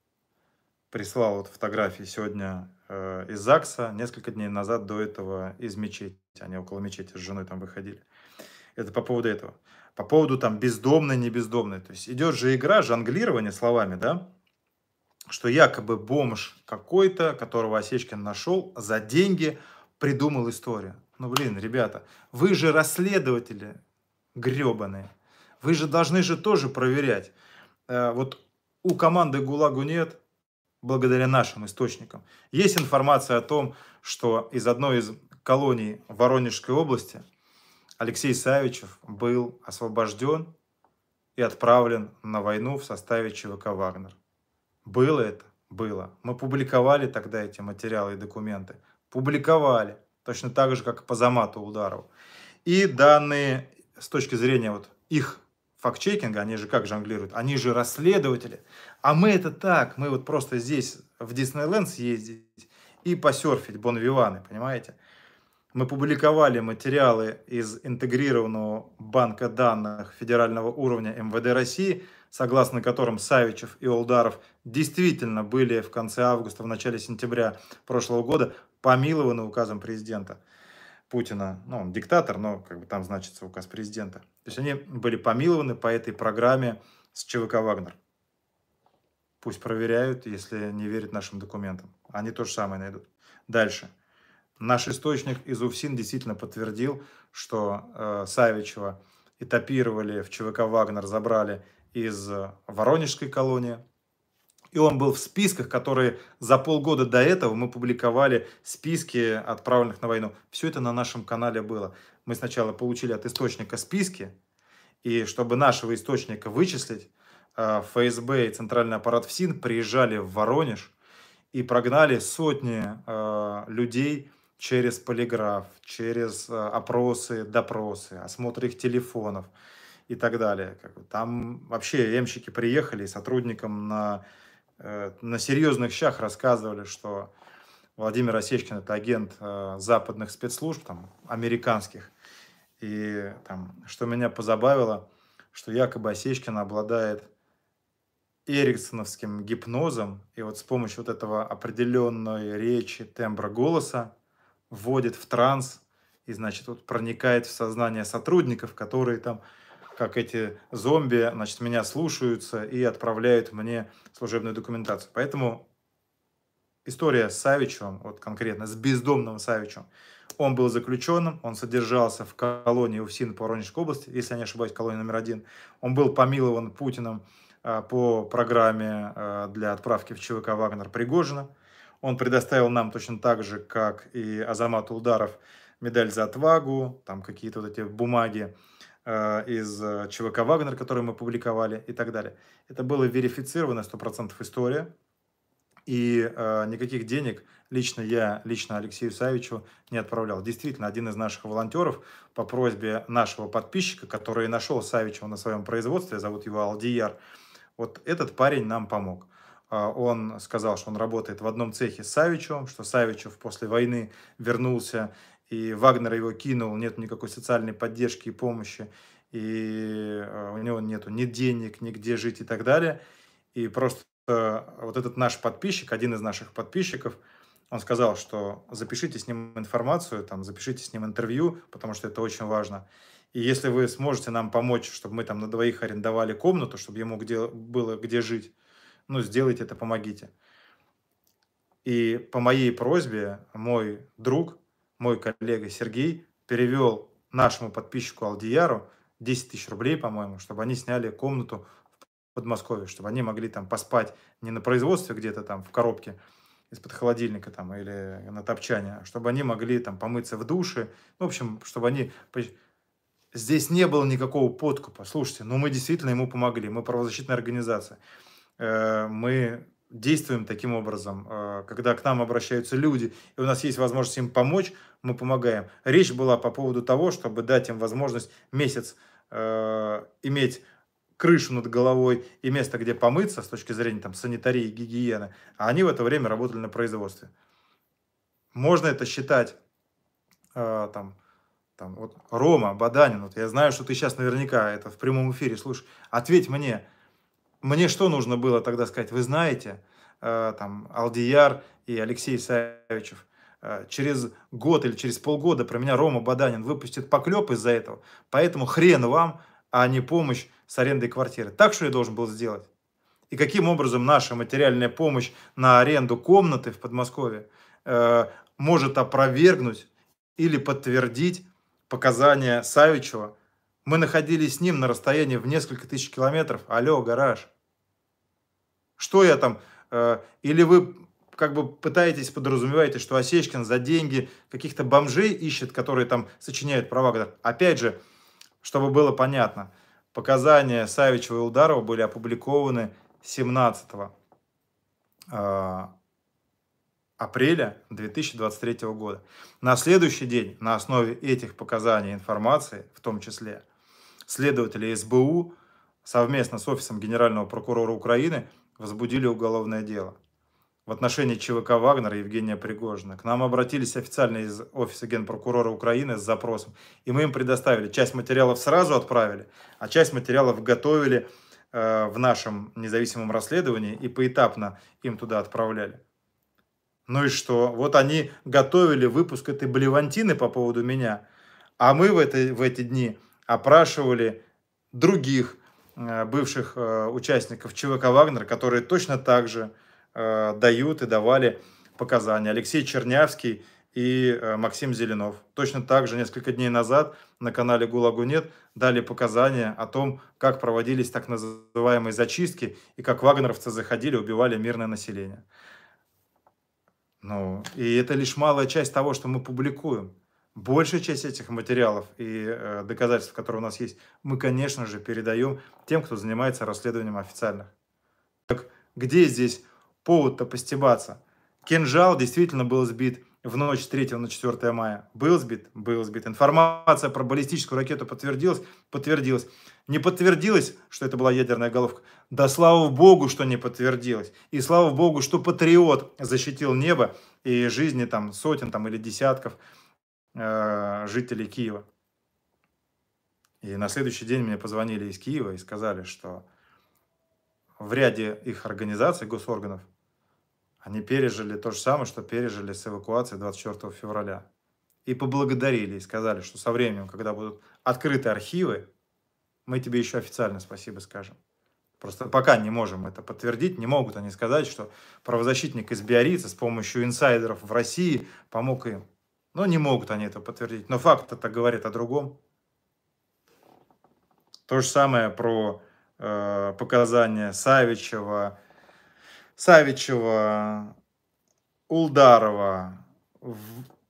прислал вот фотографии сегодня э, из ЗАГСа, несколько дней назад до этого из мечети. Они около мечети с женой там выходили. Это по поводу этого. По поводу там бездомной, не бездомной. То есть идет же игра, жонглирование словами, да? Что якобы бомж какой-то, которого Осечкин нашел, за деньги придумал историю. Ну, блин, ребята, вы же расследователи гребаные. Вы же должны же тоже проверять. Э, вот у команды ГУЛАГу нет, благодаря нашим источникам. Есть информация о том, что из одной из колоний Воронежской области Алексей Савичев был освобожден и отправлен на войну в составе ЧВК «Вагнер». Было это? Было. Мы публиковали тогда эти материалы и документы. Публиковали. Точно так же, как и по Замату Ударов. И данные с точки зрения вот их факт-чекинга, они же как жонглируют, они же расследователи. А мы это так, мы вот просто здесь в Диснейленд съездить и посерфить Бон Виваны, понимаете? мы публиковали материалы из интегрированного банка данных федерального уровня МВД России, согласно которым Савичев и Олдаров действительно были в конце августа, в начале сентября прошлого года помилованы указом президента Путина. Ну, он диктатор, но как бы там значится указ президента. То есть они были помилованы по этой программе с ЧВК «Вагнер». Пусть проверяют, если не верят нашим документам. Они то же самое найдут. Дальше. Наш источник из УФСИН действительно подтвердил, что э, Савичева этапировали в ЧВК «Вагнер», забрали из э, Воронежской колонии. И он был в списках, которые за полгода до этого мы публиковали списки отправленных на войну. Все это на нашем канале было. Мы сначала получили от источника списки, и чтобы нашего источника вычислить, э, ФСБ и центральный аппарат ФСИН приезжали в Воронеж и прогнали сотни э, людей через полиграф, через э, опросы, допросы, осмотр их телефонов и так далее. Там вообще ямщики приехали и сотрудникам на, э, на серьезных щах рассказывали, что Владимир Осечкин – это агент э, западных спецслужб, там, американских. И там, что меня позабавило, что якобы Осечкин обладает эриксоновским гипнозом, и вот с помощью вот этого определенной речи, тембра голоса вводит в транс и, значит, вот проникает в сознание сотрудников, которые там, как эти зомби, значит, меня слушаются и отправляют мне служебную документацию. Поэтому история с Савичевым вот конкретно с бездомным Савичевым, он был заключенным, он содержался в колонии УФСИН по Воронежской области, если я не ошибаюсь, колония номер один. Он был помилован Путиным а, по программе а, для отправки в ЧВК «Вагнер» Пригожина. Он предоставил нам точно так же, как и Азамат Улдаров, медаль за отвагу, там какие-то вот эти бумаги э, из э, ЧВК «Вагнер», которые мы публиковали и так далее. Это была верифицирована 100% история, и э, никаких денег лично я, лично Алексею Савичу не отправлял. Действительно, один из наших волонтеров по просьбе нашего подписчика, который нашел Савичева на своем производстве, зовут его Алдияр, вот этот парень нам помог. А он сказал, что он работает в одном цехе с Савичевым, что Савичев после войны вернулся, и Вагнер его кинул, нет никакой социальной поддержки и помощи, и э, у него нету ни денег, ни где жить и так далее. И просто вот этот наш подписчик, один из наших подписчиков, он сказал, что запишите с ним информацию, там, запишите с ним интервью, потому что это очень важно. И если вы сможете нам помочь, чтобы мы там на двоих арендовали комнату, чтобы ему где, было где жить, ну, сделайте это, помогите. И по моей просьбе мой друг, мой коллега Сергей перевел нашему подписчику Алдияру 10 тысяч рублей, по-моему, чтобы они сняли комнату в Подмосковье, чтобы они могли там поспать не на производстве где-то там в коробке из-под холодильника там или на топчане, а чтобы они могли там помыться в душе, в общем, чтобы они... Здесь не было никакого подкупа. Слушайте, ну мы действительно ему помогли, мы правозащитная организация. Э, мы действуем таким образом. Э, когда к нам обращаются люди, и у нас есть возможность им помочь, мы помогаем. Речь была по поводу того, чтобы дать им возможность месяц э, иметь крышу над головой и место, где помыться с точки зрения там, санитарии, гигиены, а они в это время работали на производстве. Можно это считать там, там, вот Рома, Баданин, вот я знаю, что ты сейчас наверняка это в прямом эфире, слушай, ответь мне, мне что нужно было тогда сказать? Вы знаете, э, там, Алдияр и Алексей Савичев, э, через год или через полгода про меня Рома Баданин выпустит поклеп из-за этого, поэтому хрен вам, а не помощь с арендой квартиры. Так что я должен был сделать? И каким образом наша материальная помощь на аренду комнаты в Подмосковье э, может опровергнуть или подтвердить показания Савичева? Мы находились с ним на расстоянии в несколько тысяч километров. Алло, гараж. Что я там... Э, или вы как бы пытаетесь, подразумеваете, что Осечкин за деньги каких-то бомжей ищет, которые там сочиняют про Опять же, чтобы было понятно, показания Савичева и Ударова были опубликованы 17 э, апреля 2023 года. На следующий день на основе этих показаний информации, в том числе, следователи СБУ совместно с Офисом Генерального прокурора Украины возбудили уголовное дело. В отношении ЧВК «Вагнер» и Евгения Пригожина. К нам обратились официально из Офиса Генпрокурора Украины с запросом. И мы им предоставили. Часть материалов сразу отправили, а часть материалов готовили э, в нашем независимом расследовании и поэтапно им туда отправляли. Ну и что? Вот они готовили выпуск этой блевантины по поводу меня, а мы в, этой, в эти дни опрашивали других Э, бывших э, участников ЧВК «Вагнер», которые точно так же э, дают и давали показания. Алексей Чернявский и Максим Зеленов. Точно так же несколько дней назад на канале «Гулагу нет» дали показания о том, как проводились так называемые зачистки и как вагнеровцы заходили, убивали мирное население. Ну, и это лишь малая часть того, что мы публикуем большая часть этих материалов и э, доказательств, которые у нас есть, мы, конечно же, передаем тем, кто занимается расследованием официально. Так где здесь повод-то постебаться? Кинжал действительно был сбит в ночь с 3 на 4 мая. Был сбит? Был сбит. Информация про баллистическую ракету подтвердилась? Подтвердилась. Не подтвердилось, что это была ядерная головка? Да слава богу, что не подтвердилось. И слава богу, что патриот защитил небо и жизни там сотен там или десятков э, жителей Киева. И на следующий день мне позвонили из Киева и сказали, что в ряде их организаций, госорганов, они пережили то же самое, что пережили с эвакуацией 24 февраля. И поблагодарили, и сказали, что со временем, когда будут открыты архивы, мы тебе еще официально спасибо скажем. Просто пока не можем это подтвердить, не могут они сказать, что правозащитник из Биорица с помощью инсайдеров в России помог им. Но не могут они это подтвердить. Но факт это говорит о другом. То же самое про э, показания Савичева, Савичева, Улдарова. В...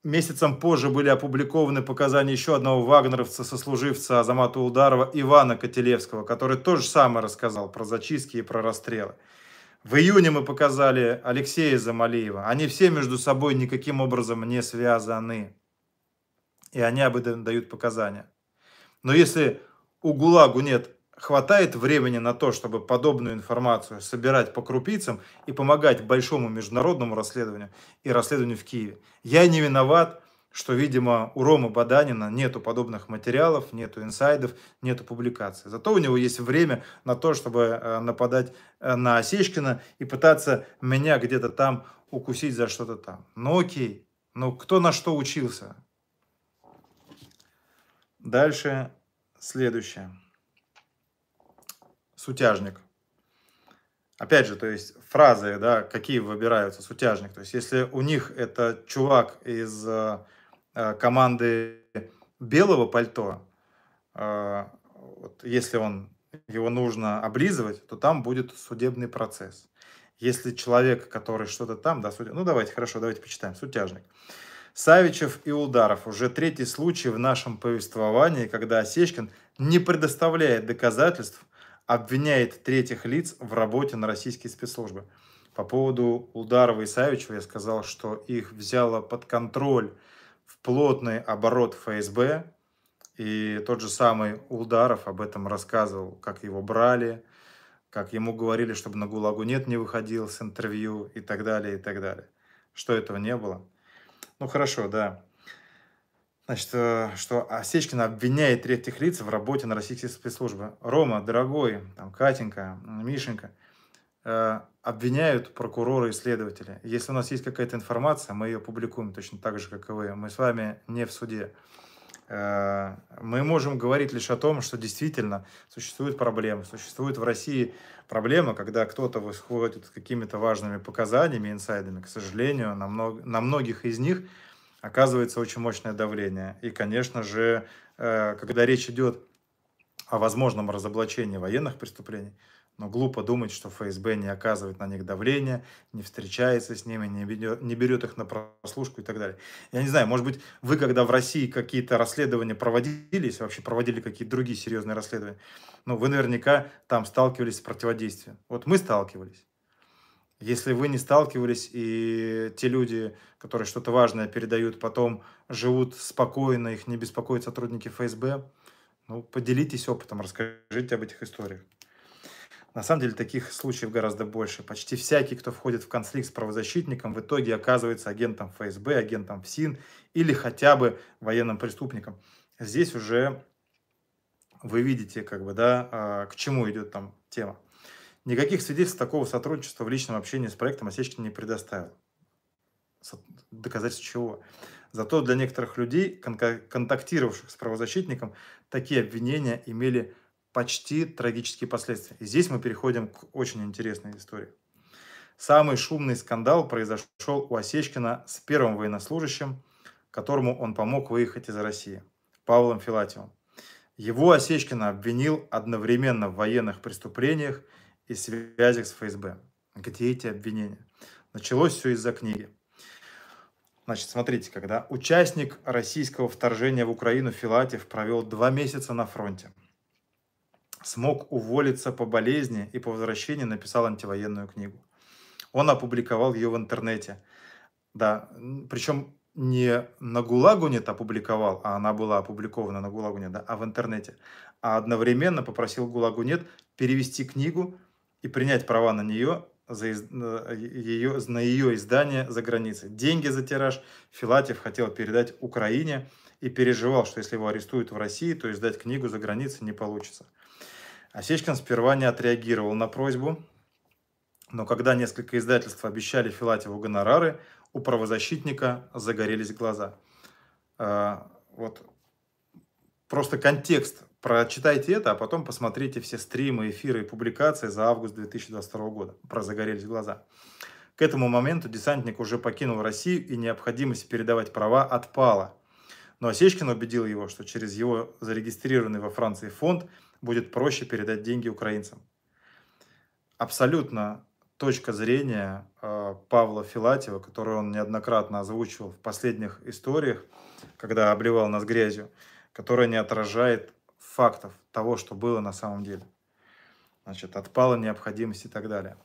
Месяцем позже были опубликованы показания еще одного вагнеровца, сослуживца Азамата Улдарова, Ивана Котелевского, который то же самое рассказал про зачистки и про расстрелы. В июне мы показали Алексея Замалиева. Они все между собой никаким образом не связаны. И они об этом дают показания. Но если у ГУЛАГу нет, хватает времени на то, чтобы подобную информацию собирать по крупицам и помогать большому международному расследованию и расследованию в Киеве. Я не виноват, что, видимо, у Ромы Баданина нету подобных материалов, нету инсайдов, нету публикаций. Зато у него есть время на то, чтобы э, нападать э, на Осечкина и пытаться меня где-то там укусить за что-то там. Ну окей, ну кто на что учился? Дальше следующее. Сутяжник. Опять же, то есть фразы, да, какие выбираются, сутяжник. То есть если у них это чувак из э, Э, команды белого пальто, э, вот, если он, его нужно облизывать, то там будет судебный процесс. Если человек, который что-то там, да, судя... ну давайте, хорошо, давайте почитаем, сутяжник. Савичев и Ударов. Уже третий случай в нашем повествовании, когда Осечкин не предоставляет доказательств, обвиняет третьих лиц в работе на российские спецслужбы. По поводу Ударова и Савичева я сказал, что их взяла под контроль плотный оборот ФСБ. И тот же самый Улдаров об этом рассказывал, как его брали, как ему говорили, чтобы на ГУЛАГу нет, не выходил с интервью и так далее, и так далее. Что этого не было. Ну хорошо, да. Значит, э, что Осечкина обвиняет третьих лиц в работе на российские спецслужбы. Рома, дорогой, там, Катенька, Мишенька, э, обвиняют прокуроры и следователи. Если у нас есть какая-то информация, мы ее публикуем точно так же, как и вы. Мы с вами не в суде. Э, мы можем говорить лишь о том, что действительно существуют проблемы. Существует в России проблема, когда кто-то выходит с какими-то важными показаниями, инсайдами. К сожалению, на, мног... на многих из них оказывается очень мощное давление. И, конечно же, э, когда речь идет о возможном разоблачении военных преступлений, но глупо думать, что ФСБ не оказывает на них давления, не встречается с ними, не берет, не берет их на прослушку и так далее. Я не знаю, может быть, вы когда в России какие-то расследования проводили, если вообще проводили какие-то другие серьезные расследования, ну, вы наверняка там сталкивались с противодействием. Вот мы сталкивались. Если вы не сталкивались, и те люди, которые что-то важное передают, потом живут спокойно, их не беспокоят сотрудники ФСБ, ну, поделитесь опытом, расскажите об этих историях. На самом деле таких случаев гораздо больше. Почти всякий, кто входит в конфликт с правозащитником, в итоге оказывается агентом ФСБ, агентом ФСИН или хотя бы военным преступником. Здесь уже вы видите, как бы, да, а, к чему идет там тема. Никаких свидетельств такого сотрудничества в личном общении с проектом Осечкин не предоставил. Доказательств чего? Зато для некоторых людей, контактировавших с правозащитником, такие обвинения имели почти трагические последствия. И здесь мы переходим к очень интересной истории. Самый шумный скандал произошел у Осечкина с первым военнослужащим, которому он помог выехать из России, Павлом Филатьевым. Его Осечкина обвинил одновременно в военных преступлениях и связях с ФСБ. Где эти обвинения? Началось все из-за книги. Значит, смотрите, когда участник российского вторжения в Украину Филатьев провел два месяца на фронте – смог уволиться по болезни и по возвращении написал антивоенную книгу. Он опубликовал ее в интернете. Да, причем не на Гулагунет опубликовал, а она была опубликована на Гулагунет, да, а в интернете. А одновременно попросил Гулагунет перевести книгу и принять права на нее за из... ее... на ее издание за границей. Деньги за тираж Филатев хотел передать Украине и переживал, что если его арестуют в России, то издать книгу за границей не получится. Осечкин сперва не отреагировал на просьбу, но когда несколько издательств обещали Филатеву гонорары, у правозащитника загорелись глаза. А, вот просто контекст. Прочитайте это, а потом посмотрите все стримы, эфиры и публикации за август 2022 года. Про загорелись глаза. К этому моменту десантник уже покинул Россию, и необходимость передавать права отпала. Но Осечкин убедил его, что через его зарегистрированный во Франции фонд – будет проще передать деньги украинцам. Абсолютно точка зрения э, Павла Филатьева, которую он неоднократно озвучивал в последних историях, когда обливал нас грязью, которая не отражает фактов того, что было на самом деле. Значит, отпала необходимость и так далее.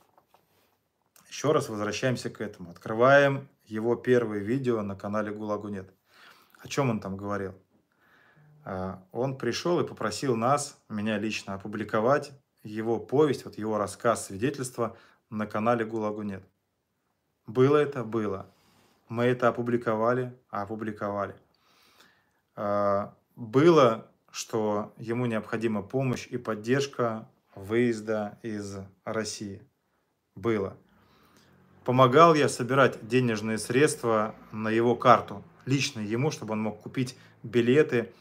Еще раз возвращаемся к этому. Открываем его первое видео на канале «Гулагу нет». О чем он там говорил? А, он пришел и попросил нас, меня лично, опубликовать его повесть, вот его рассказ, свидетельство на канале «Гулагу нет». Было это? Было. Мы это опубликовали? А опубликовали. А, было, что ему необходима помощь и поддержка выезда из России. Было. Помогал я собирать денежные средства на его карту, лично ему, чтобы он мог купить билеты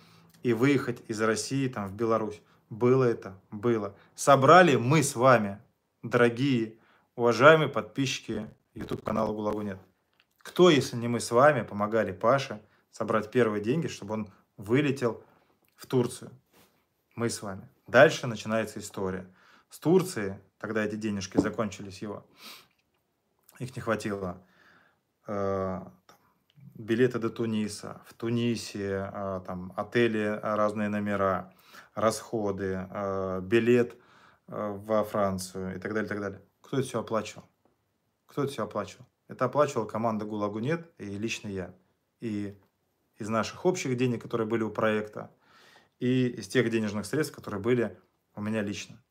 и выехать из России там, в Беларусь. Было это, было. Собрали мы с вами, дорогие, уважаемые подписчики YouTube канала «Гулагу нет». Кто, если не мы с вами, помогали Паше собрать первые деньги, чтобы он вылетел в Турцию? Мы с вами. Дальше начинается история. С Турции, тогда эти денежки закончились его, их не хватило. Э, билеты до Туниса, в Тунисе а, там отели, а, разные номера, расходы, а, билет во Францию и так далее, и так далее. Кто это все оплачивал? Кто это все оплачивал? Это оплачивала команда «ГУЛАГу нет» и лично я. И из наших общих денег, которые были у проекта, и из тех денежных средств, которые были у меня лично.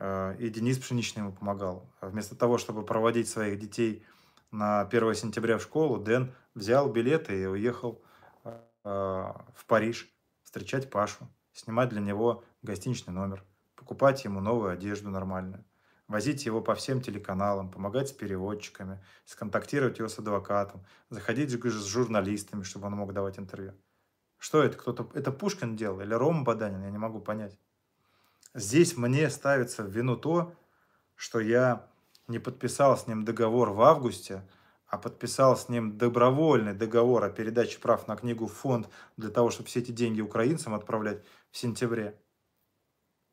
И Денис Пшеничный ему помогал. Вместо того, чтобы проводить своих детей на 1 сентября в школу, Дэн взял билеты и уехал э, в Париж встречать Пашу, снимать для него гостиничный номер, покупать ему новую одежду нормальную, возить его по всем телеканалам, помогать с переводчиками, сконтактировать его с адвокатом, заходить с журналистами, чтобы он мог давать интервью. Что это? Кто-то это Пушкин делал или Рома Баданин? Я не могу понять. Здесь мне ставится в вину то, что я не подписал с ним договор в августе а подписал с ним добровольный договор о передаче прав на книгу в фонд для того, чтобы все эти деньги украинцам отправлять в сентябре.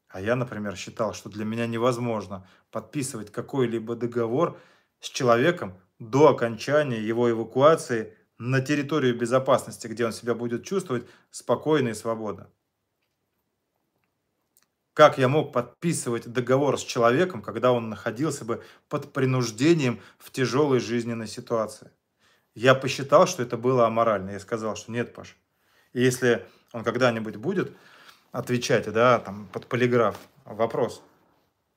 А я, например, считал, что для меня невозможно подписывать какой-либо договор с человеком до окончания его эвакуации на территорию безопасности, где он себя будет чувствовать спокойно и свободно. Как я мог подписывать договор с человеком, когда он находился бы под принуждением в тяжелой жизненной ситуации? Я посчитал, что это было аморально. Я сказал, что нет, Паш. И если он когда-нибудь будет отвечать, да, там, под полиграф, вопрос.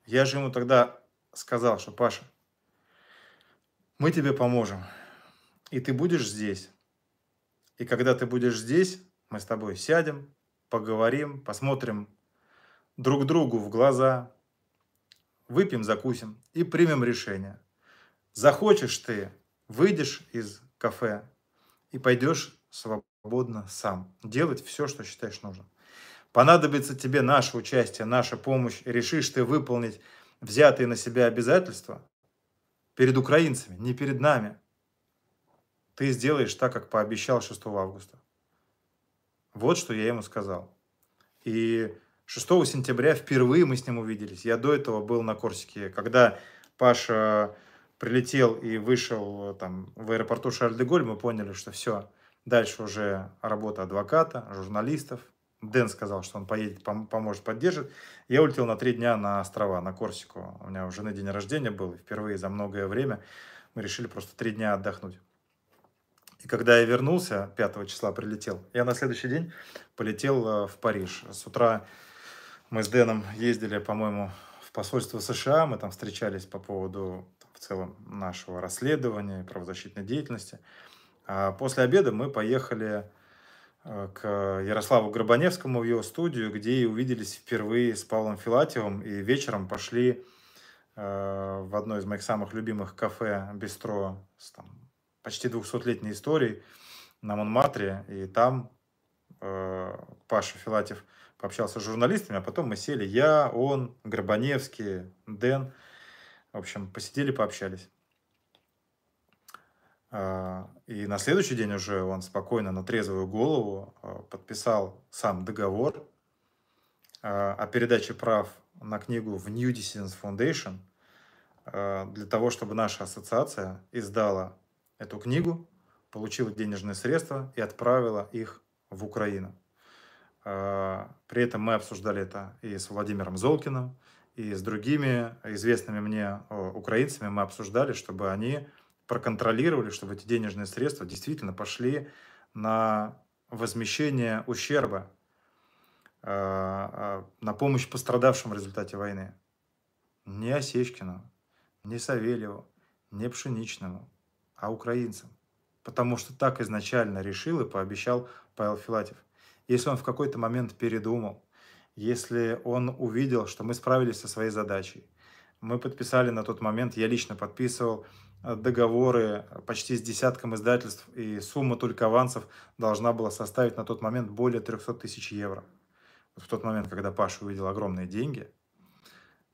Я же ему тогда сказал, что, Паша, мы тебе поможем. И ты будешь здесь. И когда ты будешь здесь, мы с тобой сядем, поговорим, посмотрим друг другу в глаза, выпьем, закусим и примем решение. Захочешь ты, выйдешь из кафе и пойдешь свободно сам. Делать все, что считаешь нужным. Понадобится тебе наше участие, наша помощь. Решишь ты выполнить взятые на себя обязательства перед украинцами, не перед нами. Ты сделаешь так, как пообещал 6 августа. Вот что я ему сказал. И 6 сентября впервые мы с ним увиделись. Я до этого был на Корсике. Когда Паша прилетел и вышел там, в аэропорту Шарль-де-Голь, мы поняли, что все. Дальше уже работа адвоката, журналистов. Дэн сказал, что он поедет, поможет, поддержит. Я улетел на три дня на острова, на Корсику. У меня уже на день рождения был, и впервые за многое время мы решили просто три дня отдохнуть. И когда я вернулся, 5 числа прилетел, я на следующий день полетел э, в Париж. С утра мы с Дэном ездили, по-моему, в посольство США, мы там встречались по поводу в целом нашего расследования, правозащитной деятельности. А после обеда мы поехали э, к Ярославу Горбаневскому в его студию, где и увиделись впервые с Павлом Филатьевым, и вечером пошли э, в одно из моих самых любимых кафе «Бистро» с там, почти 200-летней историей на Монмартре, и там э, Паша Филатьев – пообщался с журналистами, а потом мы сели, я, он, Горбаневский, Дэн, в общем, посидели, пообщались. А, и на следующий день уже он спокойно на трезвую голову а, подписал сам договор а, о передаче прав на книгу в New Decisions Foundation для того, чтобы наша ассоциация издала эту книгу, получила денежные средства и отправила их в Украину. А, при этом мы обсуждали это и с Владимиром Золкиным, и с другими известными мне украинцами. Мы обсуждали, чтобы они проконтролировали, чтобы эти денежные средства действительно пошли на возмещение ущерба, а, а, на помощь пострадавшим в результате войны. Не Осечкину, не Савельеву, не Пшеничному, а украинцам. Потому что так изначально решил и пообещал Павел Филатев. Если он в какой-то момент передумал, если он увидел, что мы справились со своей задачей, мы подписали на тот момент, я лично подписывал э, договоры почти с десятком издательств, и сумма только авансов должна была составить на тот момент более 300 тысяч евро. В тот момент, когда Паша увидел огромные деньги,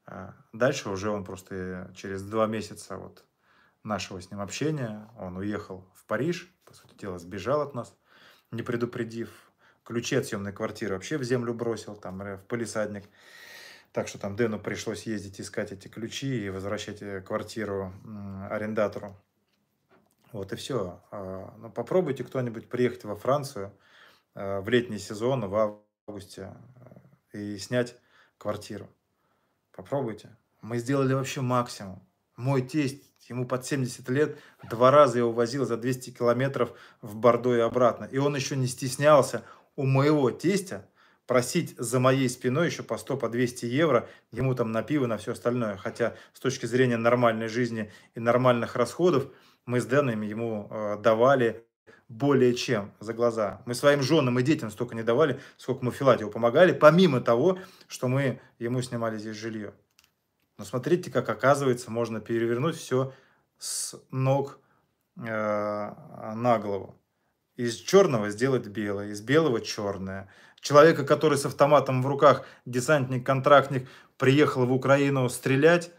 э, дальше уже он просто э, через два месяца вот нашего с ним общения, он уехал в Париж, по сути дела, сбежал от нас, не предупредив ключи от съемной квартиры вообще в землю бросил, там, э, в полисадник. Так что там Дэну пришлось ездить искать эти ключи и возвращать э, квартиру арендатору. Вот и все. А, Но ну, попробуйте кто-нибудь приехать во Францию э, в летний сезон, в августе, и снять квартиру. Попробуйте. Мы сделали вообще максимум. Мой тесть, ему под 70 лет, два раза я увозил за 200 километров в Бордо и обратно. И он еще не стеснялся, у моего тестя просить за моей спиной еще по 100, по 200 евро, ему там на пиво, на все остальное. Хотя с точки зрения нормальной жизни и нормальных расходов мы с Дэном ему э, давали более чем за глаза. Мы своим женам и детям столько не давали, сколько мы Филатеву помогали, помимо того, что мы ему снимали здесь жилье. Но смотрите, как оказывается, можно перевернуть все с ног э, на голову. Из черного сделать белое, из белого черное. Человека, который с автоматом в руках, десантник-контрактник, приехал в Украину стрелять,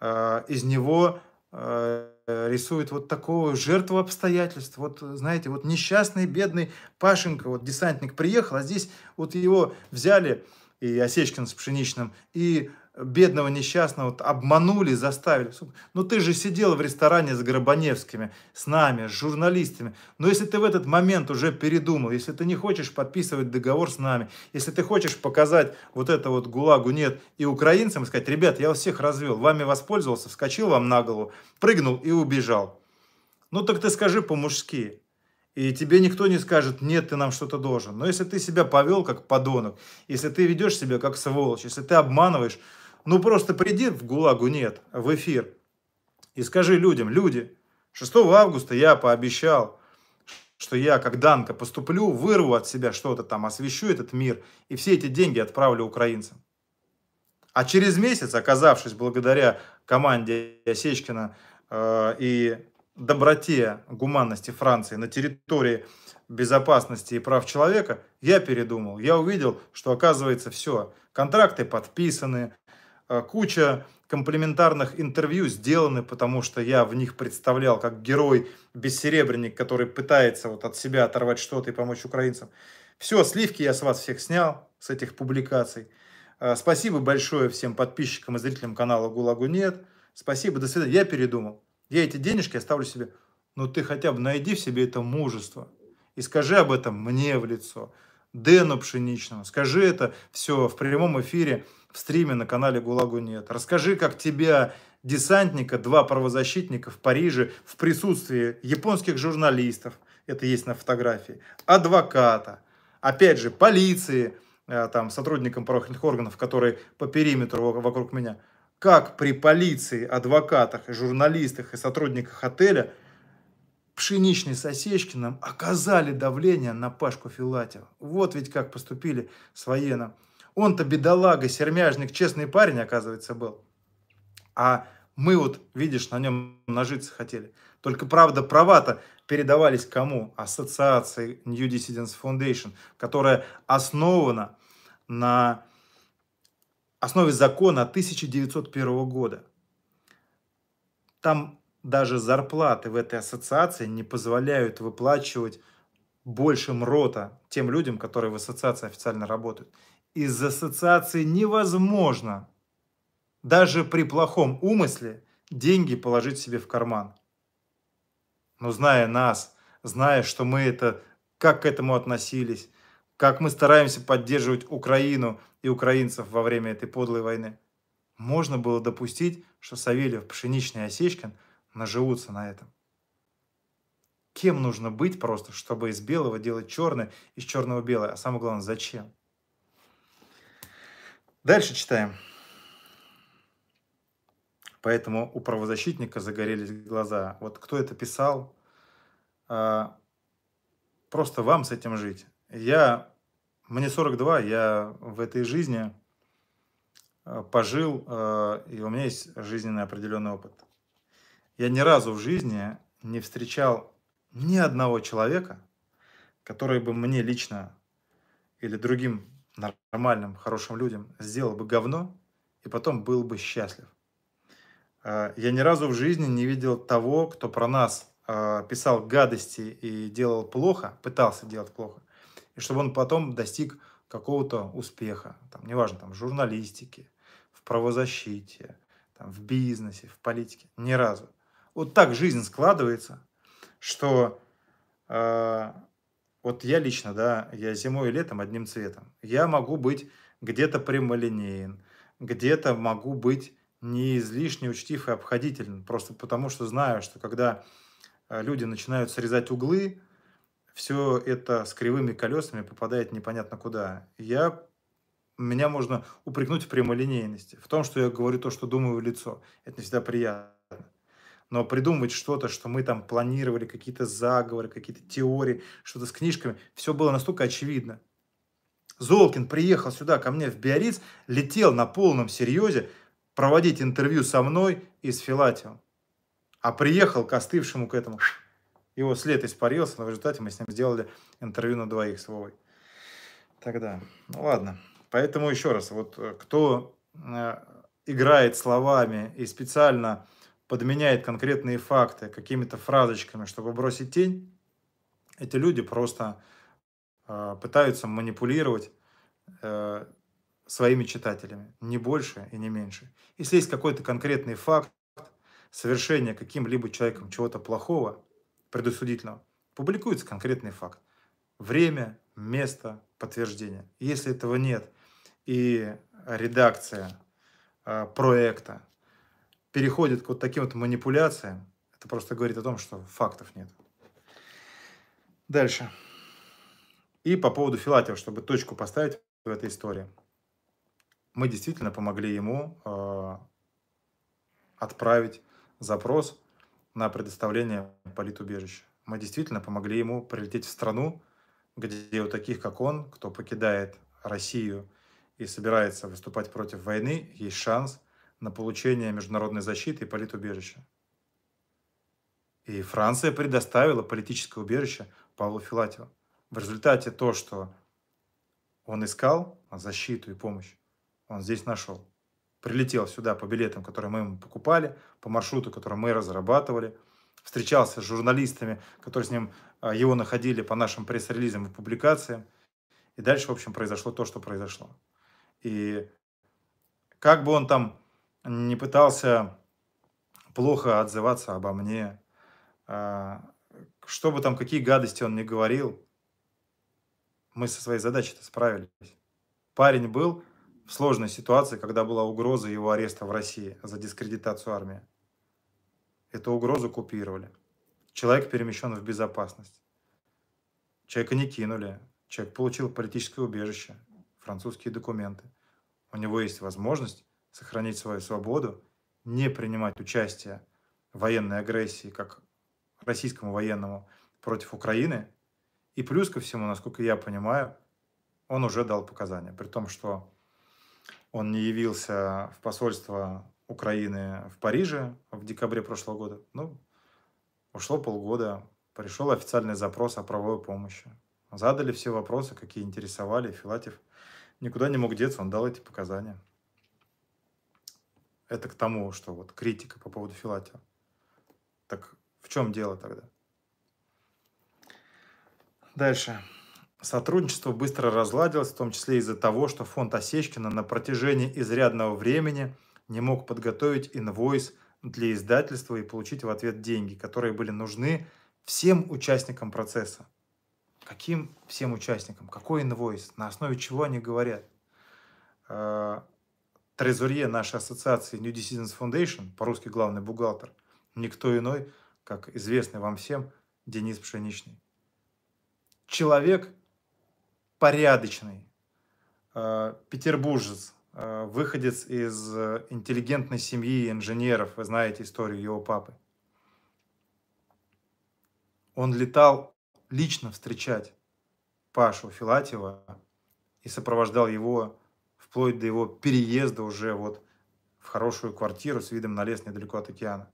э, из него э, рисует вот такого жертву обстоятельств. Вот, знаете, вот несчастный, бедный Пашенко, вот десантник приехал, а здесь вот его взяли, и Осечкин с Пшеничным, и бедного несчастного вот, обманули, заставили. Ну ты же сидел в ресторане с Горбаневскими, с нами, с журналистами. Но если ты в этот момент уже передумал, если ты не хочешь подписывать договор с нами, если ты хочешь показать вот это вот ГУЛАГу нет и украинцам, сказать, ребят, я вас всех развел, вами воспользовался, вскочил вам на голову, прыгнул и убежал. Ну так ты скажи по-мужски, и тебе никто не скажет, нет, ты нам что-то должен. Но если ты себя повел как подонок, если ты ведешь себя как сволочь, если ты обманываешь, ну просто приди в ГУЛАГу нет, в эфир, и скажи людям, люди, 6 августа я пообещал, что я как Данка поступлю, вырву от себя что-то там, освещу этот мир и все эти деньги отправлю украинцам. А через месяц, оказавшись благодаря команде Осечкина э, и доброте, гуманности Франции на территории безопасности и прав человека, я передумал. Я увидел, что оказывается все. Контракты подписаны, Э, куча комплементарных интервью сделаны, потому что я в них представлял как герой бессеребренник, который пытается вот от себя оторвать что-то и помочь украинцам. Все, сливки я с вас всех снял, с этих публикаций. Э, спасибо большое всем подписчикам и зрителям канала «Гулагу нет». Спасибо, до свидания. Я передумал. Я эти денежки оставлю себе. Но ну, ты хотя бы найди в себе это мужество. И скажи об этом мне в лицо. Дэну Пшеничному. Скажи это все в прямом эфире в стриме на канале «Гулагу нет». Расскажи, как тебя, десантника, два правозащитника в Париже в присутствии японских журналистов, это есть на фотографии, адвоката, опять же, полиции, э, там, сотрудникам правоохранительных органов, которые по периметру вокруг меня, как при полиции, адвокатах, журналистах и сотрудниках отеля Пшеничный нам оказали давление на Пашку Филатева. Вот ведь как поступили с военным. Он-то бедолага, сермяжник, честный парень, оказывается, был. А мы вот, видишь, на нем нажиться хотели. Только, правда, права-то передавались кому? Ассоциации New Dissidents Foundation, которая основана на основе закона 1901 года. Там даже зарплаты в этой ассоциации не позволяют выплачивать большим рота тем людям, которые в ассоциации официально работают из ассоциации невозможно даже при плохом умысле деньги положить себе в карман. Но зная нас, зная, что мы это, как к этому относились, как мы стараемся поддерживать Украину и украинцев во время этой подлой войны, можно было допустить, что Савельев, Пшеничный и Осечкин наживутся на этом. Кем нужно быть просто, чтобы из белого делать черное, из черного белое, а самое главное, зачем? Дальше читаем. Поэтому у правозащитника загорелись глаза. Вот кто это писал, а, просто вам с этим жить. Я, мне 42, я в этой жизни а, пожил, а, и у меня есть жизненный определенный опыт. Я ни разу в жизни не встречал ни одного человека, который бы мне лично или другим нормальным, хорошим людям, сделал бы говно и потом был бы счастлив. А, я ни разу в жизни не видел того, кто про нас а, писал гадости и делал плохо, пытался делать плохо, и чтобы он потом достиг какого-то успеха, там, неважно, там, в журналистике, в правозащите, там, в бизнесе, в политике, ни разу. Вот так жизнь складывается, что а, вот я лично, да, я зимой и летом одним цветом. Я могу быть где-то прямолинеен, где-то могу быть не излишне учтив и обходительным, просто потому что знаю, что когда э, люди начинают срезать углы, все это с кривыми колесами попадает непонятно куда. Я, меня можно упрекнуть в прямолинейности, в том, что я говорю то, что думаю в лицо. Это не всегда приятно. Но придумывать что-то, что мы там планировали, какие-то заговоры, какие-то теории, что-то с книжками, все было настолько очевидно. Золкин приехал сюда ко мне в Биориц, летел на полном серьезе проводить интервью со мной и с Филатевым. А приехал к остывшему к этому. Его след испарился, но в результате мы с ним сделали интервью на двоих с Вовой. Тогда, ну ладно. Поэтому еще раз, вот э, кто э, играет словами и специально подменяет конкретные факты какими-то фразочками, чтобы бросить тень, эти люди просто э, пытаются манипулировать э, своими читателями, не больше и не меньше. Если есть какой-то конкретный факт совершения каким-либо человеком чего-то плохого, предусудительного, публикуется конкретный факт. Время, место, подтверждение. Если этого нет, и редакция э, проекта переходит к вот таким вот манипуляциям, это просто говорит о том, что фактов нет. Дальше. И по поводу Филатева, чтобы точку поставить в этой истории. Мы действительно помогли ему э, отправить запрос на предоставление политубежища. Мы действительно помогли ему прилететь в страну, где у таких, как он, кто покидает Россию и собирается выступать против войны, есть шанс на получение международной защиты и политубежища. И Франция предоставила политическое убежище Павлу Филатеву. В результате то, что он искал защиту и помощь, он здесь нашел. Прилетел сюда по билетам, которые мы ему покупали, по маршруту, который мы разрабатывали. Встречался с журналистами, которые с ним а, его находили по нашим пресс-релизам и публикациям. И дальше, в общем, произошло то, что произошло. И как бы он там не пытался плохо отзываться обо мне, а, что бы там, какие гадости он ни говорил, мы со своей задачей-то справились. Парень был в сложной ситуации, когда была угроза его ареста в России за дискредитацию армии. Эту угрозу купировали. Человек перемещен в безопасность. Человека не кинули. Человек получил политическое убежище, французские документы. У него есть возможность сохранить свою свободу, не принимать участие в военной агрессии, как российскому военному против Украины. И плюс ко всему, насколько я понимаю, он уже дал показания. При том, что он не явился в посольство Украины в Париже в декабре прошлого года. Ну, ушло полгода, пришел официальный запрос о правовой помощи. Задали все вопросы, какие интересовали, Филатев никуда не мог деться, он дал эти показания. Это к тому, что вот критика по поводу Филатера. Так в чем дело тогда? Дальше. Сотрудничество быстро разладилось, в том числе из-за того, что фонд Осечкина на протяжении изрядного времени не мог подготовить инвойс для издательства и получить в ответ деньги, которые были нужны всем участникам процесса. Каким всем участникам? Какой инвойс? На основе чего они говорят? А, трезорье нашей ассоциации New Decisions Foundation, по-русски главный бухгалтер, никто иной, как известный вам всем Денис Пшеничный. Человек порядочный, э, петербуржец, э, выходец из э, интеллигентной семьи инженеров, вы знаете историю его папы. Он летал лично встречать Пашу Филатьева и сопровождал его вплоть до его переезда уже вот в хорошую квартиру с видом на лес недалеко от океана.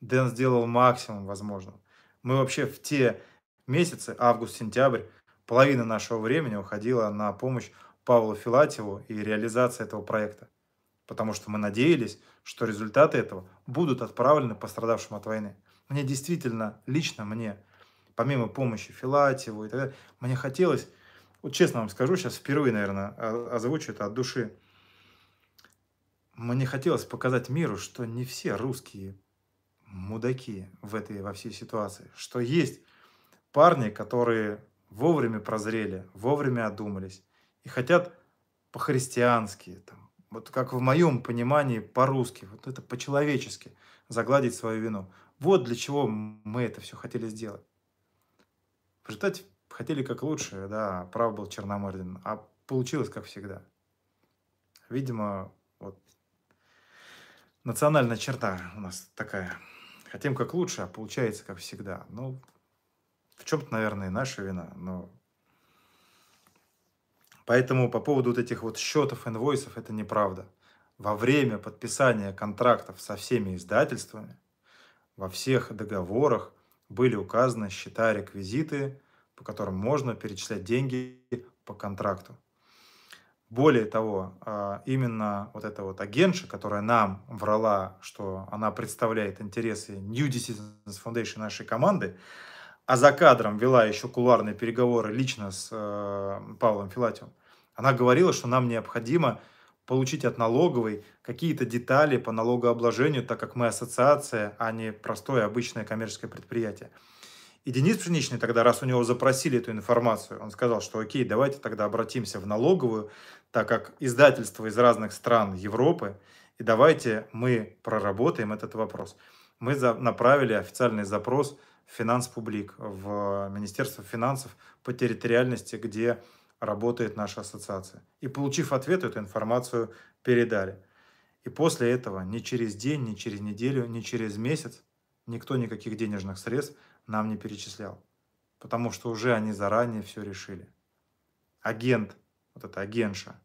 Дэн сделал максимум возможного. Мы вообще в те месяцы, август-сентябрь, половина нашего времени уходила на помощь Павлу Филатьеву и реализация этого проекта. Потому что мы надеялись, что результаты этого будут отправлены пострадавшим от войны. Мне действительно, лично мне, помимо помощи Филатьеву и так далее, мне хотелось вот честно вам скажу, сейчас впервые, наверное, озвучу это от души. Мне хотелось показать миру, что не все русские мудаки в этой, во всей ситуации. Что есть парни, которые вовремя прозрели, вовремя одумались и хотят по-христиански, там, вот как в моем понимании по-русски, вот это по-человечески загладить свою вину. Вот для чего мы это все хотели сделать. В результате Хотели как лучше, да, прав был Черномордин, а получилось как всегда. Видимо, вот национальная черта у нас такая. Хотим как лучше, а получается как всегда. Ну, в чем-то, наверное, и наша вина, но... Поэтому по поводу вот этих вот счетов, инвойсов, это неправда. Во время подписания контрактов со всеми издательствами, во всех договорах были указаны счета, реквизиты, по которым можно перечислять деньги по контракту. Более того, а, именно вот эта вот агентша, которая нам врала, что она представляет интересы New Citizens Foundation нашей команды, а за кадром вела еще кулуарные переговоры лично с э, Павлом Филатьевым, она говорила, что нам необходимо получить от налоговой какие-то детали по налогообложению, так как мы ассоциация, а не простое обычное коммерческое предприятие. И Денис Пшеничный тогда, раз у него запросили эту информацию, он сказал, что окей, давайте тогда обратимся в налоговую, так как издательства из разных стран Европы, и давайте мы проработаем этот вопрос. Мы направили официальный запрос в финанс в Министерство финансов по территориальности, где работает наша ассоциация. И получив ответ, эту информацию передали. И после этого ни через день, ни через неделю, ни через месяц никто никаких денежных средств нам не перечислял, потому что уже они заранее все решили. Агент, вот это агентша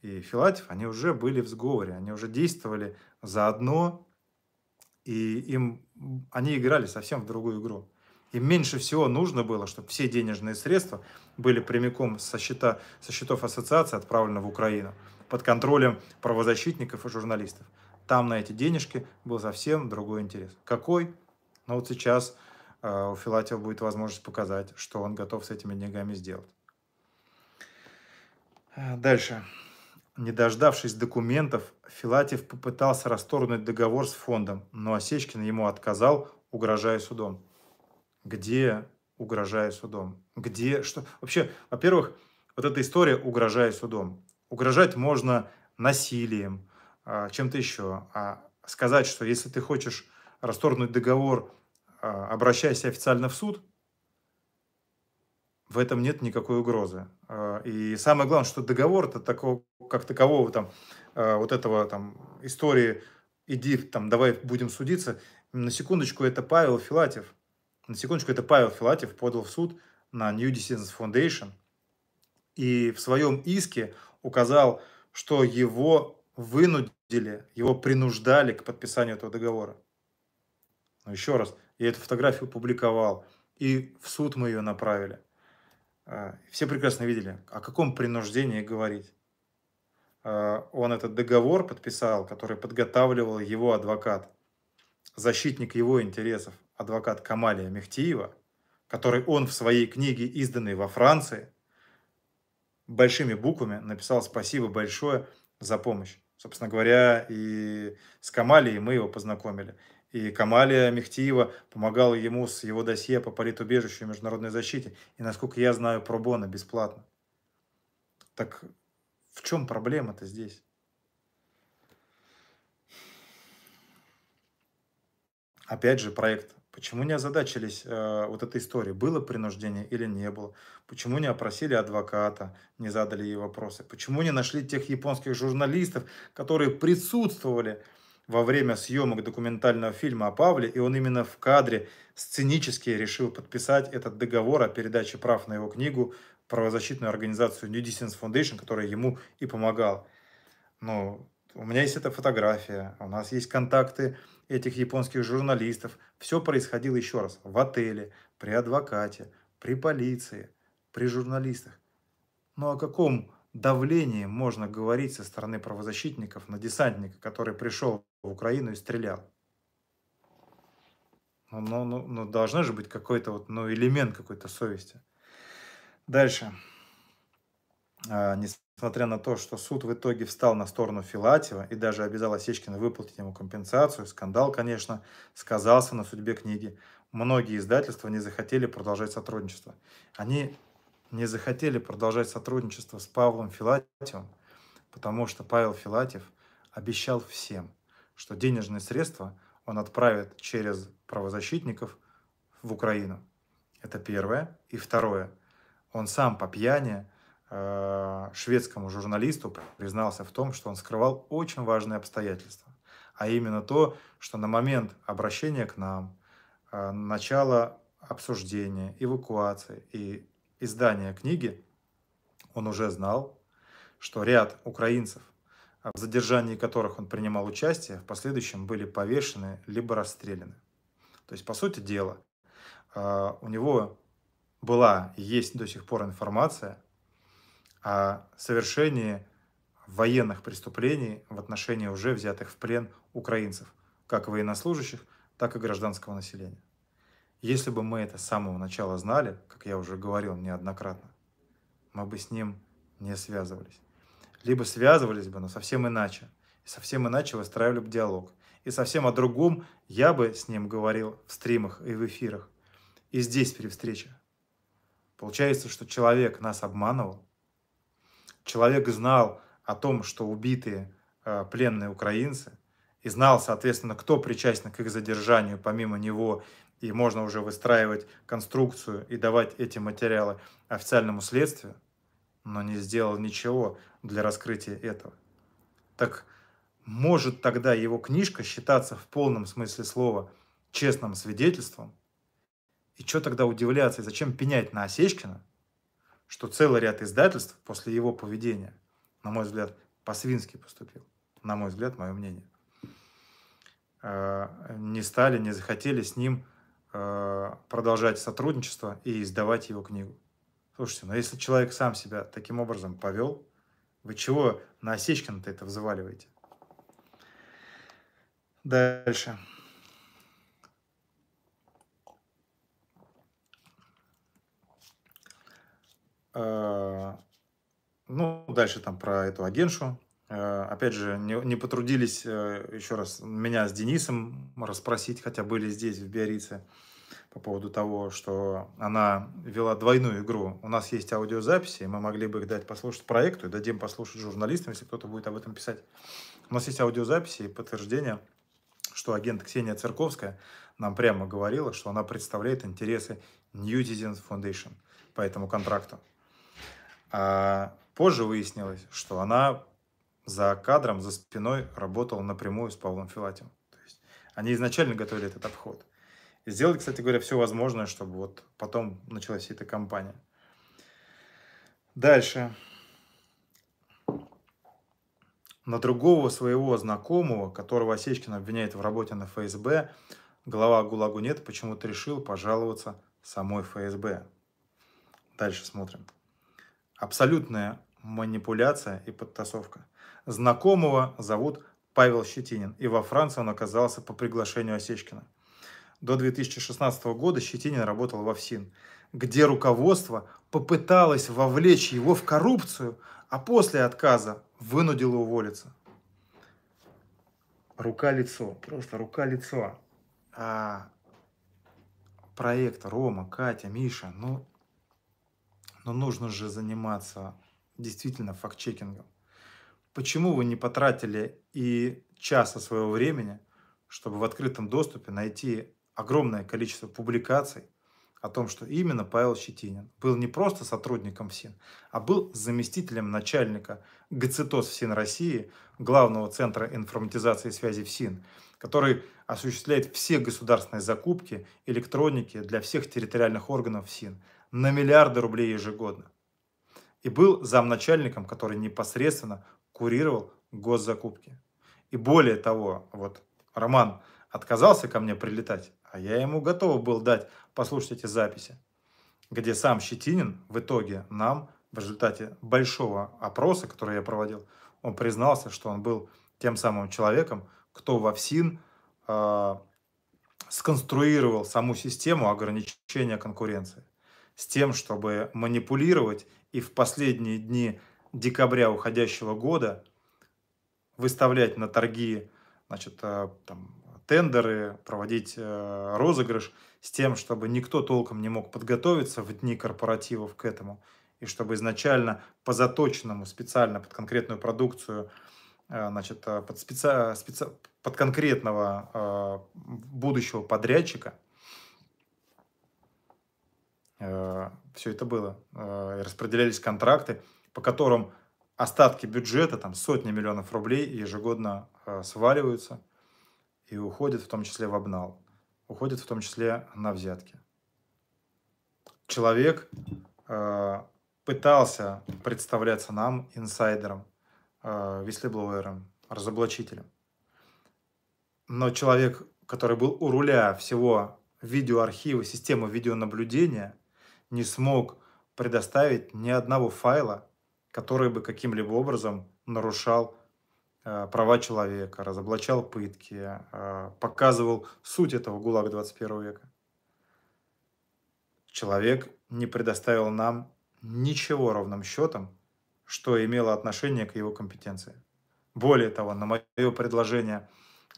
и Филатьев, они уже были в сговоре, они уже действовали заодно, и им, они играли совсем в другую игру. Им меньше всего нужно было, чтобы все денежные средства были прямиком со, счета, со счетов ассоциации отправлены в Украину под контролем правозащитников и журналистов. Там на эти денежки был совсем другой интерес. Какой? Ну вот сейчас Э, у Филатева будет возможность показать, что он готов с этими деньгами сделать. Дальше. Не дождавшись документов, Филатев попытался расторгнуть договор с фондом, но Осечкин ему отказал, угрожая судом. Где угрожая судом? Где что? Вообще, во-первых, вот эта история угрожая судом. Угрожать можно насилием, а, чем-то еще. А сказать, что если ты хочешь расторгнуть договор а, обращайся официально в суд, в этом нет никакой угрозы. А, и самое главное, что договор-то такого, как такового там, а, вот этого там истории «иди, там, давай будем судиться», на секундочку, это Павел Филатев, На секундочку, это Павел Филатев подал в суд на New Decisions Foundation и в своем иске указал, что его вынудили, его принуждали к подписанию этого договора. Но еще раз, я эту фотографию публиковал, и в суд мы ее направили. А, все прекрасно видели, о каком принуждении говорить. А, он этот договор подписал, который подготавливал его адвокат, защитник его интересов, адвокат Камалия Мехтиева, который он в своей книге, изданной во Франции, большими буквами написал «Спасибо большое за помощь». Собственно говоря, и с Камалией мы его познакомили. И Камалия Мехтиева помогала ему с его досье по политубежищу и международной защите. И, насколько я знаю, пробона бесплатно. Так в чем проблема-то здесь? Опять же, проект. Почему не озадачились э, вот этой историей, было принуждение или не было? Почему не опросили адвоката, не задали ей вопросы? Почему не нашли тех японских журналистов, которые присутствовали во время съемок документального фильма о Павле, и он именно в кадре сценически решил подписать этот договор о передаче прав на его книгу правозащитную организацию New Distance Foundation, которая ему и помогала. Но у меня есть эта фотография, у нас есть контакты этих японских журналистов. Все происходило еще раз в отеле, при адвокате, при полиции, при журналистах. Ну о каком давлением можно говорить со стороны правозащитников на десантника, который пришел в Украину и стрелял? Ну, ну, ну, ну должна же быть какой-то вот, ну, элемент какой-то совести. Дальше. А, несмотря на то, что суд в итоге встал на сторону Филатева и даже обязал Осечкина выплатить ему компенсацию, скандал, конечно, сказался на судьбе книги. Многие издательства не захотели продолжать сотрудничество. Они не захотели продолжать сотрудничество с Павлом Филатьевым, потому что Павел Филатьев обещал всем, что денежные средства он отправит через правозащитников в Украину. Это первое. И второе. Он сам по пьяни э, шведскому журналисту признался в том, что он скрывал очень важные обстоятельства. А именно то, что на момент обращения к нам, э, начала обсуждения, эвакуации и издания книги, он уже знал, что ряд украинцев, в задержании которых он принимал участие, в последующем были повешены либо расстреляны. То есть, по сути дела, э, у него была и есть до сих пор информация о совершении военных преступлений в отношении уже взятых в плен украинцев, как военнослужащих, так и гражданского населения. Если бы мы это с самого начала знали, как я уже говорил неоднократно, мы бы с ним не связывались. Либо связывались бы, но совсем иначе. совсем иначе выстраивали бы диалог. И совсем о другом я бы с ним говорил в стримах и в эфирах. И здесь при встрече. Получается, что человек нас обманывал. Человек знал о том, что убитые э, пленные украинцы, и знал, соответственно, кто причастен к их задержанию, помимо него и можно уже выстраивать конструкцию и давать эти материалы официальному следствию, но не сделал ничего для раскрытия этого. Так может тогда его книжка считаться в полном смысле слова честным свидетельством? И что тогда удивляться, и зачем пенять на Осечкина, что целый ряд издательств после его поведения, на мой взгляд, по-свински поступил, на мой взгляд, мое мнение, а, не стали, не захотели с ним Э, продолжать сотрудничество и издавать его книгу. Слушайте, но ну если человек сам себя таким образом повел, вы чего на Осечкина-то это взваливаете? Дальше. Э, ну, дальше там про эту агеншу Э, опять же, не, не потрудились э, еще раз меня с Денисом расспросить, хотя были здесь, в Биорице, по поводу того, что она вела двойную игру. У нас есть аудиозаписи, мы могли бы их дать послушать проекту и дадим послушать журналистам, если кто-то будет об этом писать. У нас есть аудиозаписи и подтверждение, что агент Ксения Церковская нам прямо говорила, что она представляет интересы New Citizens Foundation по этому контракту. А позже выяснилось, что она за кадром, за спиной работал напрямую с Павлом Филатем. То есть они изначально готовили этот обход. И сделали, кстати говоря, все возможное, чтобы вот потом началась эта кампания. Дальше. На другого своего знакомого, которого Осечкин обвиняет в работе на ФСБ, глава ГУЛАГу нет, почему-то решил пожаловаться самой ФСБ. Дальше смотрим. Абсолютная манипуляция и подтасовка знакомого зовут Павел Щетинин, и во Франции он оказался по приглашению Осечкина. До 2016 года Щетинин работал во ФСИН, где руководство попыталось вовлечь его в коррупцию, а после отказа вынудило уволиться. Рука-лицо, просто рука-лицо. А, проект Рома, Катя, Миша, ну, но ну нужно же заниматься действительно факт-чекингом. Почему вы не потратили и часа своего времени, чтобы в открытом доступе найти огромное количество публикаций о том, что именно Павел Щетинин был не просто сотрудником ФСИН, а был заместителем начальника ГЦТОС ФСИН России, главного центра информатизации и связи ФСИН, который осуществляет все государственные закупки электроники для всех территориальных органов ФСИН на миллиарды рублей ежегодно. И был замначальником, который непосредственно курировал госзакупки. И более того, вот Роман отказался ко мне прилетать, а я ему готов был дать послушать эти записи, где сам Щетинин в итоге нам в результате большого опроса, который я проводил, он признался, что он был тем самым человеком, кто во ФСИН э, сконструировал саму систему ограничения конкуренции с тем, чтобы манипулировать и в последние дни декабря уходящего года выставлять на торги значит, э, там, тендеры, проводить э, розыгрыш с тем, чтобы никто толком не мог подготовиться в дни корпоративов к этому, и чтобы изначально по заточенному специально под конкретную продукцию, э, значит, под, специ... Специ... под конкретного будущего подрядчика все это было. И распределялись контракты, по которым остатки бюджета, там сотни миллионов рублей ежегодно э, сваливаются и уходят в том числе в обнал, уходят в том числе на взятки. Человек э, пытался представляться нам инсайдером, э, вислеблоером, разоблачителем. Но человек, который был у руля всего видеоархива, системы видеонаблюдения, не смог предоставить ни одного файла, который бы каким-либо образом нарушал э, права человека, разоблачал пытки, э, показывал суть этого ГУЛАГа 21 века. Человек не предоставил нам ничего ровным счетом, что имело отношение к его компетенции. Более того, на мое предложение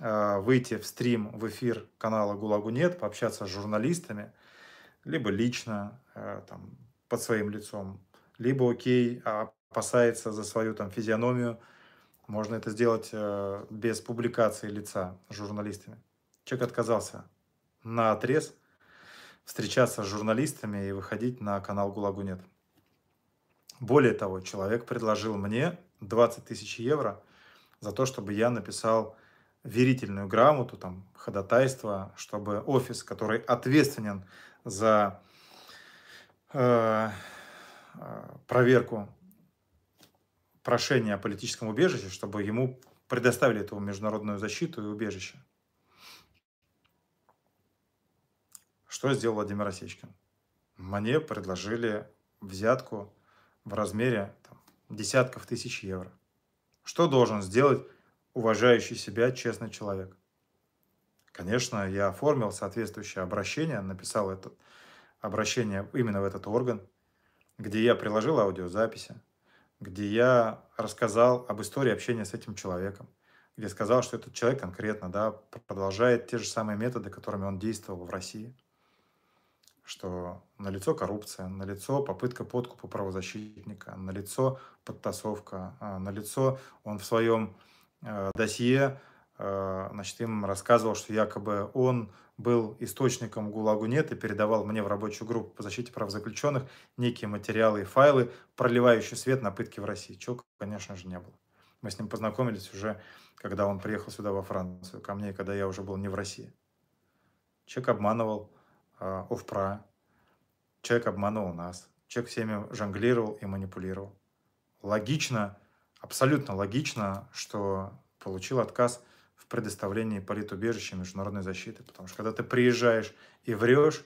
э, выйти в стрим, в эфир канала «ГУЛАГу нет», пообщаться с журналистами, либо лично, там, под своим лицом, либо окей, а опасается за свою там физиономию. Можно это сделать э, без публикации лица с журналистами. Человек отказался на отрез встречаться с журналистами и выходить на канал «Гулагу нет». Более того, человек предложил мне 20 тысяч евро за то, чтобы я написал верительную грамоту, там, ходатайство, чтобы офис, который ответственен за э, э проверку прошение о политическом убежище, чтобы ему предоставили эту международную защиту и убежище. Что сделал Владимир Осечкин? Мне предложили взятку в размере там, десятков тысяч евро. Что должен сделать уважающий себя честный человек? Конечно, я оформил соответствующее обращение, написал это обращение именно в этот орган, где я приложил аудиозаписи, где я рассказал об истории общения с этим человеком, где сказал, что этот человек конкретно да, продолжает те же самые методы, которыми он действовал в России, что налицо коррупция, налицо попытка подкупа правозащитника, налицо подтасовка, а, налицо он в своем э, досье э, значит, им рассказывал, что якобы он был источником ГУЛАГу-нет и передавал мне в рабочую группу по защите прав заключенных некие материалы и файлы, проливающие свет на пытки в России, чего, конечно же, не было. Мы с ним познакомились уже, когда он приехал сюда, во Францию, ко мне, когда я уже был не в России. Человек обманывал э, ОФПРА, человек обманывал нас, человек всеми жонглировал и манипулировал. Логично, абсолютно логично, что получил отказ – предоставлении политубежища и международной защиты. Потому что когда ты приезжаешь и врешь,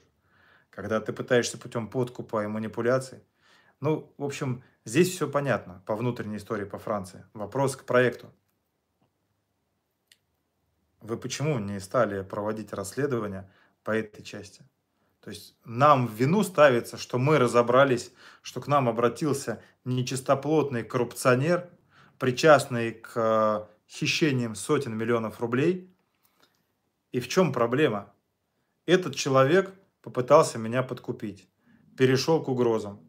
когда ты пытаешься путем подкупа и манипуляций, ну, в общем, здесь все понятно по внутренней истории по Франции. Вопрос к проекту. Вы почему не стали проводить расследование по этой части? То есть нам в вину ставится, что мы разобрались, что к нам обратился нечистоплотный коррупционер, причастный к э, хищением сотен миллионов рублей. И в чем проблема? Этот человек попытался меня подкупить, перешел к угрозам.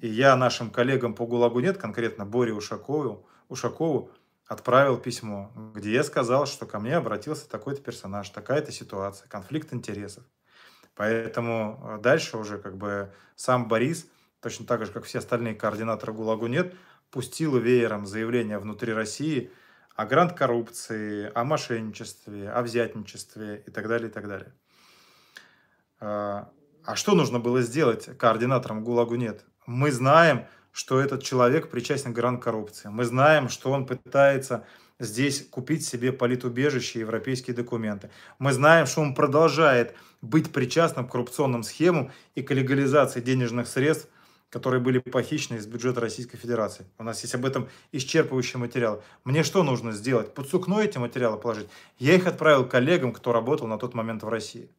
И я нашим коллегам по ГУЛАГу нет, конкретно Боре Ушакову, Ушакову отправил письмо, где я сказал, что ко мне обратился такой-то персонаж, такая-то ситуация, конфликт интересов. Поэтому э, дальше уже как бы сам Борис, точно так же, как все остальные координаторы ГУЛАГу нет, пустил веером заявления внутри России – о грант коррупции о мошенничестве, о взятничестве и так далее, и так далее. А, а что нужно было сделать координаторам ГУЛАГу нет? Мы знаем, что этот человек причастен к грант коррупции Мы знаем, что он пытается здесь купить себе политубежище и европейские документы. Мы знаем, что он продолжает быть причастным к коррупционным схемам и к легализации денежных средств которые были похищены из бюджета Российской Федерации. У нас есть об этом исчерпывающий материал. Мне что нужно сделать? Под сукно эти материалы положить? Я их отправил коллегам, кто работал на тот момент в России.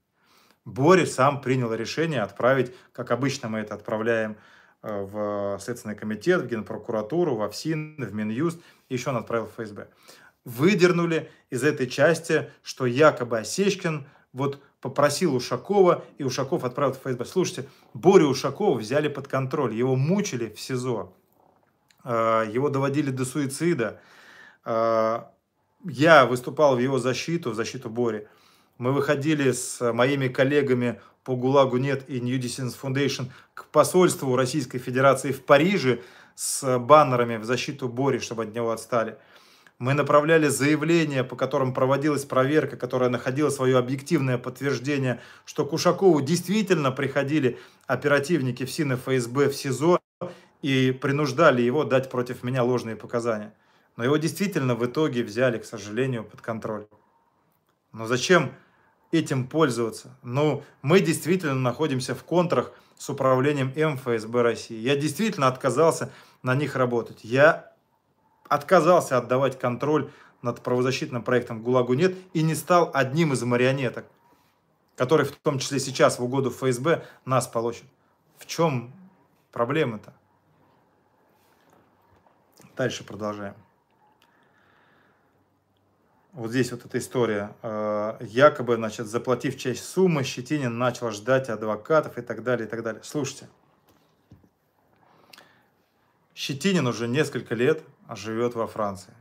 Боря сам принял решение отправить, как обычно мы это отправляем э, в Следственный комитет, в Генпрокуратуру, в ОФСИН, в Минюст, и еще он отправил в ФСБ. Выдернули из этой части, что якобы Осечкин вот попросил Ушакова, и Ушаков отправил в ФСБ. Слушайте, Борю Ушакова взяли под контроль, его мучили в СИЗО, э, его доводили до суицида. Э, я выступал в его защиту, в защиту Бори. Мы выходили с моими коллегами по ГУЛАГу «Нет» и New Distance Foundation к посольству Российской Федерации в Париже с баннерами в защиту Бори, чтобы от него отстали мы направляли заявления, по которым проводилась проверка, которая находила свое объективное подтверждение, что Кушакову действительно приходили оперативники в СИН ФСБ в СИЗО и принуждали его дать против меня ложные показания. Но его действительно в итоге взяли, к сожалению, под контроль. Но зачем этим пользоваться? Ну, мы действительно находимся в контрах с управлением МФСБ России. Я действительно отказался на них работать. Я отказался отдавать контроль над правозащитным проектом «ГУЛАГу нет» и не стал одним из марионеток, который в том числе сейчас в угоду ФСБ нас получит. В чем проблема-то? Дальше продолжаем. Вот здесь вот эта история. Э, якобы, значит, заплатив часть суммы, Щетинин начал ждать адвокатов и так далее, и так далее. Слушайте, Щетинин уже несколько лет живет во Франции.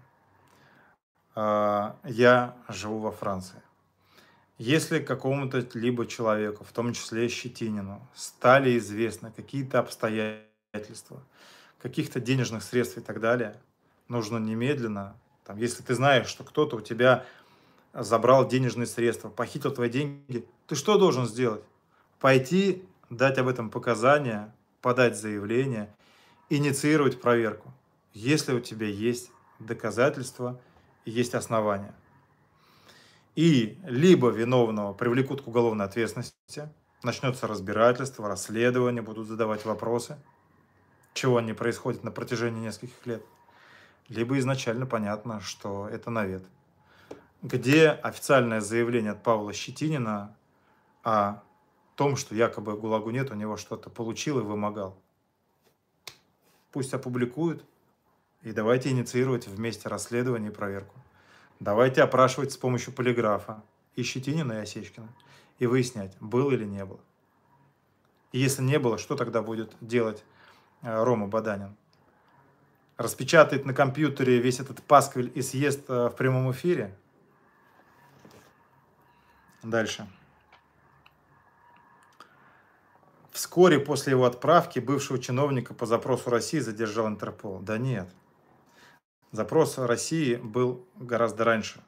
А, я живу во Франции. Если какому-то либо человеку, в том числе Щетинину, стали известны какие-то обстоятельства, каких-то денежных средств и так далее, нужно немедленно, там, если ты знаешь, что кто-то у тебя забрал денежные средства, похитил твои деньги, ты что должен сделать? Пойти, дать об этом показания, подать заявление – инициировать проверку, если у тебя есть доказательства, есть основания. И либо виновного привлекут к уголовной ответственности, начнется разбирательство, расследование, будут задавать вопросы, чего не происходит на протяжении нескольких лет. Либо изначально понятно, что это навет. Где официальное заявление от Павла Щетинина о том, что якобы ГУЛАГу нет, у него что-то получил и вымогал пусть опубликуют, и давайте инициировать вместе расследование и проверку. Давайте опрашивать с помощью полиграфа и Щетинина, и Осечкина, и выяснять, был или не было. И если не было, что тогда будет делать э, Рома Баданин? Распечатает на компьютере весь этот пасквиль и съест э, в прямом эфире? Дальше. Вскоре после его отправки бывшего чиновника по запросу России задержал Интерпол. Да нет. Запрос России был гораздо раньше.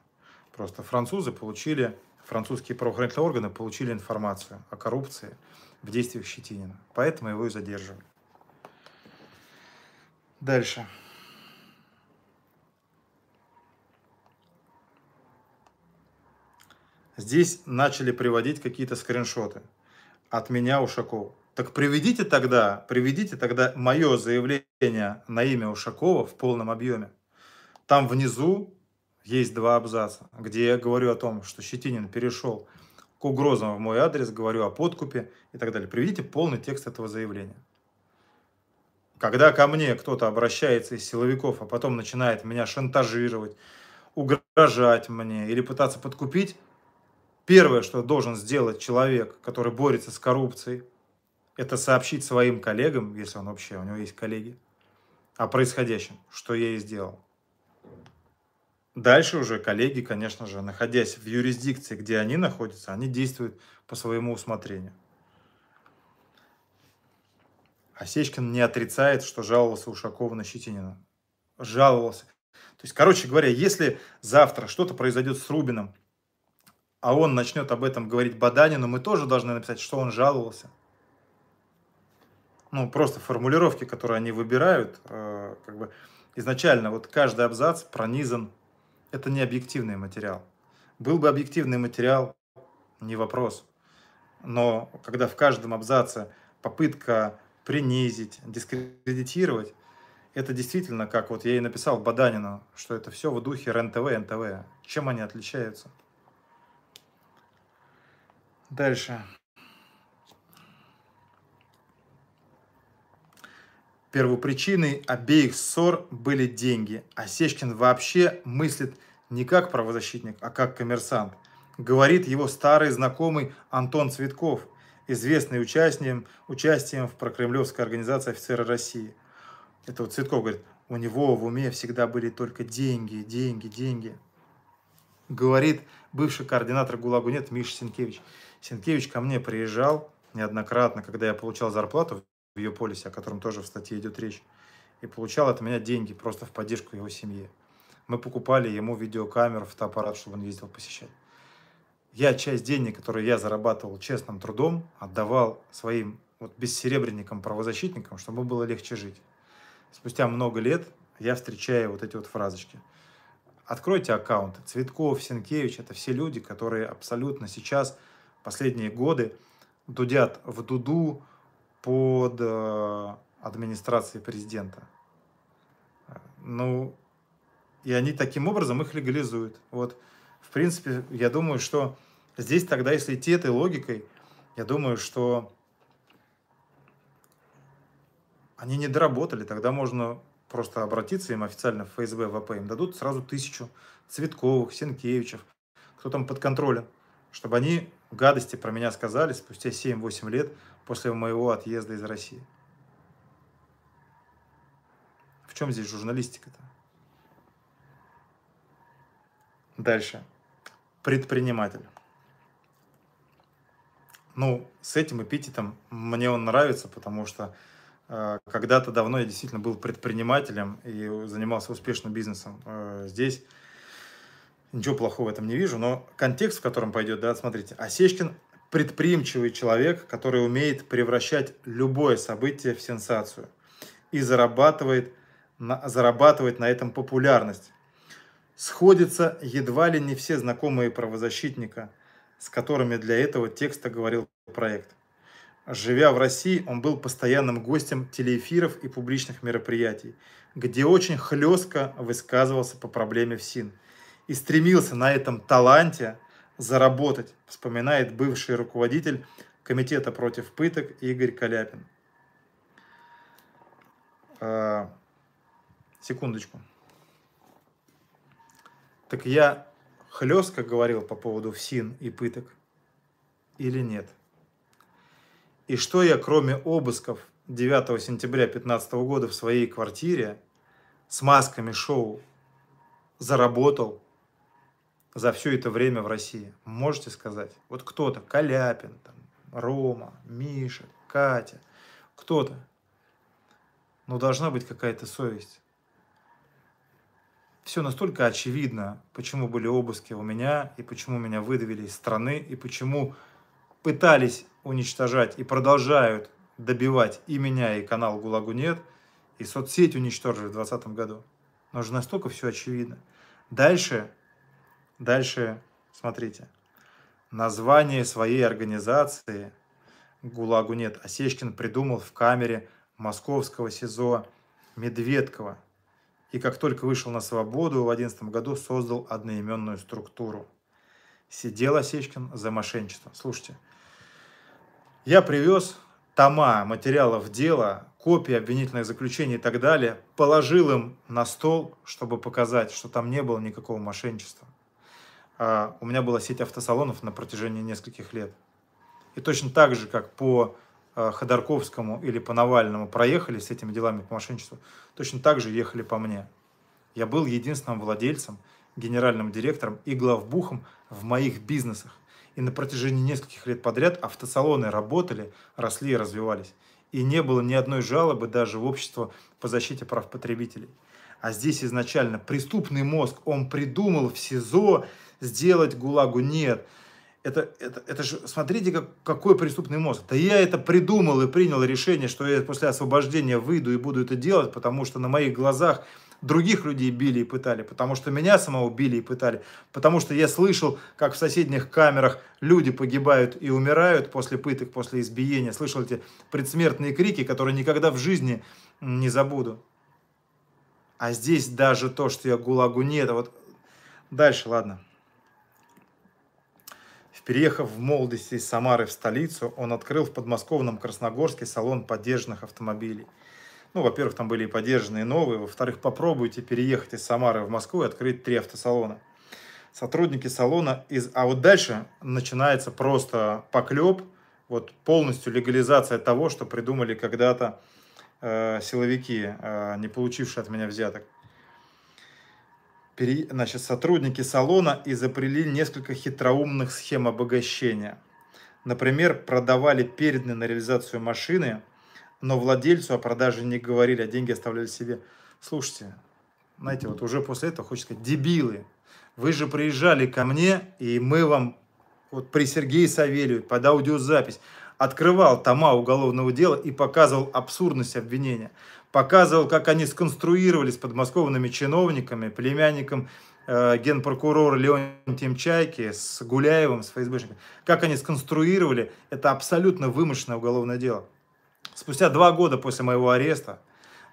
Просто французы получили, французские правоохранительные органы получили информацию о коррупции в действиях Щетинина. Поэтому его и задерживали. Дальше. Здесь начали приводить какие-то скриншоты – от меня Ушакова. Так приведите тогда, приведите тогда мое заявление на имя Ушакова в полном объеме. Там внизу есть два абзаца, где я говорю о том, что Щетинин перешел к угрозам в мой адрес, говорю о подкупе и так далее. Приведите полный текст этого заявления. Когда ко мне кто-то обращается из силовиков, а потом начинает меня шантажировать, угрожать мне или пытаться подкупить, Первое, что должен сделать человек, который борется с коррупцией, это сообщить своим коллегам, если он вообще, у него есть коллеги, о происходящем, что я и сделал. Дальше уже коллеги, конечно же, находясь в юрисдикции, где они находятся, они действуют по своему усмотрению. Осечкин не отрицает, что жаловался Ушакова на Щетинина. Жаловался. То есть, короче говоря, если завтра что-то произойдет с Рубином а он начнет об этом говорить Баданину, мы тоже должны написать, что он жаловался. Ну, просто формулировки, которые они выбирают, э, как бы изначально вот каждый абзац пронизан. Это не объективный материал. Был бы объективный материал, не вопрос. Но когда в каждом абзаце попытка принизить, дискредитировать, это действительно, как вот я и написал Баданину, что это все в духе РНТВ, НТВ. Чем они отличаются? Дальше. Первопричиной обеих ссор были деньги. Осечкин вообще мыслит не как правозащитник, а как коммерсант. Говорит его старый знакомый Антон Цветков, известный участием, участием в прокремлевской организации офицера России. Это вот Цветков говорит, у него в уме всегда были только деньги, деньги, деньги. Говорит бывший координатор ГУЛАГу «Нет» Миша Сенкевич. Сенкевич ко мне приезжал неоднократно, когда я получал зарплату в ее полисе, о котором тоже в статье идет речь, и получал от меня деньги просто в поддержку его семьи. Мы покупали ему видеокамеру, фотоаппарат, чтобы он ездил посещать. Я часть денег, которые я зарабатывал честным трудом, отдавал своим вот бессеребренникам, правозащитникам, чтобы было легче жить. Спустя много лет я встречаю вот эти вот фразочки. Откройте аккаунт, Цветков, Сенкевич – это все люди, которые абсолютно сейчас – последние годы дудят в дуду под э, администрацией президента. Ну, и они таким образом их легализуют. Вот, в принципе, я думаю, что здесь тогда, если идти этой логикой, я думаю, что они не доработали, тогда можно просто обратиться им официально в ФСБ, ВП, им дадут сразу тысячу Цветковых, Сенкевичев, кто там под контролем, чтобы они гадости про меня сказали спустя 7-8 лет после моего отъезда из России. В чем здесь журналистика-то? Дальше. Предприниматель. Ну, с этим эпитетом мне он нравится, потому что э, когда-то давно я действительно был предпринимателем и занимался успешным бизнесом. Э, здесь Ничего плохого в этом не вижу, но контекст, в котором пойдет, да, смотрите. Осечкин предприимчивый человек, который умеет превращать любое событие в сенсацию и зарабатывает на, зарабатывает на этом популярность. Сходятся едва ли не все знакомые правозащитника, с которыми для этого текста говорил проект. Живя в России, он был постоянным гостем телеэфиров и публичных мероприятий, где очень хлестко высказывался по проблеме в Син и стремился на этом таланте заработать, вспоминает бывший руководитель Комитета против пыток Игорь Каляпин. А, секундочку. Так я хлестко говорил по поводу ФСИН и пыток или нет? И что я, кроме обысков 9 сентября 2015 года в своей квартире с масками шоу заработал за все это время в России? Можете сказать? Вот кто-то, Каляпин, там, Рома, Миша, Катя, кто-то. Но должна быть какая-то совесть. Все настолько очевидно, почему были обыски у меня, и почему меня выдавили из страны, и почему пытались уничтожать и продолжают добивать и меня, и канал «ГУЛАГу нет», и соцсеть уничтожили в 2020 году. Но же настолько все очевидно. Дальше Дальше смотрите. Название своей организации ГУЛАГу нет. Осечкин придумал в камере московского СИЗО Медведкова. И как только вышел на свободу, в 2011 году создал одноименную структуру. Сидел Осечкин за мошенничество. Слушайте, я привез тома материалов дела, копии обвинительных заключений и так далее, положил им на стол, чтобы показать, что там не было никакого мошенничества. А, у меня была сеть автосалонов на протяжении нескольких лет. И точно так же, как по а, Ходорковскому или по Навальному проехали с этими делами по мошенничеству, точно так же ехали по мне. Я был единственным владельцем, генеральным директором и главбухом в моих бизнесах. И на протяжении нескольких лет подряд автосалоны работали, росли и развивались. И не было ни одной жалобы даже в общество по защите прав потребителей. А здесь изначально преступный мозг, он придумал в СИЗО сделать ГУЛАГу. Нет. Это, это, это же, смотрите, как, какой преступный мозг. Да я это придумал и принял решение, что я после освобождения выйду и буду это делать, потому что на моих глазах других людей били и пытали, потому что меня самого били и пытали, потому что я слышал, как в соседних камерах люди погибают и умирают после пыток, после избиения, слышал эти предсмертные крики, которые никогда в жизни не забуду. А здесь даже то, что я гулагу нет, а вот дальше, ладно. Переехав в молодости из Самары в столицу, он открыл в подмосковном Красногорске салон подержанных автомобилей. Ну, во-первых, там были и подержанные, новые. Во-вторых, попробуйте переехать из Самары в Москву и открыть три автосалона. Сотрудники салона из... А вот дальше начинается просто поклеп, вот полностью легализация того, что придумали когда-то э, силовики, э, не получившие от меня взяток пере... значит, сотрудники салона изобрели несколько хитроумных схем обогащения. Например, продавали переданные на реализацию машины, но владельцу о продаже не говорили, а деньги оставляли себе. Слушайте, знаете, вот уже после этого хочется сказать, дебилы, вы же приезжали ко мне, и мы вам вот при Сергее Савельеве под аудиозапись открывал тома уголовного дела и показывал абсурдность обвинения показывал, как они сконструировались подмосковными чиновниками, племянником э, генпрокурора Леонтием Чайки с Гуляевым, с ФСБшником, как они сконструировали это абсолютно вымышленное уголовное дело. Спустя два года после моего ареста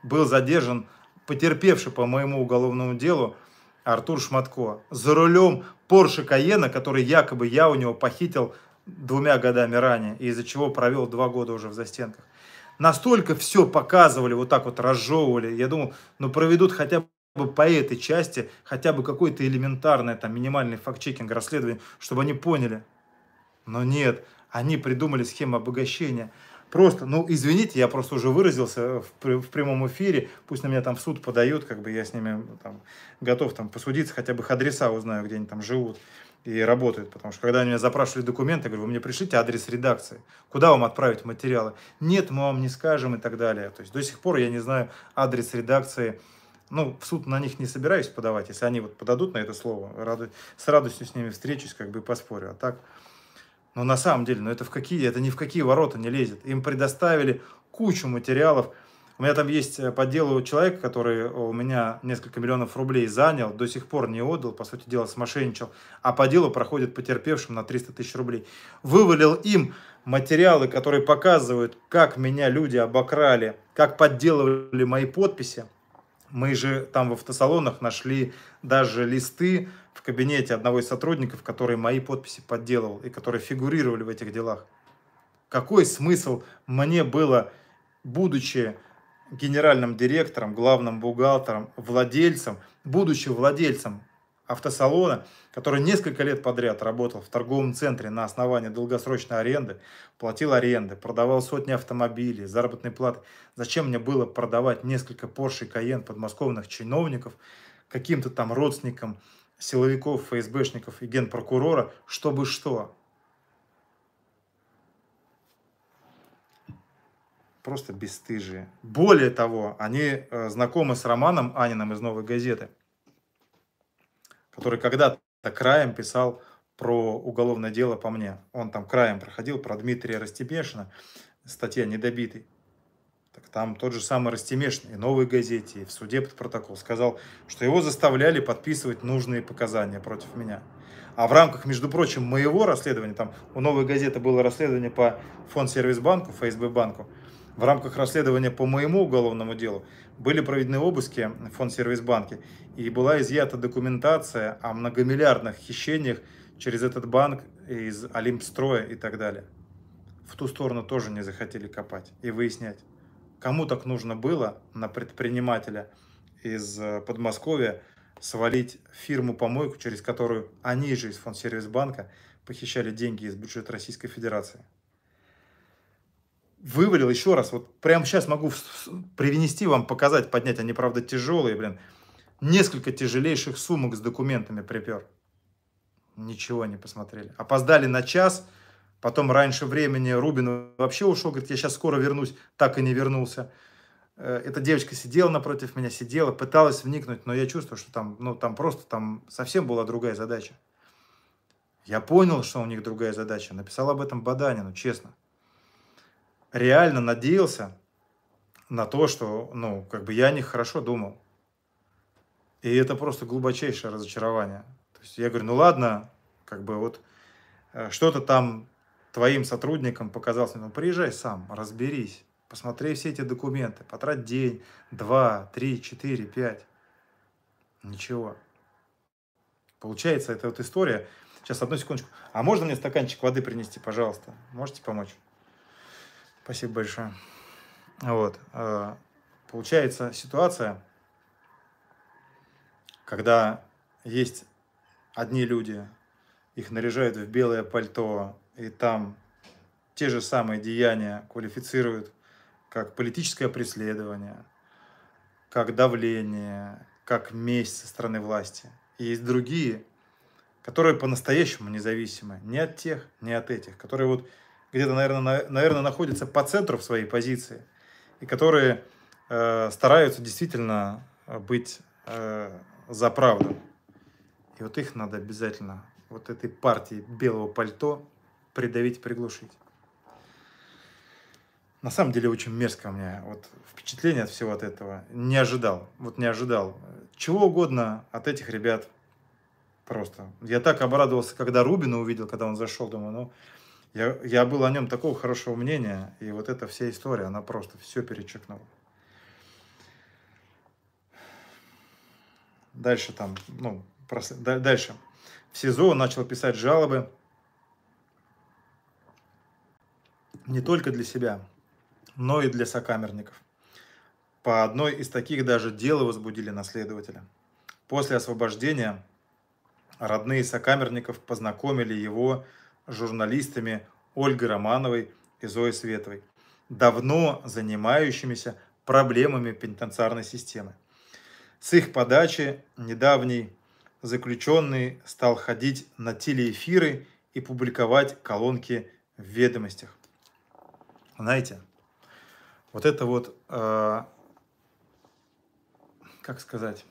был задержан потерпевший по моему уголовному делу Артур Шматко за рулем Порше Каена, который якобы я у него похитил двумя годами ранее, и из-за чего провел два года уже в застенках настолько все показывали, вот так вот разжевывали. Я думал, ну проведут хотя бы по этой части хотя бы какой-то элементарный там минимальный факт-чекинг, расследование, чтобы они поняли. Но нет, они придумали схему обогащения. Просто, ну извините, я просто уже выразился в, в прямом эфире, пусть на меня там в суд подают, как бы я с ними там, готов там посудиться, хотя бы их адреса узнаю, где они там живут и работают. Потому что когда они меня запрашивали документы, я говорю, вы мне пришлите адрес редакции, куда вам отправить материалы. Нет, мы вам не скажем и так далее. То есть до сих пор я не знаю адрес редакции. Ну, в суд на них не собираюсь подавать. Если они вот подадут на это слово, раду... с радостью с ними встречусь, как бы поспорю. А так, ну, на самом деле, ну это в какие, это ни в какие ворота не лезет. Им предоставили кучу материалов, у меня там есть э, по делу человек, который э, у меня несколько миллионов рублей занял, до сих пор не отдал, по сути дела смошенничал, а по делу проходит потерпевшим на 300 тысяч рублей. Вывалил им материалы, которые показывают, как меня люди обокрали, как подделывали мои подписи. Мы же там в автосалонах нашли даже листы в кабинете одного из сотрудников, который мои подписи подделывал и которые фигурировали в этих делах. Какой смысл мне было, будучи генеральным директором, главным бухгалтером, владельцем, будучи владельцем автосалона, который несколько лет подряд работал в торговом центре на основании долгосрочной аренды, платил аренды, продавал сотни автомобилей, заработной платы. Зачем мне было продавать несколько Porsche Cayenne подмосковных чиновников, каким-то там родственникам силовиков, ФСБшников и генпрокурора, чтобы что? просто бесстыжие. Более того, они э, знакомы с Романом Анином из «Новой газеты», который когда-то краем писал про уголовное дело по мне. Он там краем проходил, про Дмитрия Растебешина, статья «Недобитый». Так там тот же самый Растемешин и «Новой газете», и в суде под протокол сказал, что его заставляли подписывать нужные показания против меня. А в рамках, между прочим, моего расследования, там у «Новой газеты» было расследование по фонд-сервис-банку, ФСБ-банку, в рамках расследования по моему уголовному делу были проведены обыски в фонд сервисбанке и была изъята документация о многомиллиардных хищениях через этот банк из Олимпстроя и так далее. В ту сторону тоже не захотели копать и выяснять, кому так нужно было на предпринимателя из э, Подмосковья свалить фирму-помойку, через которую они же из фонд сервисбанка похищали деньги из бюджета Российской Федерации вывалил еще раз. Вот прямо сейчас могу привнести вам, показать, поднять. Они, правда, тяжелые, блин. Несколько тяжелейших сумок с документами припер. Ничего не посмотрели. Опоздали на час, потом раньше времени Рубин вообще ушел, говорит, я сейчас скоро вернусь, так и не вернулся. Э, эта девочка сидела напротив меня, сидела, пыталась вникнуть, но я чувствую, что там, ну, там просто там совсем была другая задача. Я понял, что у них другая задача. Написал об этом Баданину, честно реально надеялся на то, что, ну, как бы я о них хорошо думал. И это просто глубочайшее разочарование. То есть я говорю, ну ладно, как бы вот э, что-то там твоим сотрудникам показалось, ну приезжай сам, разберись, посмотри все эти документы, потрать день, два, три, четыре, пять. Ничего. Получается, это вот история. Сейчас, одну секундочку. А можно мне стаканчик воды принести, пожалуйста? Можете помочь? Спасибо большое. Вот. Э, получается ситуация, когда есть одни люди, их наряжают в белое пальто, и там те же самые деяния квалифицируют как политическое преследование, как давление, как месть со стороны власти. И есть другие, которые по-настоящему независимы ни от тех, ни от этих, которые вот где-то, наверное, на, наверное, находятся по центру в своей позиции, и которые э, стараются действительно э, быть э, за правду. И вот их надо обязательно, вот этой партии белого пальто, придавить, приглушить. На самом деле очень мерзко у меня вот впечатление от всего от этого. Не ожидал, вот не ожидал. Чего угодно от этих ребят просто. Я так обрадовался, когда Рубина увидел, когда он зашел, думаю, ну, я, я был о нем такого хорошего мнения, и вот эта вся история, она просто все перечеркнула. Дальше там, ну, прос... дальше. В СИЗО он начал писать жалобы не только для себя, но и для сокамерников. По одной из таких даже дела возбудили наследователя. После освобождения родные сокамерников познакомили его с журналистами Ольгой Романовой и Зоей Световой, давно занимающимися проблемами пенитенциарной системы. С их подачи недавний заключенный стал ходить на телеэфиры и публиковать колонки в ведомостях. Знаете, вот это вот, э, как сказать,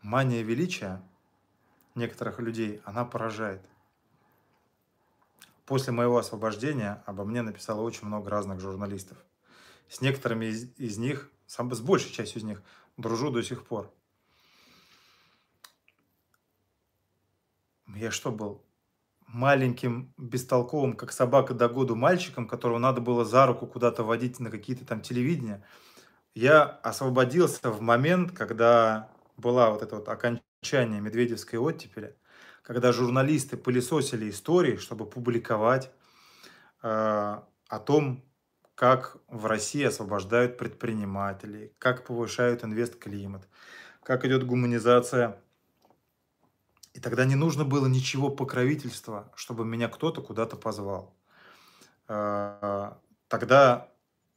мания величия некоторых людей, она поражает – После моего освобождения обо мне написало очень много разных журналистов. С некоторыми из, из них, сам, с большей частью из них, дружу до сих пор. Я что был? Маленьким, бестолковым, как собака до года мальчиком, которого надо было за руку куда-то водить на какие-то там телевидения. Я освободился в момент, когда была вот это вот окончание медведевской оттепели – когда журналисты пылесосили истории, чтобы публиковать э, о том, как в России освобождают предпринимателей, как повышают инвестклимат, как идет гуманизация. И тогда не нужно было ничего покровительства, чтобы меня кто-то куда-то позвал. Э, тогда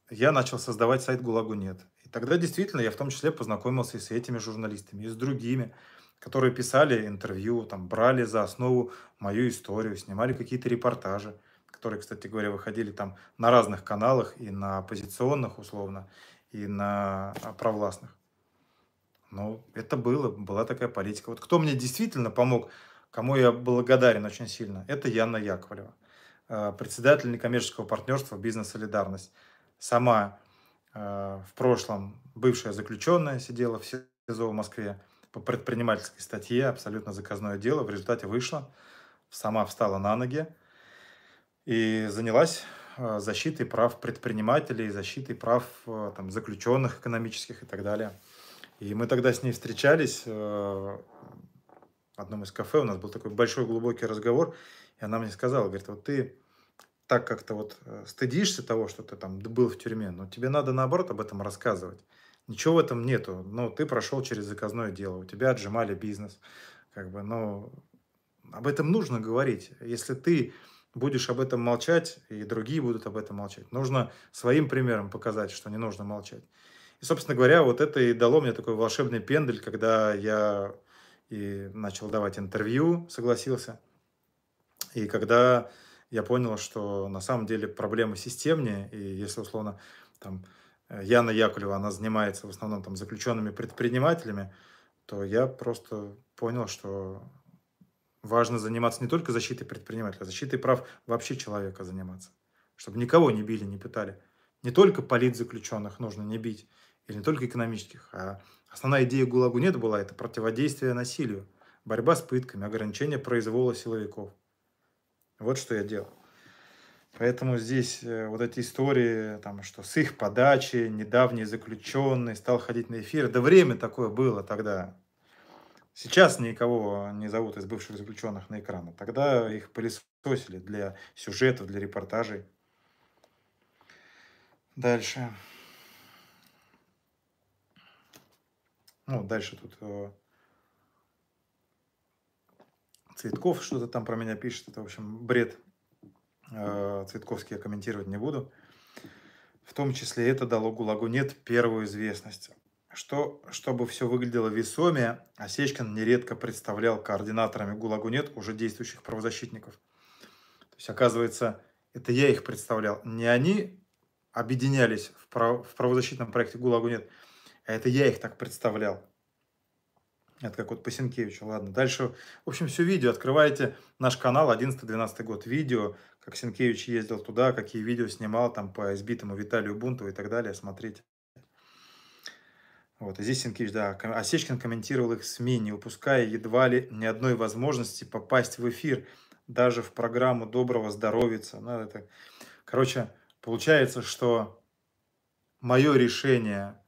я начал создавать сайт «ГУЛАГу нет». И тогда действительно я в том числе познакомился и с этими журналистами, и с другими журналистами которые писали интервью, там, брали за основу мою историю, снимали какие-то репортажи, которые, кстати говоря, выходили там на разных каналах, и на оппозиционных условно, и на а, провластных. Но ну, это было, была такая политика. Вот кто мне действительно помог, кому я благодарен очень сильно, это Яна Яковлева, э, председатель некоммерческого партнерства «Бизнес-солидарность». Сама э, в прошлом бывшая заключенная сидела в СИЗО в Москве, по предпринимательской статье, абсолютно заказное дело. В результате вышла, сама встала на ноги и занялась э, защитой прав предпринимателей, защитой прав э, там, заключенных экономических и так далее. И мы тогда с ней встречались э, в одном из кафе, у нас был такой большой глубокий разговор, и она мне сказала, говорит, вот ты так как-то вот стыдишься того, что ты там был в тюрьме, но тебе надо наоборот об этом рассказывать. Ничего в этом нету. Ну, ты прошел через заказное дело, у тебя отжимали бизнес. Как бы, Но об этом нужно говорить. Если ты будешь об этом молчать, и другие будут об этом молчать. Нужно своим примером показать, что не нужно молчать. И, собственно говоря, вот это и дало мне такой волшебный пендель, когда я и начал давать интервью, согласился. И когда я понял, что на самом деле проблемы системнее, и если условно там Яна Якулева, она занимается в основном там заключенными предпринимателями, то я просто понял, что важно заниматься не только защитой предпринимателя, а защитой прав вообще человека заниматься, чтобы никого не били, не пытали. Не только политзаключенных нужно не бить, или не только экономических, а основная идея ГУЛАГу нет была – это противодействие насилию, борьба с пытками, ограничение произвола силовиков. Вот что я делал. Поэтому здесь э, вот эти истории, там, что с их подачи недавний заключенный стал ходить на эфир. Да время такое было тогда. Сейчас никого не зовут из бывших заключенных на экраны. А тогда их пылесосили для сюжетов, для репортажей. Дальше. Ну, дальше тут э, Цветков что-то там про меня пишет. Это, в общем, бред. Э, Цветковский я комментировать не буду. В том числе это дало Гулагу нет первую известность. Что, чтобы все выглядело весомее, Осечкин нередко представлял координаторами ГУЛАГу нет уже действующих правозащитников. То есть, оказывается, это я их представлял. Не они объединялись в, прав... в правозащитном проекте ГУЛАГу нет, а это я их так представлял. Это как вот по Сенкевичу, ладно. Дальше, в общем, все видео. Открываете наш канал 11-12 год. Видео, как Сенкевич ездил туда, какие видео снимал там по избитому Виталию Бунтову и так далее. Смотрите. Вот, и здесь Сенкевич, да. Осечкин комментировал их СМИ, не упуская едва ли ни одной возможности попасть в эфир, даже в программу «Доброго здоровица». Ну, это... Короче, получается, что мое решение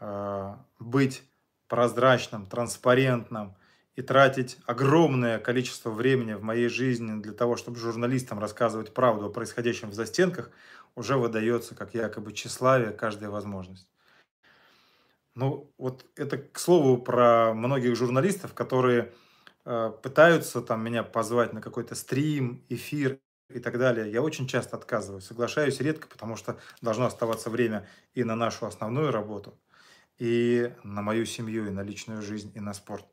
э, быть прозрачным, транспарентным и тратить огромное количество времени в моей жизни для того, чтобы журналистам рассказывать правду о происходящем в застенках, уже выдается как якобы тщеславие каждая возможность. Ну, вот это, к слову, про многих журналистов, которые э, пытаются там меня позвать на какой-то стрим, эфир и так далее. Я очень часто отказываюсь, соглашаюсь редко, потому что должно оставаться время и на нашу основную работу, и на мою семью, и на личную жизнь, и на спорт.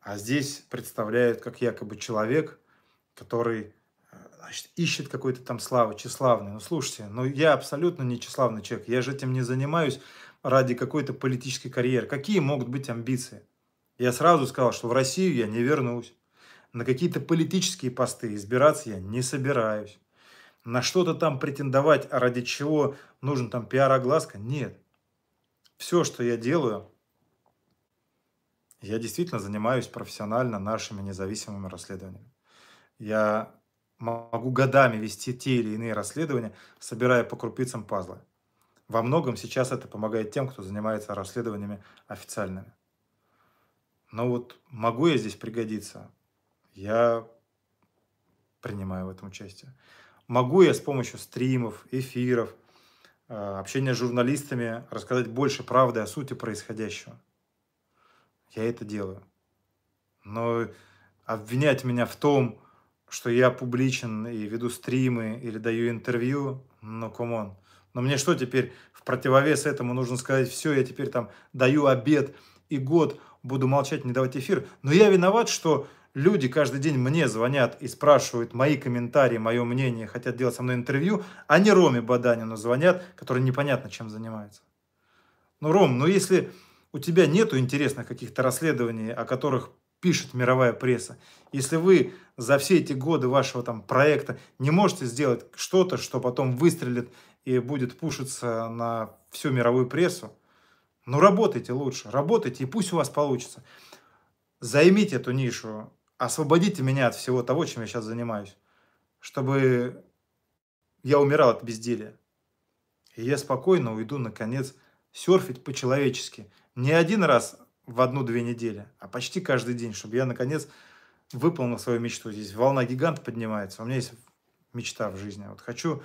А здесь представляют как якобы человек, который э, значит, ищет какой-то там славы, тщеславный. Ну, слушайте, ну я абсолютно не тщеславный человек. Я же этим не занимаюсь ради какой-то политической карьеры. Какие могут быть амбиции? Я сразу сказал, что в Россию я не вернусь. На какие-то политические посты избираться я не собираюсь. На что-то там претендовать, ради чего нужен там пиар-огласка? Нет все, что я делаю, я действительно занимаюсь профессионально нашими независимыми расследованиями. Я могу годами вести те или иные расследования, собирая по крупицам пазлы. Во многом сейчас это помогает тем, кто занимается расследованиями официальными. Но вот могу я здесь пригодиться? Я принимаю в этом участие. Могу я с помощью стримов, эфиров, Э, общение с журналистами, рассказать больше правды о сути происходящего. Я это делаю. Но обвинять меня в том, что я публичен и веду стримы или даю интервью, ну, камон. Но мне что теперь в противовес этому нужно сказать, все, я теперь там даю обед и год буду молчать, не давать эфир. Но я виноват, что Люди каждый день мне звонят и спрашивают мои комментарии, мое мнение, хотят делать со мной интервью, а не Роме Баданину звонят, который непонятно чем занимается. Ну, Ром, ну если у тебя нету интересных каких-то расследований, о которых пишет мировая пресса, если вы за все эти годы вашего там проекта не можете сделать что-то, что потом выстрелит и будет пушиться на всю мировую прессу, ну работайте лучше, работайте, и пусть у вас получится. Займите эту нишу, освободите меня от всего того, чем я сейчас занимаюсь, чтобы я умирал от безделия. И я спокойно уйду, наконец, серфить по-человечески. Не один раз в одну-две недели, а почти каждый день, чтобы я, наконец, выполнил свою мечту. Здесь волна гигант поднимается. У меня есть мечта в жизни. Вот хочу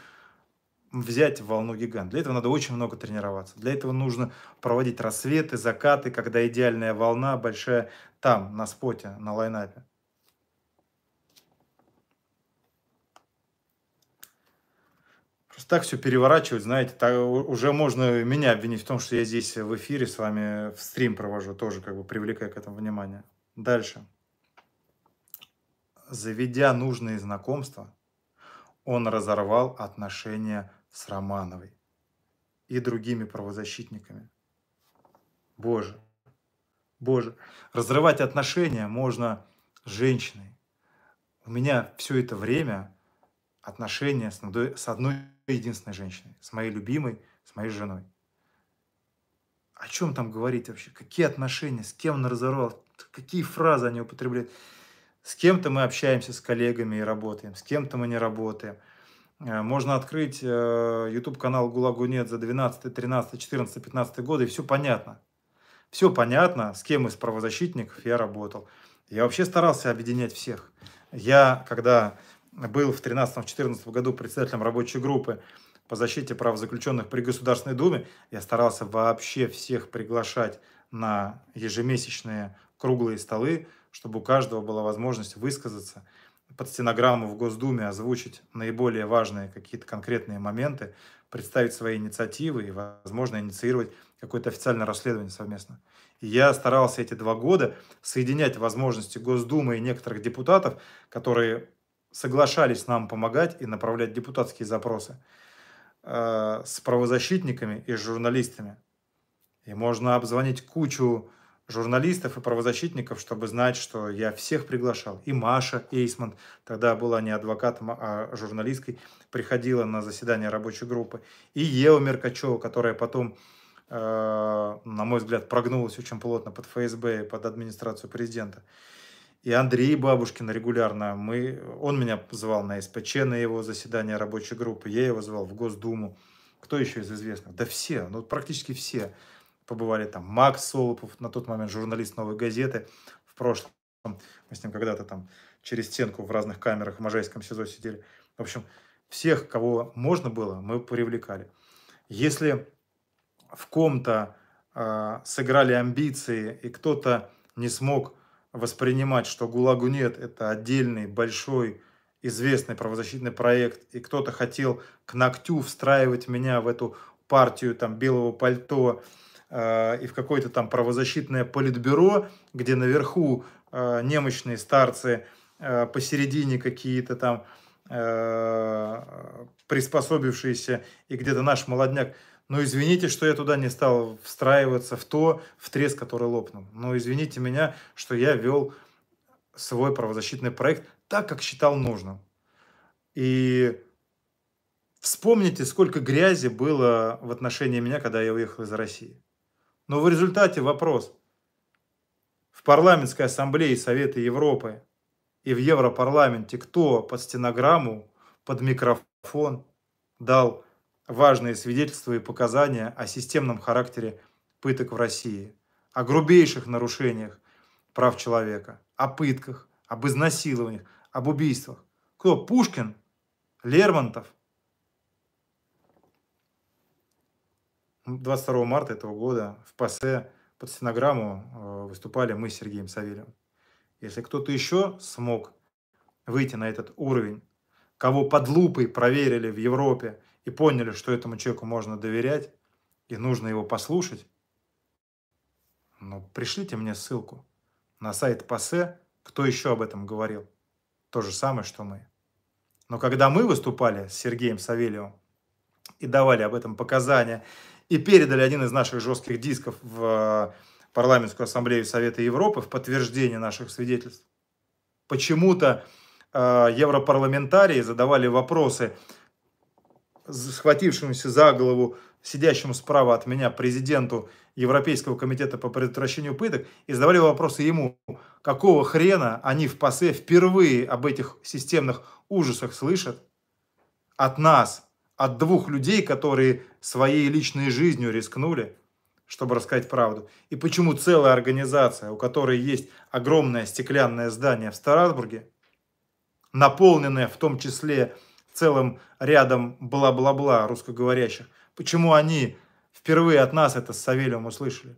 взять волну гигант. Для этого надо очень много тренироваться. Для этого нужно проводить рассветы, закаты, когда идеальная волна большая там, на споте, на лайнапе. Просто так все переворачивать, знаете, так, уже можно меня обвинить в том, что я здесь в эфире с вами в стрим провожу, тоже как бы привлекая к этому внимание. Дальше. Заведя нужные знакомства, он разорвал отношения с Романовой и другими правозащитниками. Боже, боже, разрывать отношения можно с женщиной. У меня все это время отношения с, одной единственной женщиной, с моей любимой, с моей женой. О чем там говорить вообще? Какие отношения? С кем он разорвал? Какие фразы они употребляют? С кем-то мы общаемся с коллегами и работаем, с кем-то мы не работаем. Э, можно открыть YouTube-канал э, «ГУЛАГу нет» за 12, 13, 14, 15 годы, и все понятно. Все понятно, с кем из правозащитников я работал. Я вообще старался объединять всех. Я, когда был в 2013-2014 году председателем рабочей группы по защите прав заключенных при Государственной Думе. Я старался вообще всех приглашать на ежемесячные круглые столы, чтобы у каждого была возможность высказаться под стенограмму в Госдуме, озвучить наиболее важные какие-то конкретные моменты, представить свои инициативы и, возможно, инициировать какое-то официальное расследование совместно. И я старался эти два года соединять возможности Госдумы и некоторых депутатов, которые соглашались нам помогать и направлять депутатские запросы э, с правозащитниками и журналистами. И можно обзвонить кучу журналистов и правозащитников, чтобы знать, что я всех приглашал. И Маша Эйсман, тогда была не адвокатом, а журналисткой, приходила на заседание рабочей группы. И Ева Меркачева, которая потом, э, на мой взгляд, прогнулась очень плотно под ФСБ и под администрацию президента и Андрей Бабушкин регулярно. Мы, он меня звал на СПЧ, на его заседание рабочей группы, я его звал в Госдуму. Кто еще из известных? Да все, ну практически все побывали там. Макс Солопов, на тот момент журналист «Новой газеты», в прошлом. Мы с ним когда-то там через стенку в разных камерах в Можайском СИЗО сидели. В общем, всех, кого можно было, мы привлекали. Если в ком-то э, сыграли амбиции, и кто-то не смог воспринимать, что ГУЛАГу нет, это отдельный большой известный правозащитный проект, и кто-то хотел к ногтю встраивать меня в эту партию там белого пальто э, и в какое-то там правозащитное политбюро, где наверху э, немощные старцы, э, посередине какие-то там э, приспособившиеся, и где-то наш молодняк. Но «Ну, извините, что я туда не стал встраиваться в то, в трес, который лопнул. Но ну, извините меня, что я вел свой правозащитный проект так, как считал нужным. И вспомните, сколько грязи было в отношении меня, когда я уехал из России. Но в результате вопрос. В парламентской ассамблее Совета Европы и в Европарламенте кто под стенограмму, под микрофон дал важные свидетельства и показания о системном характере пыток в России, о грубейших нарушениях прав человека, о пытках, об изнасилованиях, об убийствах. Кто? Пушкин? Лермонтов? 22 марта этого года в ПАСЕ под стенограмму э, выступали мы с Сергеем Савельевым. Если кто-то еще смог выйти на этот уровень, кого под лупой проверили в Европе, и поняли, что этому человеку можно доверять и нужно его послушать, ну, пришлите мне ссылку на сайт ПАСЕ, e, кто еще об этом говорил. То же самое, что мы. Но когда мы выступали с Сергеем Савельевым и давали об этом показания, и передали один из наших жестких дисков в э, парламентскую ассамблею Совета Европы в подтверждение наших свидетельств. Почему-то э, европарламентарии задавали вопросы, схватившемуся за голову сидящему справа от меня президенту Европейского комитета по предотвращению пыток и задавали вопросы ему, какого хрена они в ПАСЕ впервые об этих системных ужасах слышат от нас, от двух людей, которые своей личной жизнью рискнули, чтобы рассказать правду. И почему целая организация, у которой есть огромное стеклянное здание в Страсбурге, наполненное в том числе целым рядом бла-бла-бла русскоговорящих. Почему они впервые от нас это с Савельем услышали?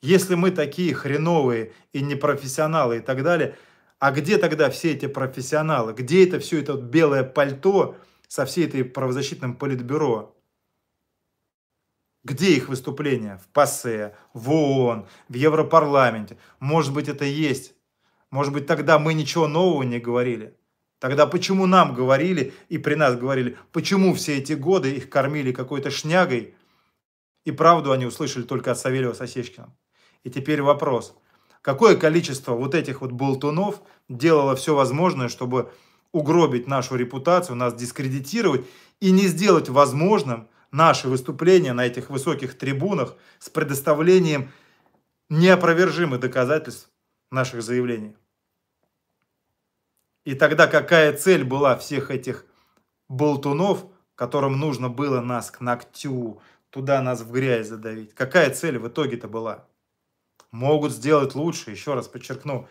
Если мы такие хреновые и непрофессионалы и так далее, а где тогда все эти профессионалы? Где это все это белое пальто со всей этой правозащитным политбюро? Где их выступления? В ПАСЕ, в ООН, в Европарламенте. Может быть, это есть. Может быть, тогда мы ничего нового не говорили. Тогда почему нам говорили и при нас говорили, почему все эти годы их кормили какой-то шнягой, и правду они услышали только от Савельева Сосечкина. И теперь вопрос, какое количество вот этих вот болтунов делало все возможное, чтобы угробить нашу репутацию, нас дискредитировать и не сделать возможным наши выступления на этих высоких трибунах с предоставлением неопровержимых доказательств наших заявлений. И тогда какая цель была всех этих болтунов, которым нужно было нас к ногтю, туда нас в грязь задавить? Какая цель в итоге-то была? Могут сделать лучше, еще раз подчеркну.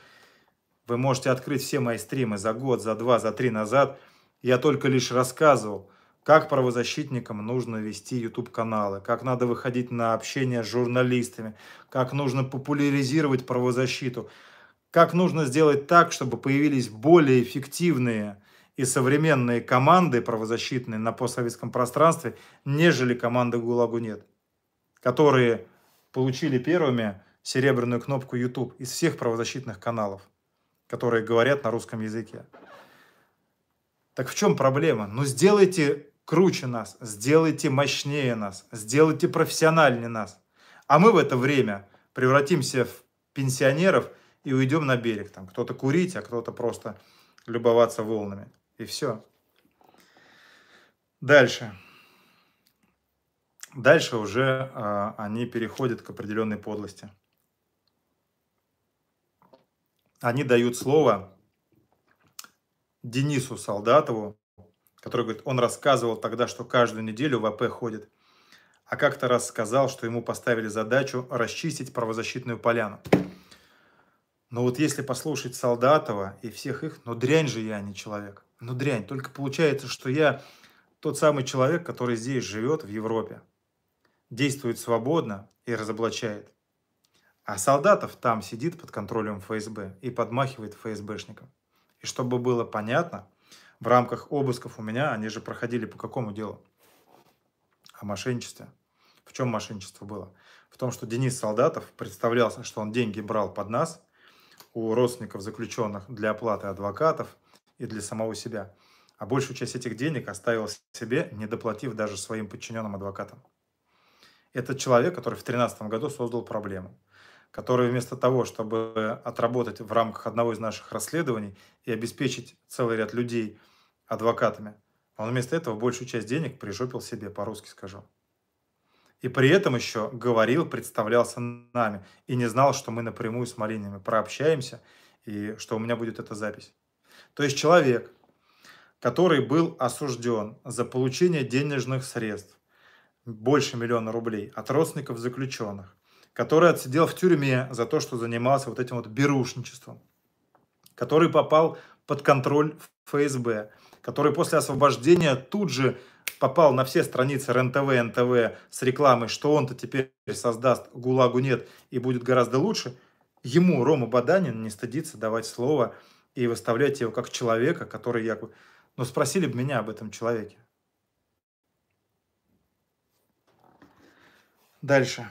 Вы можете открыть все мои стримы за год, за два, за три назад. Я только лишь рассказывал, как правозащитникам нужно вести YouTube-каналы, как надо выходить на общение с журналистами, как нужно популяризировать правозащиту – как нужно сделать так, чтобы появились более эффективные и современные команды правозащитные на постсоветском пространстве, нежели команды ГУЛАГу нет, которые получили первыми серебряную кнопку YouTube из всех правозащитных каналов, которые говорят на русском языке. Так в чем проблема? Ну сделайте круче нас, сделайте мощнее нас, сделайте профессиональнее нас. А мы в это время превратимся в пенсионеров – и уйдем на берег. Там кто-то курить, а кто-то просто любоваться волнами. И все. Дальше. Дальше уже э, они переходят к определенной подлости. Они дают слово Денису Солдатову, который говорит, он рассказывал тогда, что каждую неделю в АП ходит, а как-то раз сказал, что ему поставили задачу расчистить правозащитную поляну. Но вот если послушать Солдатова и всех их, ну дрянь же я, а не человек. Ну дрянь. Только получается, что я тот самый человек, который здесь живет, в Европе. Действует свободно и разоблачает. А Солдатов там сидит под контролем ФСБ и подмахивает ФСБшникам. И чтобы было понятно, в рамках обысков у меня, они же проходили по какому делу? О мошенничестве. В чем мошенничество было? В том, что Денис Солдатов представлялся, что он деньги брал под нас – у родственников заключенных для оплаты адвокатов и для самого себя. А большую часть этих денег оставил себе, не доплатив даже своим подчиненным адвокатам. Этот человек, который в 2013 году создал проблему, который вместо того, чтобы отработать в рамках одного из наших расследований и обеспечить целый ряд людей адвокатами, он вместо этого большую часть денег прижопил себе, по-русски скажу. И при этом еще говорил, представлялся нами и не знал, что мы напрямую с Малининами прообщаемся и что у меня будет эта запись. То есть человек, который был осужден за получение денежных средств больше миллиона рублей от родственников заключенных, который отсидел в тюрьме за то, что занимался вот этим вот берушничеством, который попал под контроль ФСБ, который после освобождения тут же попал на все страницы РНТВ, НТВ с рекламой, что он-то теперь создаст ГУЛАГу нет и будет гораздо лучше, ему, Рома Баданин, не стыдится давать слово и выставлять его как человека, который якобы... Но ну, спросили бы меня об этом человеке. Дальше.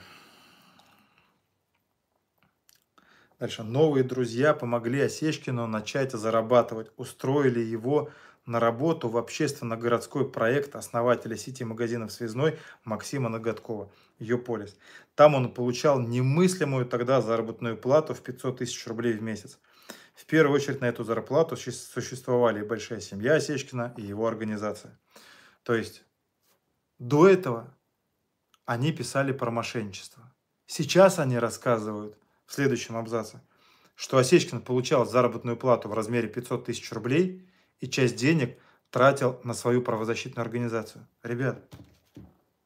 Дальше. Новые друзья помогли Осечкину начать зарабатывать, устроили его на работу в общественно-городской проект основателя сети магазинов «Связной» Максима Ноготкова «Юполис». Там он получал немыслимую тогда заработную плату в 500 тысяч рублей в месяц. В первую очередь на эту зарплату существовали и большая семья Осечкина, и его организация. То есть до этого они писали про мошенничество. Сейчас они рассказывают в следующем абзаце, что Осечкин получал заработную плату в размере 500 тысяч рублей – и часть денег тратил на свою правозащитную организацию. Ребят,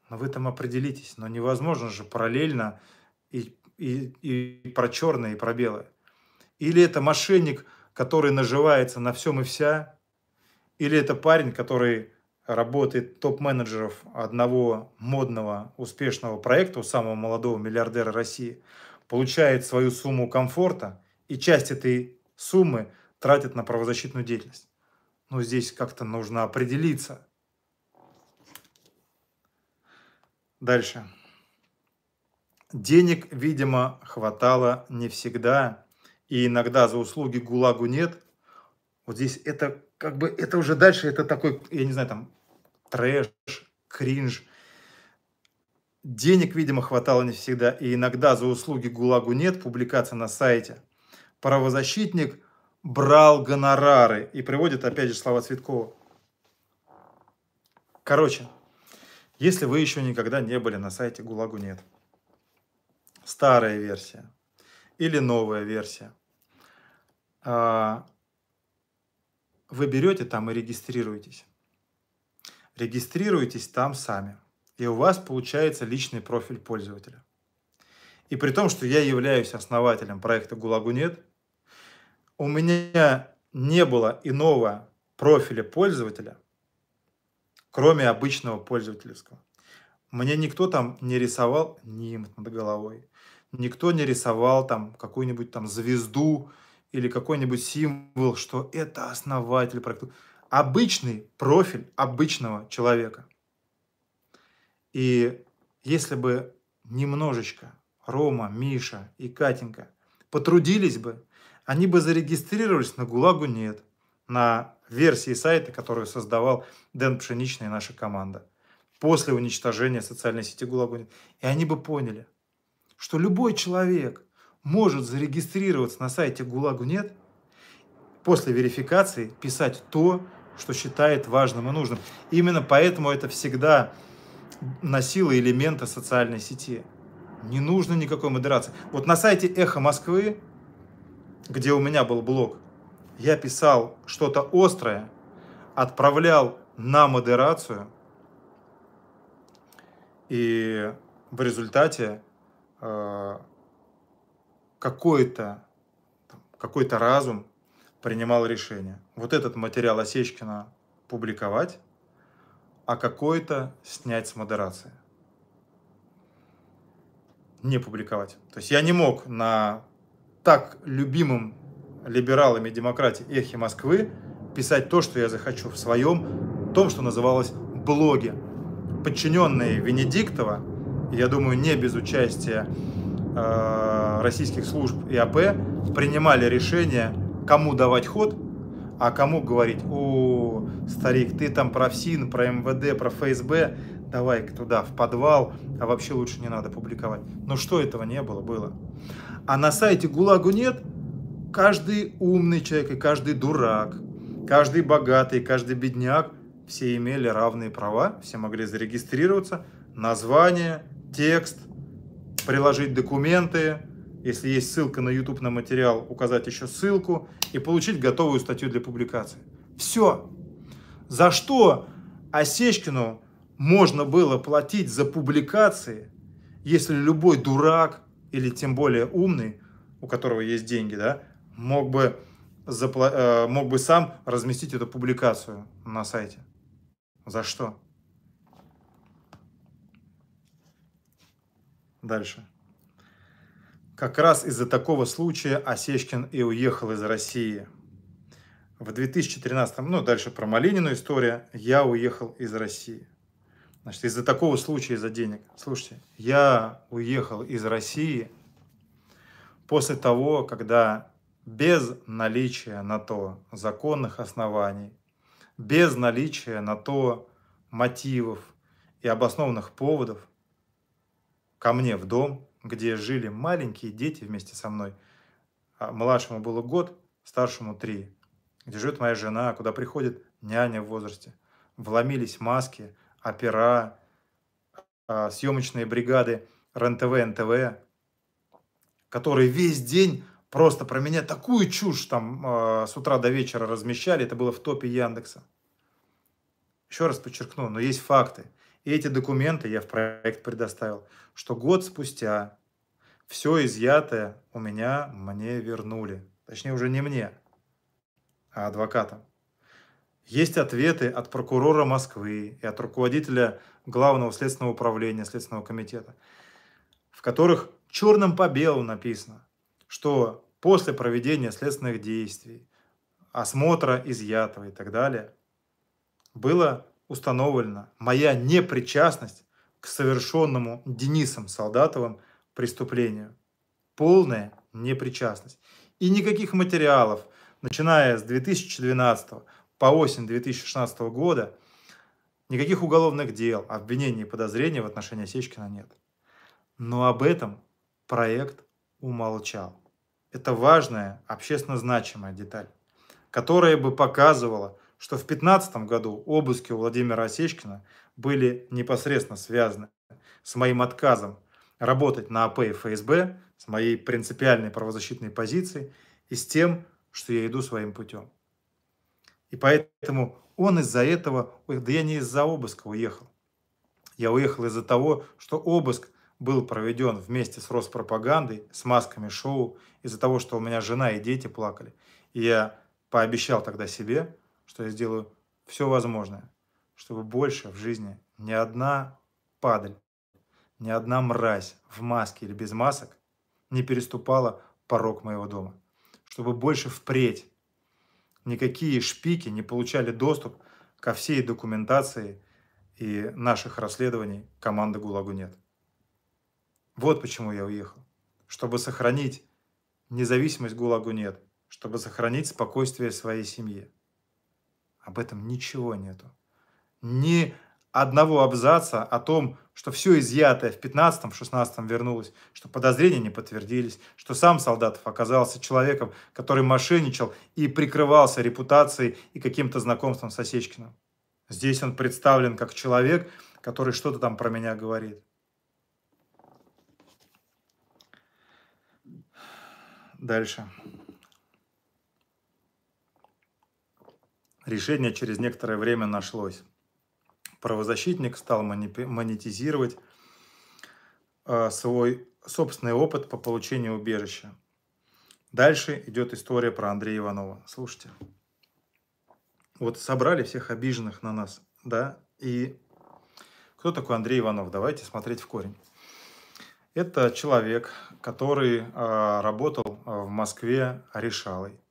но ну вы там определитесь, но невозможно же параллельно и, и, и про черное, и про белое. Или это мошенник, который наживается на всем и вся, или это парень, который работает топ-менеджеров одного модного успешного проекта у самого молодого миллиардера России, получает свою сумму комфорта и часть этой суммы тратит на правозащитную деятельность. Но ну, здесь как-то нужно определиться. Дальше. Денег, видимо, хватало не всегда, и иногда за услуги ГУЛАГу нет. Вот здесь это как бы, это уже дальше, это такой, я не знаю, там, трэш, кринж. Денег, видимо, хватало не всегда, и иногда за услуги ГУЛАГу нет, публикация на сайте. Правозащитник брал гонорары. И приводит опять же слова Цветкова. Короче, если вы еще никогда не были на сайте ГУЛАГу нет, старая версия или новая версия, а, вы берете там и регистрируетесь. Регистрируетесь там сами. И у вас получается личный профиль пользователя. И при том, что я являюсь основателем проекта «ГУЛАГу нет», у меня не было иного профиля пользователя, кроме обычного пользовательского. Мне никто там не рисовал нимб над головой, никто не рисовал там какую-нибудь там звезду или какой-нибудь символ, что это основатель проекта. Обычный профиль обычного человека. И если бы немножечко Рома, Миша и Катенька потрудились бы они бы зарегистрировались, на ГУЛАГу нет, на версии сайта, которую создавал Дэн Пшеничный и наша команда. После уничтожения социальной сети ГУЛАГу нет. И они бы поняли, что любой человек может зарегистрироваться на сайте ГУЛАГу нет, после верификации писать то, что считает важным и нужным. Именно поэтому это всегда носило элемента социальной сети. Не нужно никакой модерации. Вот на сайте «Эхо Москвы» где у меня был блог, я писал что-то острое, отправлял на модерацию, и в результате э, какой-то какой-то разум принимал решение. Вот этот материал Осечкина публиковать, а какой-то снять с модерации. Не публиковать. То есть я не мог на так любимым либералами демократии Эхи Москвы» писать то, что я захочу в своем, том, что называлось блоге. Подчиненные Венедиктова, я думаю, не без участия э, российских служб и АП, принимали решение, кому давать ход, а кому говорить, о, старик, ты там про ФСИН, про МВД, про ФСБ, давай туда, в подвал, а вообще лучше не надо публиковать. Но что этого не было? Было. А на сайте ГУЛАГу нет. Каждый умный человек и каждый дурак, каждый богатый, и каждый бедняк, все имели равные права, все могли зарегистрироваться, название, текст, приложить документы, если есть ссылка на YouTube на материал, указать еще ссылку и получить готовую статью для публикации. Все. За что Осечкину можно было платить за публикации, если любой дурак, или тем более умный, у которого есть деньги, да, мог бы, запла- э, мог бы сам разместить эту публикацию на сайте. За что? Дальше. Как раз из-за такого случая Осечкин и уехал из России. В 2013, ну дальше про Малинину история, я уехал из России. Значит, из-за такого случая, из-за денег. Слушайте, я уехал из России после того, когда без наличия на то законных оснований, без наличия на то мотивов и обоснованных поводов ко мне в дом, где жили маленькие дети вместе со мной. А младшему было год, старшему три. Где живет моя жена, куда приходит няня в возрасте. Вломились маски – опера, а, съемочные бригады РНТВ, НТВ, которые весь день просто про меня такую чушь там а, с утра до вечера размещали. Это было в топе Яндекса. Еще раз подчеркну, но есть факты. И эти документы я в проект предоставил, что год спустя все изъятое у меня мне вернули. Точнее, уже не мне, а адвокатам. Есть ответы от прокурора Москвы и от руководителя Главного следственного управления Следственного комитета, в которых черным по белому написано, что после проведения следственных действий, осмотра изъятого и так далее, было установлено моя непричастность к совершенному Денисом Солдатовым преступлению. Полная непричастность. И никаких материалов, начиная с 2012 года, по осень 2016 года никаких уголовных дел, обвинений и подозрений в отношении Осечкина нет. Но об этом проект умолчал. Это важная, общественно значимая деталь, которая бы показывала, что в 2015 году обыски у Владимира Осечкина были непосредственно связаны с моим отказом работать на АП и ФСБ, с моей принципиальной правозащитной позицией и с тем, что я иду своим путем. И поэтому он из-за этого, да я не из-за обыска уехал. Я уехал из-за того, что обыск был проведен вместе с Роспропагандой, с масками шоу, из-за того, что у меня жена и дети плакали. И я пообещал тогда себе, что я сделаю все возможное, чтобы больше в жизни ни одна падаль, ни одна мразь в маске или без масок не переступала порог моего дома. Чтобы больше впредь никакие шпики не получали доступ ко всей документации и наших расследований команды ГУЛАГу нет. Вот почему я уехал. Чтобы сохранить независимость ГУЛАГу нет, чтобы сохранить спокойствие своей семьи. Об этом ничего нету. Ни одного абзаца о том, что все изъятое в 15-16 вернулось, что подозрения не подтвердились, что сам Солдатов оказался человеком, который мошенничал и прикрывался репутацией и каким-то знакомством с Осечкиным. Здесь он представлен как человек, который что-то там про меня говорит. Дальше. Решение через некоторое время нашлось правозащитник стал монетизировать а, свой собственный опыт по получению убежища. Дальше идет история про Андрея Иванова. Слушайте. Вот собрали всех обиженных на нас, да, и кто такой Андрей Иванов? Давайте смотреть в корень. Это человек, который э, работал а, в Москве решалой,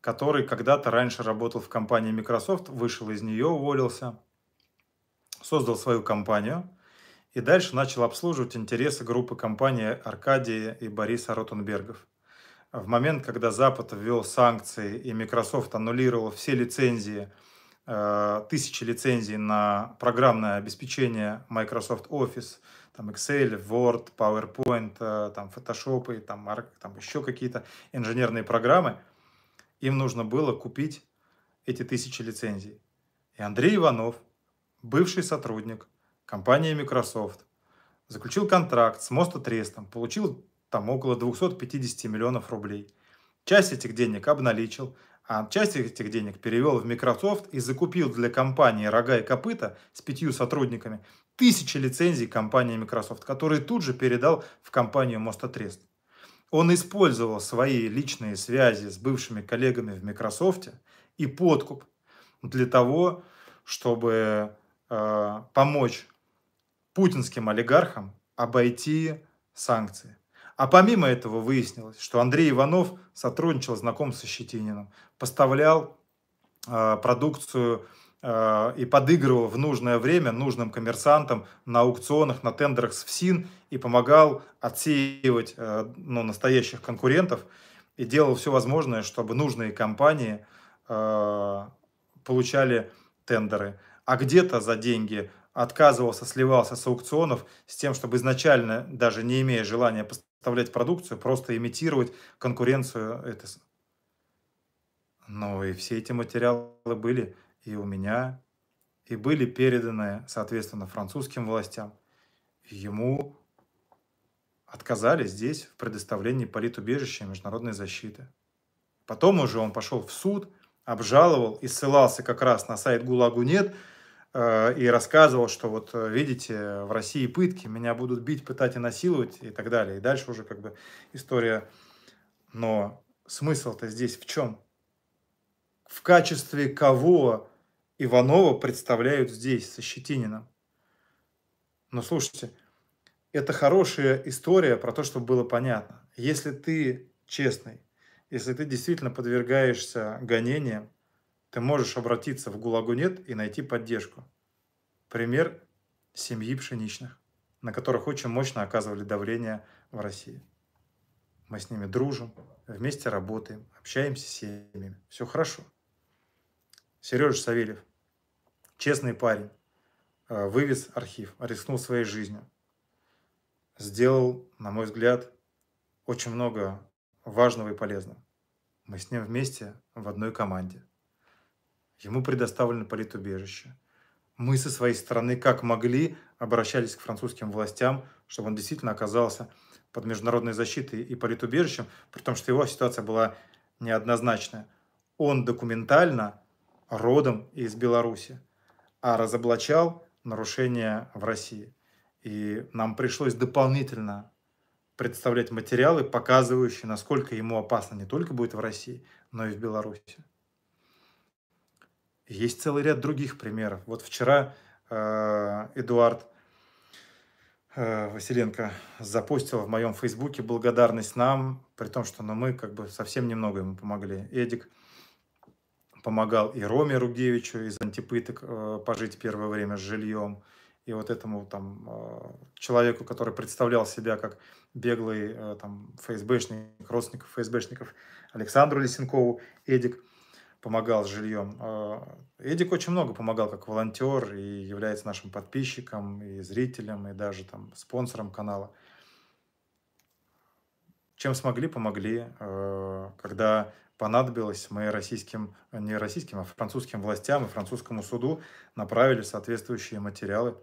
который когда-то раньше работал в компании Microsoft, вышел из нее, уволился – создал свою компанию и дальше начал обслуживать интересы группы компаний Аркадия и Бориса Ротенбергов. В момент, когда Запад ввел санкции и Microsoft аннулировал все лицензии, э, тысячи лицензий на программное обеспечение Microsoft Office, там Excel, Word, PowerPoint, э, там Photoshop и там, там еще какие-то инженерные программы, им нужно было купить эти тысячи лицензий. И Андрей Иванов бывший сотрудник компании Microsoft, заключил контракт с Мостотрестом, получил там около 250 миллионов рублей. Часть этих денег обналичил, а часть этих денег перевел в Microsoft и закупил для компании «Рога и копыта» с пятью сотрудниками тысячи лицензий компании Microsoft, которые тут же передал в компанию Мостотрест. Он использовал свои личные связи с бывшими коллегами в Microsoft и подкуп для того, чтобы э, помочь путинским олигархам обойти санкции. А помимо этого выяснилось, что Андрей Иванов сотрудничал, знаком со Щетининым, поставлял э, продукцию э, и подыгрывал в нужное время нужным коммерсантам на аукционах, на тендерах с ФСИН и помогал отсеивать э, ну, настоящих конкурентов и делал все возможное, чтобы нужные компании э, получали тендеры а где-то за деньги отказывался, сливался с аукционов с тем, чтобы изначально, даже не имея желания поставлять продукцию, просто имитировать конкуренцию. Это... Ну и все эти материалы были и у меня, и были переданы, соответственно, французским властям. Ему отказали здесь в предоставлении политубежища и международной защиты. Потом уже он пошел в суд, обжаловал и ссылался как раз на сайт «ГУЛАГу нет», Э, и рассказывал, что вот э, видите, в России пытки, меня будут бить, пытать и насиловать и так далее. И дальше уже как бы история. Но смысл-то здесь в чем? В качестве кого Иванова представляют здесь со щетинином? Но слушайте, это хорошая история про то, чтобы было понятно. Если ты честный, если ты действительно подвергаешься гонениям, ты можешь обратиться в ГУЛАГу «Нет» и найти поддержку. Пример семьи пшеничных, на которых очень мощно оказывали давление в России. Мы с ними дружим, вместе работаем, общаемся с семьями. Все хорошо. Сережа Савельев, честный парень, э, вывез архив, рискнул своей жизнью. Сделал, на мой взгляд, очень много важного и полезного. Мы с ним вместе в одной команде. Ему предоставлено политубежище. Мы со своей стороны, как могли, обращались к французским властям, чтобы он действительно оказался под международной защитой и политубежищем, при том, что его ситуация была неоднозначная. Он документально родом из Беларуси, а разоблачал нарушения в России. И нам пришлось дополнительно представлять материалы, показывающие, насколько ему опасно не только будет в России, но и в Беларуси. Есть целый ряд других примеров. Вот вчера э, Эдуард э, Василенко запустил в моем фейсбуке благодарность нам, при том, что ну, мы как бы совсем немного ему помогли. Эдик помогал и Роме Ругевичу из антипыток э, пожить первое время с жильем и вот этому там э, человеку, который представлял себя как беглый э, там ФСБшник, родственников ФСБшников, Александру Лисенкову, Эдик помогал с жильем. А, Эдик очень много помогал как волонтер и является нашим подписчиком, и зрителем, и даже там спонсором канала. Чем смогли, помогли. А, когда понадобилось, мы российским, не российским, а французским властям и французскому суду направили соответствующие материалы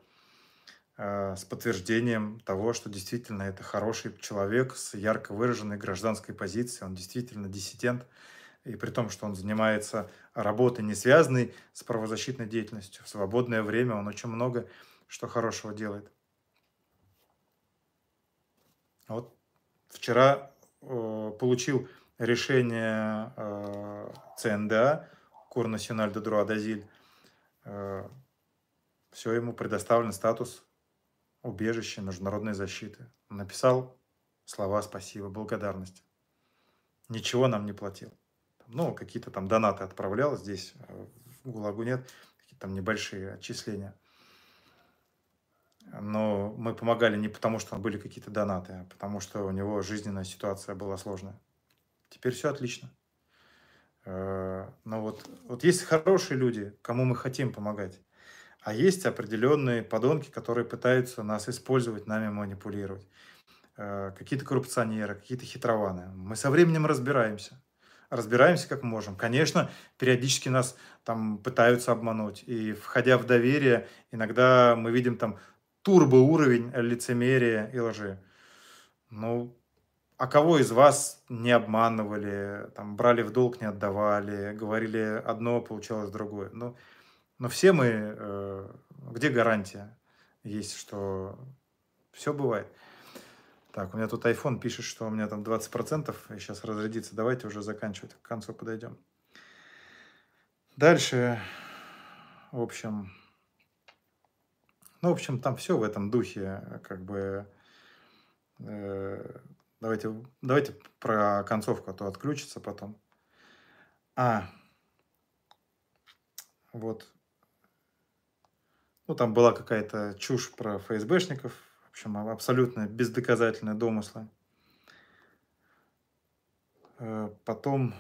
а, с подтверждением того, что действительно это хороший человек с ярко выраженной гражданской позицией, он действительно диссидент, и при том, что он занимается работой, не связанной с правозащитной деятельностью. В свободное время он очень много что хорошего делает. Вот вчера э, получил решение э, ЦНДА, Кур Националь де Друа Дазиль. Э, все ему предоставлен статус убежища международной защиты. Написал слова спасибо, благодарность. Ничего нам не платил ну, какие-то там донаты отправлял здесь, э, в ГУЛАГу нет, какие-то там небольшие отчисления. Но мы помогали не потому, что были какие-то донаты, а потому что у него жизненная ситуация была сложная. Теперь все отлично. Э, но вот, вот есть хорошие люди, кому мы хотим помогать, а есть определенные подонки, которые пытаются нас использовать, нами манипулировать. Э, какие-то коррупционеры, какие-то хитрованы. Мы со временем разбираемся разбираемся как можем. Конечно, периодически нас там пытаются обмануть. И входя в доверие, иногда мы видим там турбоуровень лицемерия и лжи. Ну, а кого из вас не обманывали, там, брали в долг, не отдавали, говорили одно, получалось другое? Ну, но ну, все мы... Э, где гарантия есть, что все бывает? Так, у меня тут iPhone пишет, что у меня там 20% и сейчас разрядится. Давайте уже заканчивать, к концу подойдем. Дальше, в общем, ну, в общем, там все в этом духе, как бы, э, давайте, давайте про концовку, а то отключится потом. А, вот, ну, там была какая-то чушь про ФСБшников, в общем, а, абсолютно бездоказательные домыслы. Э, потом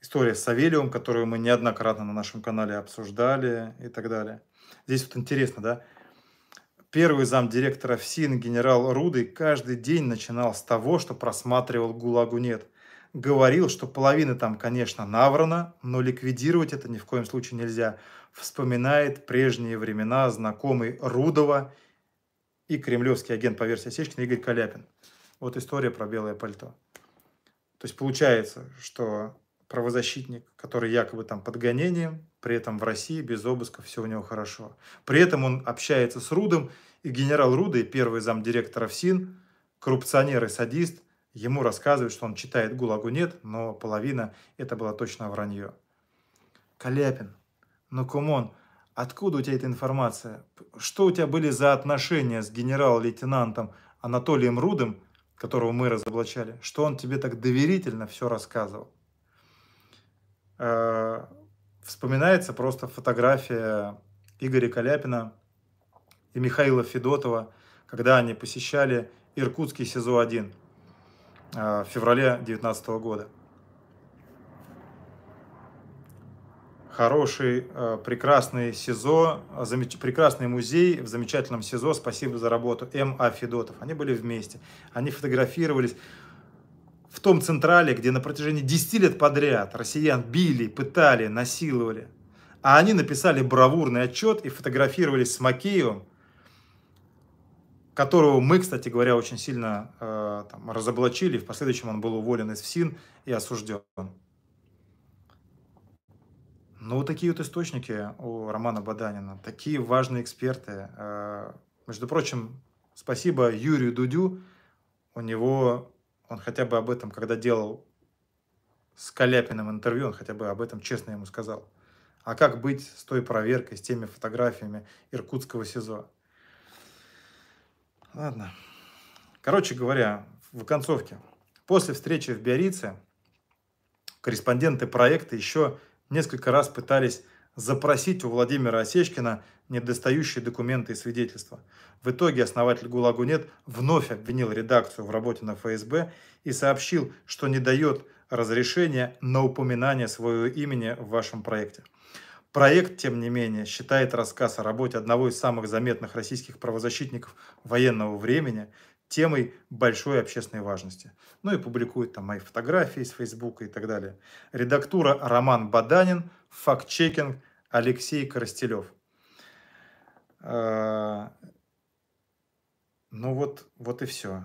история с Савелием, которую мы неоднократно на нашем канале обсуждали и так далее. Здесь вот интересно, да? Первый зам директора ФСИН генерал Руды каждый день начинал с того, что просматривал «ГУЛАГу нет» говорил, что половина там, конечно, наврана, но ликвидировать это ни в коем случае нельзя. Вспоминает прежние времена знакомый Рудова и кремлевский агент по версии Осечкина Игорь Каляпин. Вот история про белое пальто. То есть получается, что правозащитник, который якобы там под гонением, при этом в России без обыска все у него хорошо. При этом он общается с Рудом, и генерал Руды, и первый замдиректора ФСИН, коррупционер и садист, Ему рассказывают, что он читает «ГУЛАГу нет», но половина – это было точно вранье. Каляпин, ну кумон, откуда у тебя эта информация? Что у тебя были за отношения с генерал-лейтенантом Анатолием Рудом, которого мы разоблачали? Что он тебе так доверительно все рассказывал? Э, вспоминается просто фотография Игоря Каляпина и Михаила Федотова, когда они посещали Иркутский СИЗО-1. Э, в феврале 2019 года. Хороший, э, прекрасный СИЗО, замеч... прекрасный музей в замечательном СИЗО. Спасибо за работу. М.А. Федотов. Они были вместе. Они фотографировались в том Централе, где на протяжении 10 лет подряд россиян били, пытали, насиловали. А они написали бравурный отчет и фотографировались с Макеевым, которого мы, кстати говоря, очень сильно э, там, разоблачили. В последующем он был уволен из ФСИН и осужден. Ну, вот такие вот источники у Романа Баданина, такие важные эксперты. Э, между прочим, спасибо Юрию Дудю. У него, он хотя бы об этом, когда делал с Каляпиным интервью, он хотя бы об этом честно ему сказал. А как быть с той проверкой, с теми фотографиями иркутского СИЗО? Ладно. Короче говоря, в концовке. После встречи в Биорице корреспонденты проекта еще несколько раз пытались запросить у Владимира Осечкина недостающие документы и свидетельства. В итоге основатель «ГУЛАГу нет» вновь обвинил редакцию в работе на ФСБ и сообщил, что не дает разрешения на упоминание своего имени в вашем проекте. Проект, тем не менее, считает рассказ о работе одного из самых заметных российских правозащитников военного времени темой большой общественной важности. Ну и публикует там мои фотографии с Фейсбука и так далее. Редактура Роман Баданин, факт-чекинг Алексей Коростелев. А, ну вот, вот и все.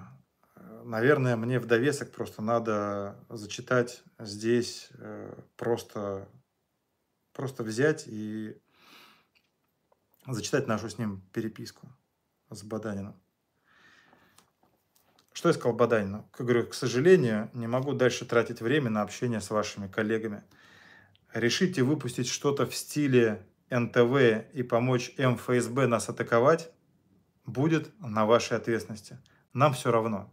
Наверное, мне в довесок просто надо зачитать здесь э, просто Просто взять и зачитать нашу с ним переписку с Баданином. Что я сказал Баданину? Я говорю, к сожалению, не могу дальше тратить время на общение с вашими коллегами. Решите выпустить что-то в стиле НТВ и помочь МФСБ нас атаковать, будет на вашей ответственности. Нам все равно.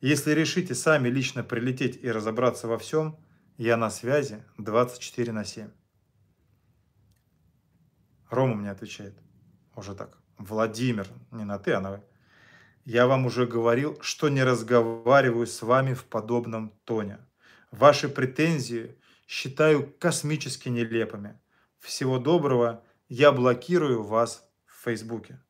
Если решите сами лично прилететь и разобраться во всем, я на связи 24 на 7. Рома мне отвечает, уже так, Владимир, не на ты, а на вы. Я вам уже говорил, что не разговариваю с вами в подобном тоне. Ваши претензии считаю космически нелепыми. Всего доброго, я блокирую вас в Фейсбуке.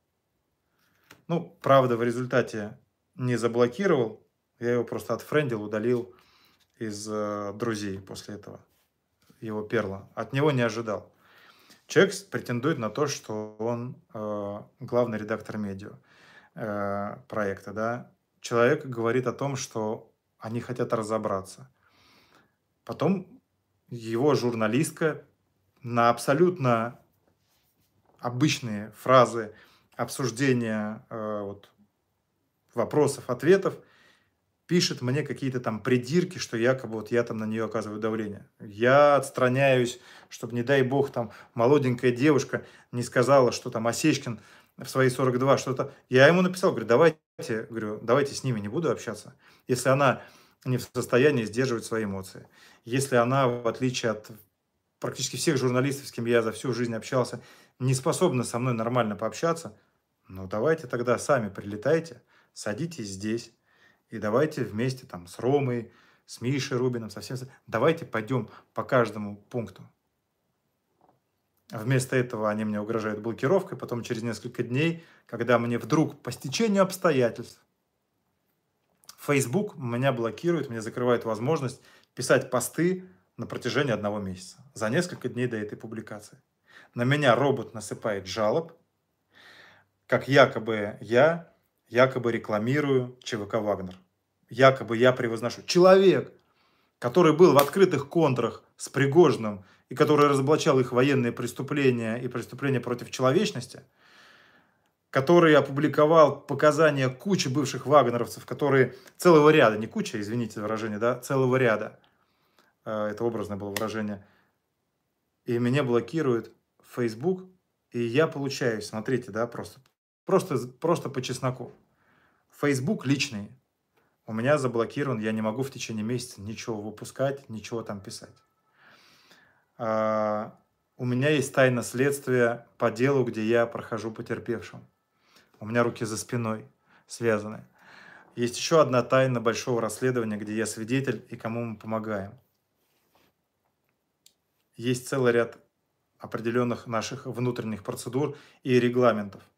Ну, правда, в результате не заблокировал, я его просто отфрендил, удалил из э, друзей после этого, его перла. От него не ожидал. Человек претендует на то, что он э, главный редактор медиа э, проекта, да. Человек говорит о том, что они хотят разобраться. Потом его журналистка на абсолютно обычные фразы обсуждения э, вот, вопросов, ответов – пишет мне какие-то там придирки, что якобы вот я там на нее оказываю давление. Я отстраняюсь, чтобы, не дай бог, там молоденькая девушка не сказала, что там Осечкин в свои 42 что-то. Я ему написал, говорю, давайте, говорю, давайте с ними не буду общаться, если она не в состоянии сдерживать свои эмоции. Если она, в отличие от практически всех журналистов, с кем я за всю жизнь общался, не способна со мной нормально пообщаться, ну давайте тогда сами прилетайте, садитесь здесь, и давайте вместе там с Ромой, с Мишей Рубином, со всем, давайте пойдем по каждому пункту. Вместо этого они мне угрожают блокировкой, потом через несколько дней, когда мне вдруг по стечению обстоятельств Facebook меня блокирует, мне закрывает возможность писать посты на протяжении одного месяца, за несколько дней до этой публикации. На меня робот насыпает жалоб, как якобы я якобы рекламирую ЧВК «Вагнер». Якобы я превозношу. Человек, который был в открытых контрах с Пригожным и который разоблачал их военные преступления и преступления против человечности, который опубликовал показания кучи бывших вагнеровцев, которые целого ряда, не куча, извините за выражение, да, целого ряда, э, это образное было выражение, и меня блокирует Facebook, и я получаю, смотрите, да, просто Просто, просто по чесноку. Facebook личный. У меня заблокирован, я не могу в течение месяца ничего выпускать, ничего там писать. А, у меня есть тайна следствия по делу, где я прохожу потерпевшим. У меня руки за спиной связаны. Есть еще одна тайна большого расследования, где я свидетель и кому мы помогаем. Есть целый ряд определенных наших внутренних процедур и регламентов –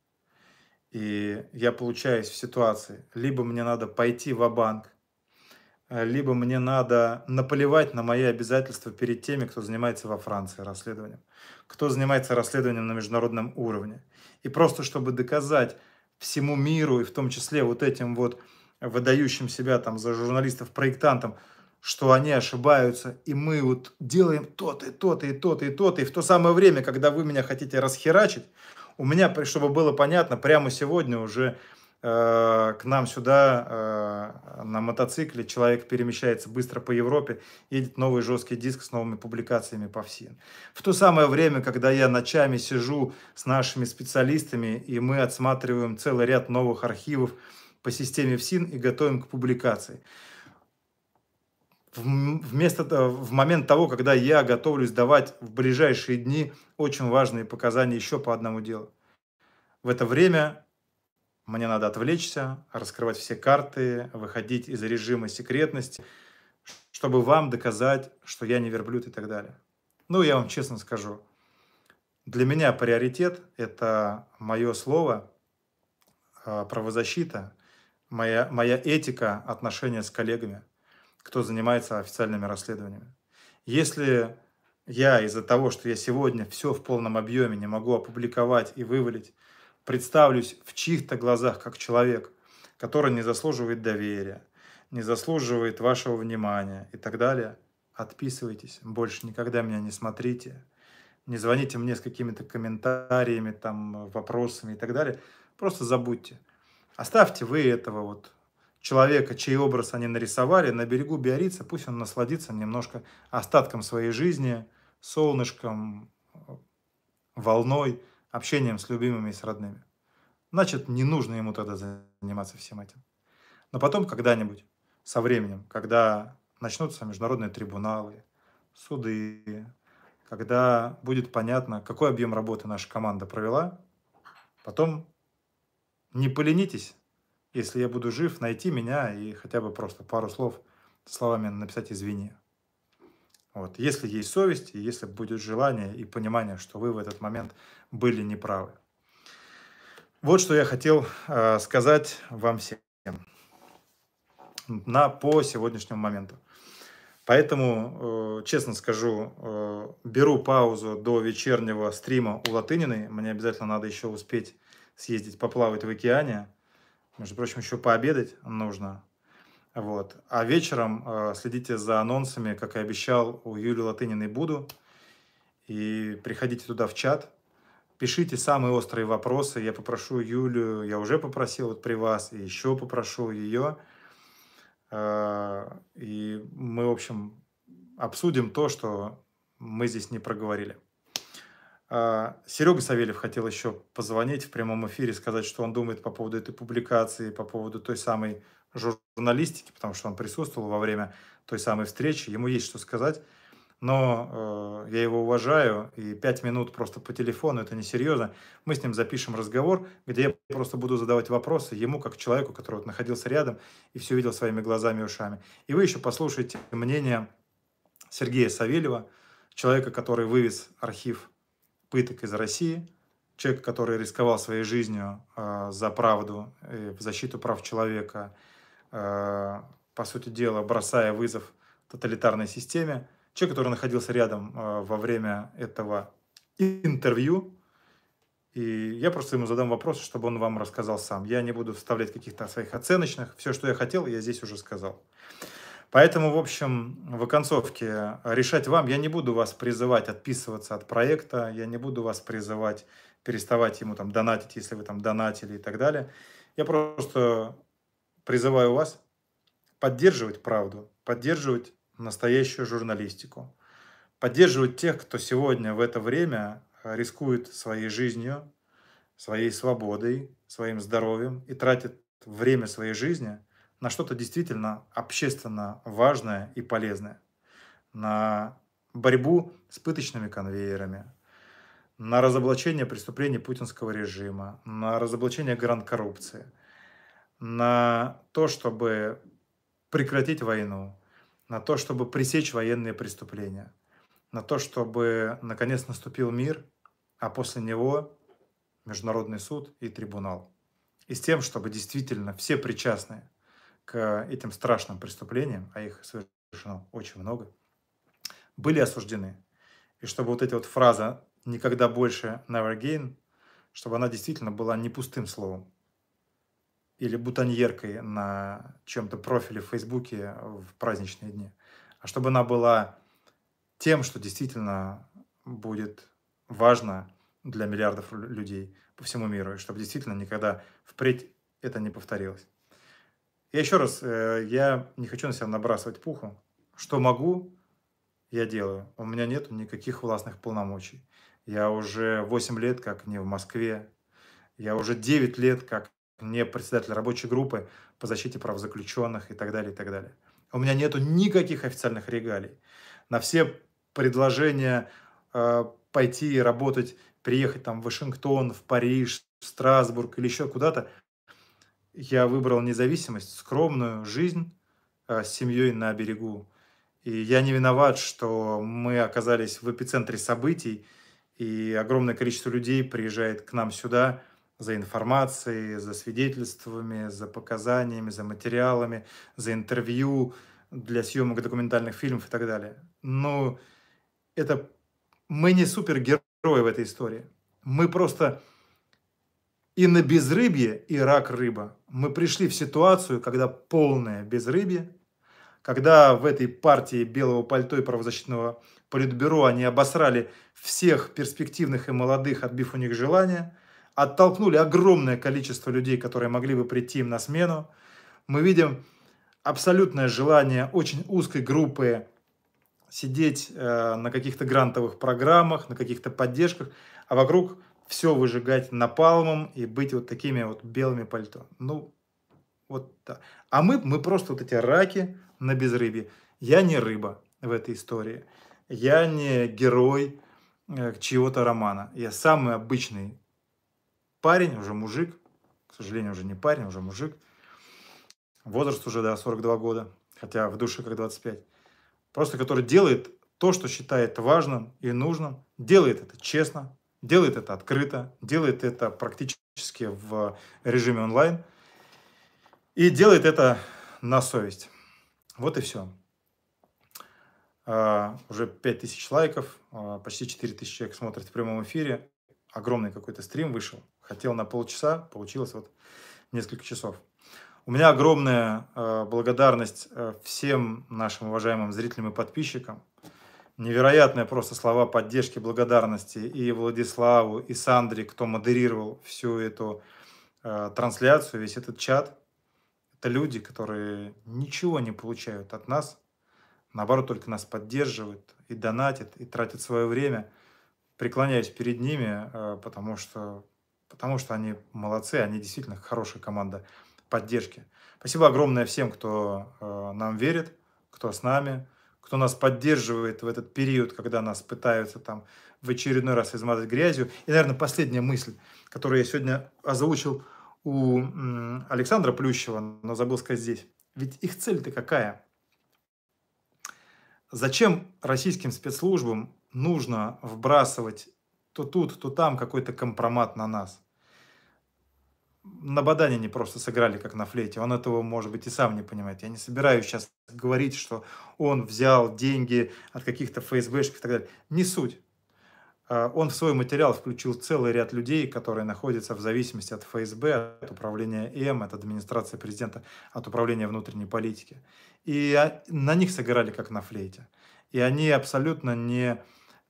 и я получаюсь в ситуации, либо мне надо пойти в банк э, либо мне надо наплевать на мои обязательства перед теми, кто занимается во Франции расследованием, кто занимается расследованием на международном уровне. И просто чтобы доказать всему миру, и в том числе вот этим вот выдающим себя там за журналистов-проектантам, что они ошибаются, и мы вот делаем то-то, и то-то, и то-то, и то-то, и в то самое время, когда вы меня хотите расхерачить, у меня, чтобы было понятно, прямо сегодня уже э, к нам сюда э, на мотоцикле человек перемещается быстро по Европе, едет новый жесткий диск с новыми публикациями по ФСИН. В то самое время, когда я ночами сижу с нашими специалистами, и мы отсматриваем целый ряд новых архивов по системе ФСИН и готовим к публикации вместо в момент того, когда я готовлюсь давать в ближайшие дни очень важные показания еще по одному делу. В это время мне надо отвлечься, раскрывать все карты, выходить из режима секретности, чтобы вам доказать, что я не верблюд и так далее. Ну, я вам честно скажу, для меня приоритет – это мое слово, а, правозащита, моя, моя этика отношения с коллегами – кто занимается официальными расследованиями. Если я из-за того, что я сегодня все в полном объеме не могу опубликовать и вывалить, представлюсь в чьих-то глазах как человек, который не заслуживает доверия, не заслуживает вашего внимания и так далее, отписывайтесь, больше никогда меня не смотрите, не звоните мне с какими-то комментариями, там, вопросами и так далее, просто забудьте. Оставьте вы этого вот человека, чей образ они нарисовали, на берегу Биорица, пусть он насладится немножко остатком своей жизни, солнышком, волной, общением с любимыми и с родными. Значит, не нужно ему тогда заниматься всем этим. Но потом когда-нибудь, со временем, когда начнутся международные трибуналы, суды, когда будет понятно, какой объем работы наша команда провела, потом не поленитесь если я буду жив, найти меня и хотя бы просто пару слов словами написать «извини». Вот. Если есть совесть, и если будет желание и понимание, что вы в этот момент были неправы. Вот что я хотел э, сказать вам всем на, по сегодняшнему моменту. Поэтому, э, честно скажу, э, беру паузу до вечернего стрима у Латыниной. Мне обязательно надо еще успеть съездить поплавать в океане. Между прочим, еще пообедать нужно. Вот. А вечером э, следите за анонсами, как и обещал, у Юли Латыниной буду. И приходите туда в чат. Пишите самые острые вопросы. Я попрошу Юлю, я уже попросил вот при вас, и еще попрошу ее. Э, и мы, в общем, обсудим то, что мы здесь не проговорили. А, Серега Савельев хотел еще позвонить в прямом эфире, сказать, что он думает по поводу этой публикации, по поводу той самой журналистики, потому что он присутствовал во время той самой встречи, ему есть что сказать, но э, я его уважаю, и пять минут просто по телефону, это несерьезно. Мы с ним запишем разговор, где я просто буду задавать вопросы ему, как человеку, который вот находился рядом и все видел своими глазами и ушами. И вы еще послушаете мнение Сергея Савельева, человека, который вывез архив пыток из России, человек, который рисковал своей жизнью э, за правду, э, в защиту прав человека, э, по сути дела, бросая вызов тоталитарной системе, человек, который находился рядом э, во время этого интервью, и я просто ему задам вопрос, чтобы он вам рассказал сам. Я не буду вставлять каких-то своих оценочных. Все, что я хотел, я здесь уже сказал. Поэтому, в общем, в оконцовке решать вам. Я не буду вас призывать отписываться от проекта, я не буду вас призывать переставать ему там донатить, если вы там донатили и так далее. Я просто призываю вас поддерживать правду, поддерживать настоящую журналистику, поддерживать тех, кто сегодня в это время рискует своей жизнью, своей свободой, своим здоровьем и тратит время своей жизни – на что-то действительно общественно важное и полезное. На борьбу с пыточными конвейерами, на разоблачение преступлений путинского режима, на разоблачение гранд-коррупции, на то, чтобы прекратить войну, на то, чтобы пресечь военные преступления, на то, чтобы наконец наступил мир, а после него международный суд и трибунал. И с тем, чтобы действительно все причастные – к э, этим страшным преступлениям, а их совершено очень много, были осуждены. И чтобы вот эта вот фраза «никогда больше never again», чтобы она действительно была не пустым словом или бутоньеркой на чем-то профиле в Фейсбуке в праздничные дни, а чтобы она была тем, что действительно будет важно для миллиардов людей по всему миру, и чтобы действительно никогда впредь это не повторилось. Я еще раз, э, я не хочу на себя набрасывать пуху. Что могу, я делаю. У меня нет никаких властных полномочий. Я уже 8 лет как не в Москве. Я уже 9 лет как не председатель рабочей группы по защите прав заключенных и так далее, и так далее. У меня нету никаких официальных регалий. На все предложения э, пойти работать, приехать там в Вашингтон, в Париж, в Страсбург или еще куда-то, я выбрал независимость, скромную жизнь э, с семьей на берегу. И я не виноват, что мы оказались в эпицентре событий, и огромное количество людей приезжает к нам сюда за информацией, за свидетельствами, за показаниями, за материалами, за интервью для съемок документальных фильмов и так далее. Но ну, это мы не супергерои в этой истории. Мы просто и на безрыбье и рак рыба. Мы пришли в ситуацию, когда полное безрыбье, когда в этой партии белого пальто и правозащитного политбюро они обосрали всех перспективных и молодых, отбив у них желание, оттолкнули огромное количество людей, которые могли бы прийти им на смену. Мы видим абсолютное желание очень узкой группы сидеть э, на каких-то грантовых программах, на каких-то поддержках, а вокруг – все выжигать напалмом и быть вот такими вот белыми пальто. Ну, вот так. А мы, мы просто вот эти раки на безрыбье. Я не рыба в этой истории. Я не герой э, чьего-то романа. Я самый обычный парень, уже мужик. К сожалению, уже не парень, уже мужик. Возраст уже, да, 42 года. Хотя в душе как 25. Просто который делает то, что считает важным и нужным. Делает это честно, делает это открыто, делает это практически в режиме онлайн и делает это на совесть. Вот и все. Uh, а, уже 5000 лайков, а, почти 4000 человек смотрят в прямом эфире. Огромный какой-то стрим вышел. Хотел на полчаса, получилось вот несколько часов. У меня огромная а, благодарность э, всем нашим уважаемым зрителям и подписчикам. Невероятные просто слова поддержки, благодарности и Владиславу, и Сандре, кто модерировал всю эту э, трансляцию, весь этот чат. Это люди, которые ничего не получают от нас, наоборот, только нас поддерживают и донатят, и тратят свое время. Преклоняюсь перед ними, э, потому что, потому что они молодцы, они действительно хорошая команда поддержки. Спасибо огромное всем, кто э, нам верит, кто с нами кто нас поддерживает в этот период, когда нас пытаются там в очередной раз измазать грязью. И, наверное, последняя мысль, которую я сегодня озвучил у Александра Плющева, но забыл сказать здесь. Ведь их цель-то какая? Зачем российским спецслужбам нужно вбрасывать то тут, то там какой-то компромат на нас? на бадане не просто сыграли, как на флейте. Он этого, может быть, и сам не понимает. Я не собираюсь сейчас говорить, что он взял деньги от каких-то ФСБшек и так далее. Не суть. А, он в свой материал включил целый ряд людей, которые находятся в зависимости от ФСБ, от управления М, от администрации президента, от управления внутренней политики. И а, на них сыграли, как на флейте. И они абсолютно не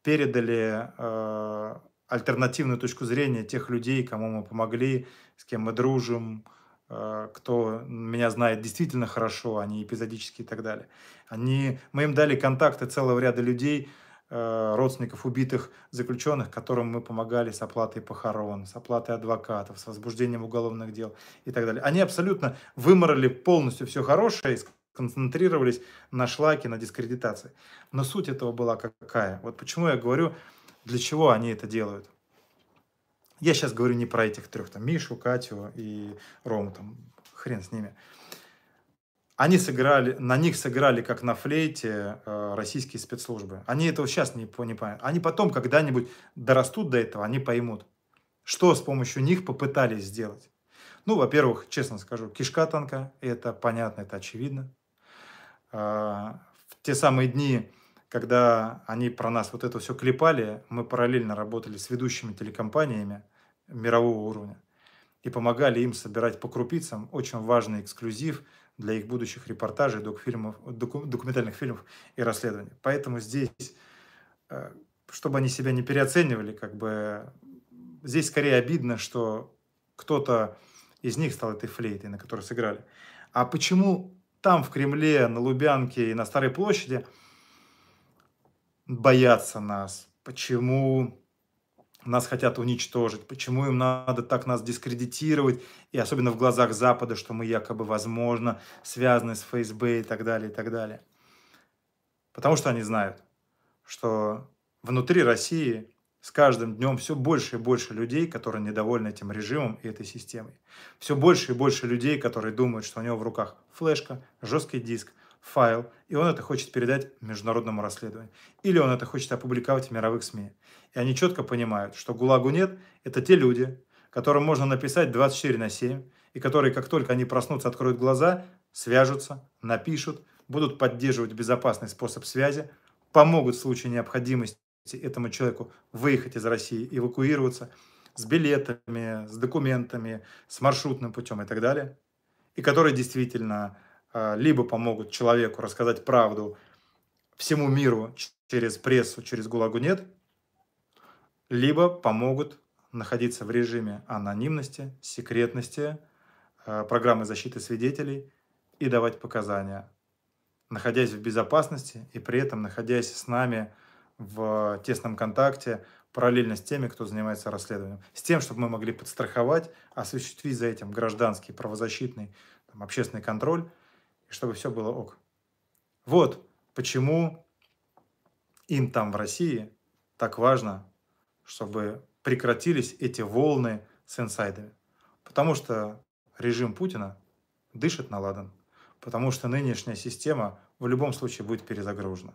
передали а, альтернативную точку зрения тех людей, кому мы помогли, с кем мы дружим, э, кто меня знает действительно хорошо, а не эпизодически и так далее. Они, мы им дали контакты целого ряда людей, э, родственников убитых заключенных, которым мы помогали с оплатой похорон, с оплатой адвокатов, с возбуждением уголовных дел и так далее. Они абсолютно выморали полностью все хорошее и сконцентрировались на шлаке, на дискредитации. Но суть этого была какая? Вот почему я говорю, для чего они это делают. Я сейчас говорю не про этих трех, там, Мишу, Катю и Рому, там, хрен с ними. Они сыграли, на них сыграли как на флейте э, российские спецслужбы. Они этого сейчас не, не понимают. Они потом когда-нибудь дорастут до этого, они поймут, что с помощью них попытались сделать. Ну, во-первых, честно скажу, кишка танка, это понятно, это очевидно. Э, в те самые дни, когда они про нас вот это все клепали, мы параллельно работали с ведущими телекомпаниями мирового уровня и помогали им собирать по крупицам очень важный эксклюзив для их будущих репортажей, докфильмов, доку, документальных фильмов и расследований. Поэтому здесь, э, чтобы они себя не переоценивали, как бы здесь скорее обидно, что кто-то из них стал этой флейтой, на которой сыграли. А почему там, в Кремле, на Лубянке и на Старой площади – боятся нас, почему нас хотят уничтожить, почему им надо так нас дискредитировать, и особенно в глазах Запада, что мы якобы, возможно, связаны с ФСБ и так далее, и так далее. Потому что они знают, что внутри России с каждым днем все больше и больше людей, которые недовольны этим режимом и этой системой. Все больше и больше людей, которые думают, что у него в руках флешка, жесткий диск, файл, и он это хочет передать международному расследованию. Или он это хочет опубликовать в мировых СМИ. И они четко понимают, что ГУЛАГу нет – это те люди, которым можно написать 24 на 7, и которые, как только они проснутся, откроют глаза, свяжутся, напишут, будут поддерживать безопасный способ связи, помогут в случае необходимости этому человеку выехать из России, эвакуироваться с билетами, с документами, с маршрутным путем и так далее, и которые действительно а, либо помогут человеку рассказать правду всему миру через прессу, через ГУЛАГу нет, либо помогут находиться в режиме анонимности, секретности, а, программы защиты свидетелей и давать показания, находясь в безопасности и при этом находясь с нами в тесном контакте, параллельно с теми, кто занимается расследованием, с тем, чтобы мы могли подстраховать, осуществить за этим гражданский, правозащитный, там, общественный контроль и чтобы все было ок. Вот почему им там в России так важно, чтобы прекратились эти волны с инсайдами. Потому что режим Путина дышит на ладан. Потому что нынешняя система в любом случае будет перезагружена.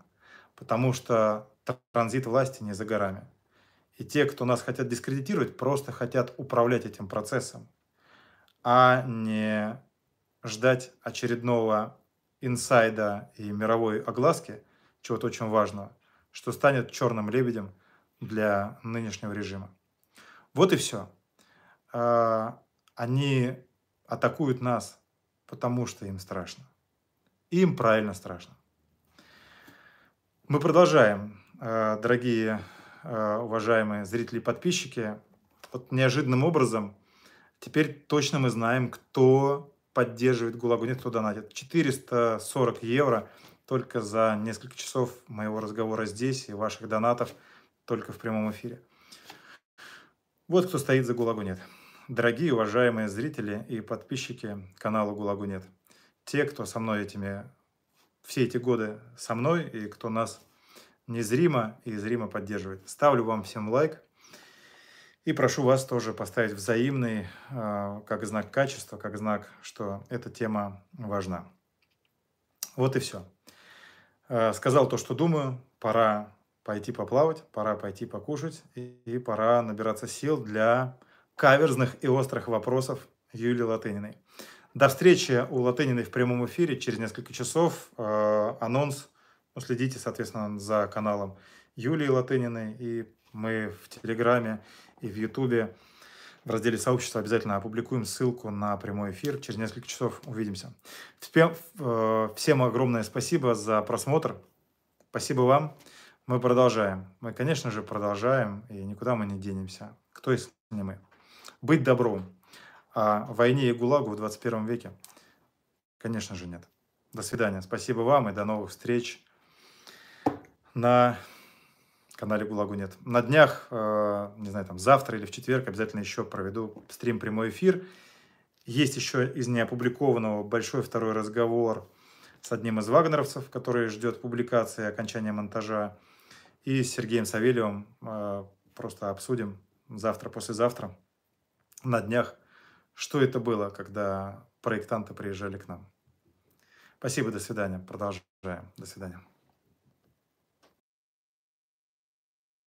Потому что транзит власти не за горами. И те, кто нас хотят дискредитировать, просто хотят управлять этим процессом, а не ждать очередного инсайда и мировой огласки, чего-то очень важного, что станет черным лебедем для нынешнего режима. Вот и все. А, они атакуют нас, потому что им страшно. Им правильно страшно. Мы продолжаем, а, дорогие а, уважаемые зрители и подписчики. Вот неожиданным образом теперь точно мы знаем, кто поддерживает ГУЛАГу, нет, кто донатит. 440 евро только за несколько часов моего разговора здесь и ваших донатов только в прямом эфире. Вот кто стоит за ГУЛАГу нет. Дорогие уважаемые зрители и подписчики канала ГУЛАГу нет. Те, кто со мной этими все эти годы со мной и кто нас незримо и зримо поддерживает. Ставлю вам всем лайк. И прошу вас тоже поставить взаимный а, как знак качества, как знак, что эта тема важна. Вот и все. А, сказал то, что думаю. Пора пойти поплавать, пора пойти покушать и, и пора набираться сил для каверзных и острых вопросов Юлии Латыниной. До встречи у Латыниной в прямом эфире через несколько часов. Э, анонс. Ну, следите, соответственно, за каналом Юлии Латыниной. И мы в Телеграме и в Ютубе. В разделе сообщества обязательно опубликуем ссылку на прямой эфир. Через несколько часов увидимся. Э, всем огромное спасибо за просмотр. Спасибо вам. Мы продолжаем. Мы, конечно же, продолжаем, и никуда мы не денемся. Кто, из не мы? Быть добром. А войне и ГУЛАГу в 21 веке? Конечно же, нет. До свидания. Спасибо вам и до новых встреч на канале ГУЛАГу нет. На днях, э, не знаю, там завтра или в четверг обязательно еще проведу стрим прямой эфир. Есть еще из неопубликованного большой второй разговор с одним из вагнеровцев, который ждет публикации окончания монтажа. И с Сергеем Савельевым э, просто обсудим завтра, послезавтра, на днях, что это было, когда проектанты приезжали к нам. Спасибо, до свидания. Продолжаем. До свидания.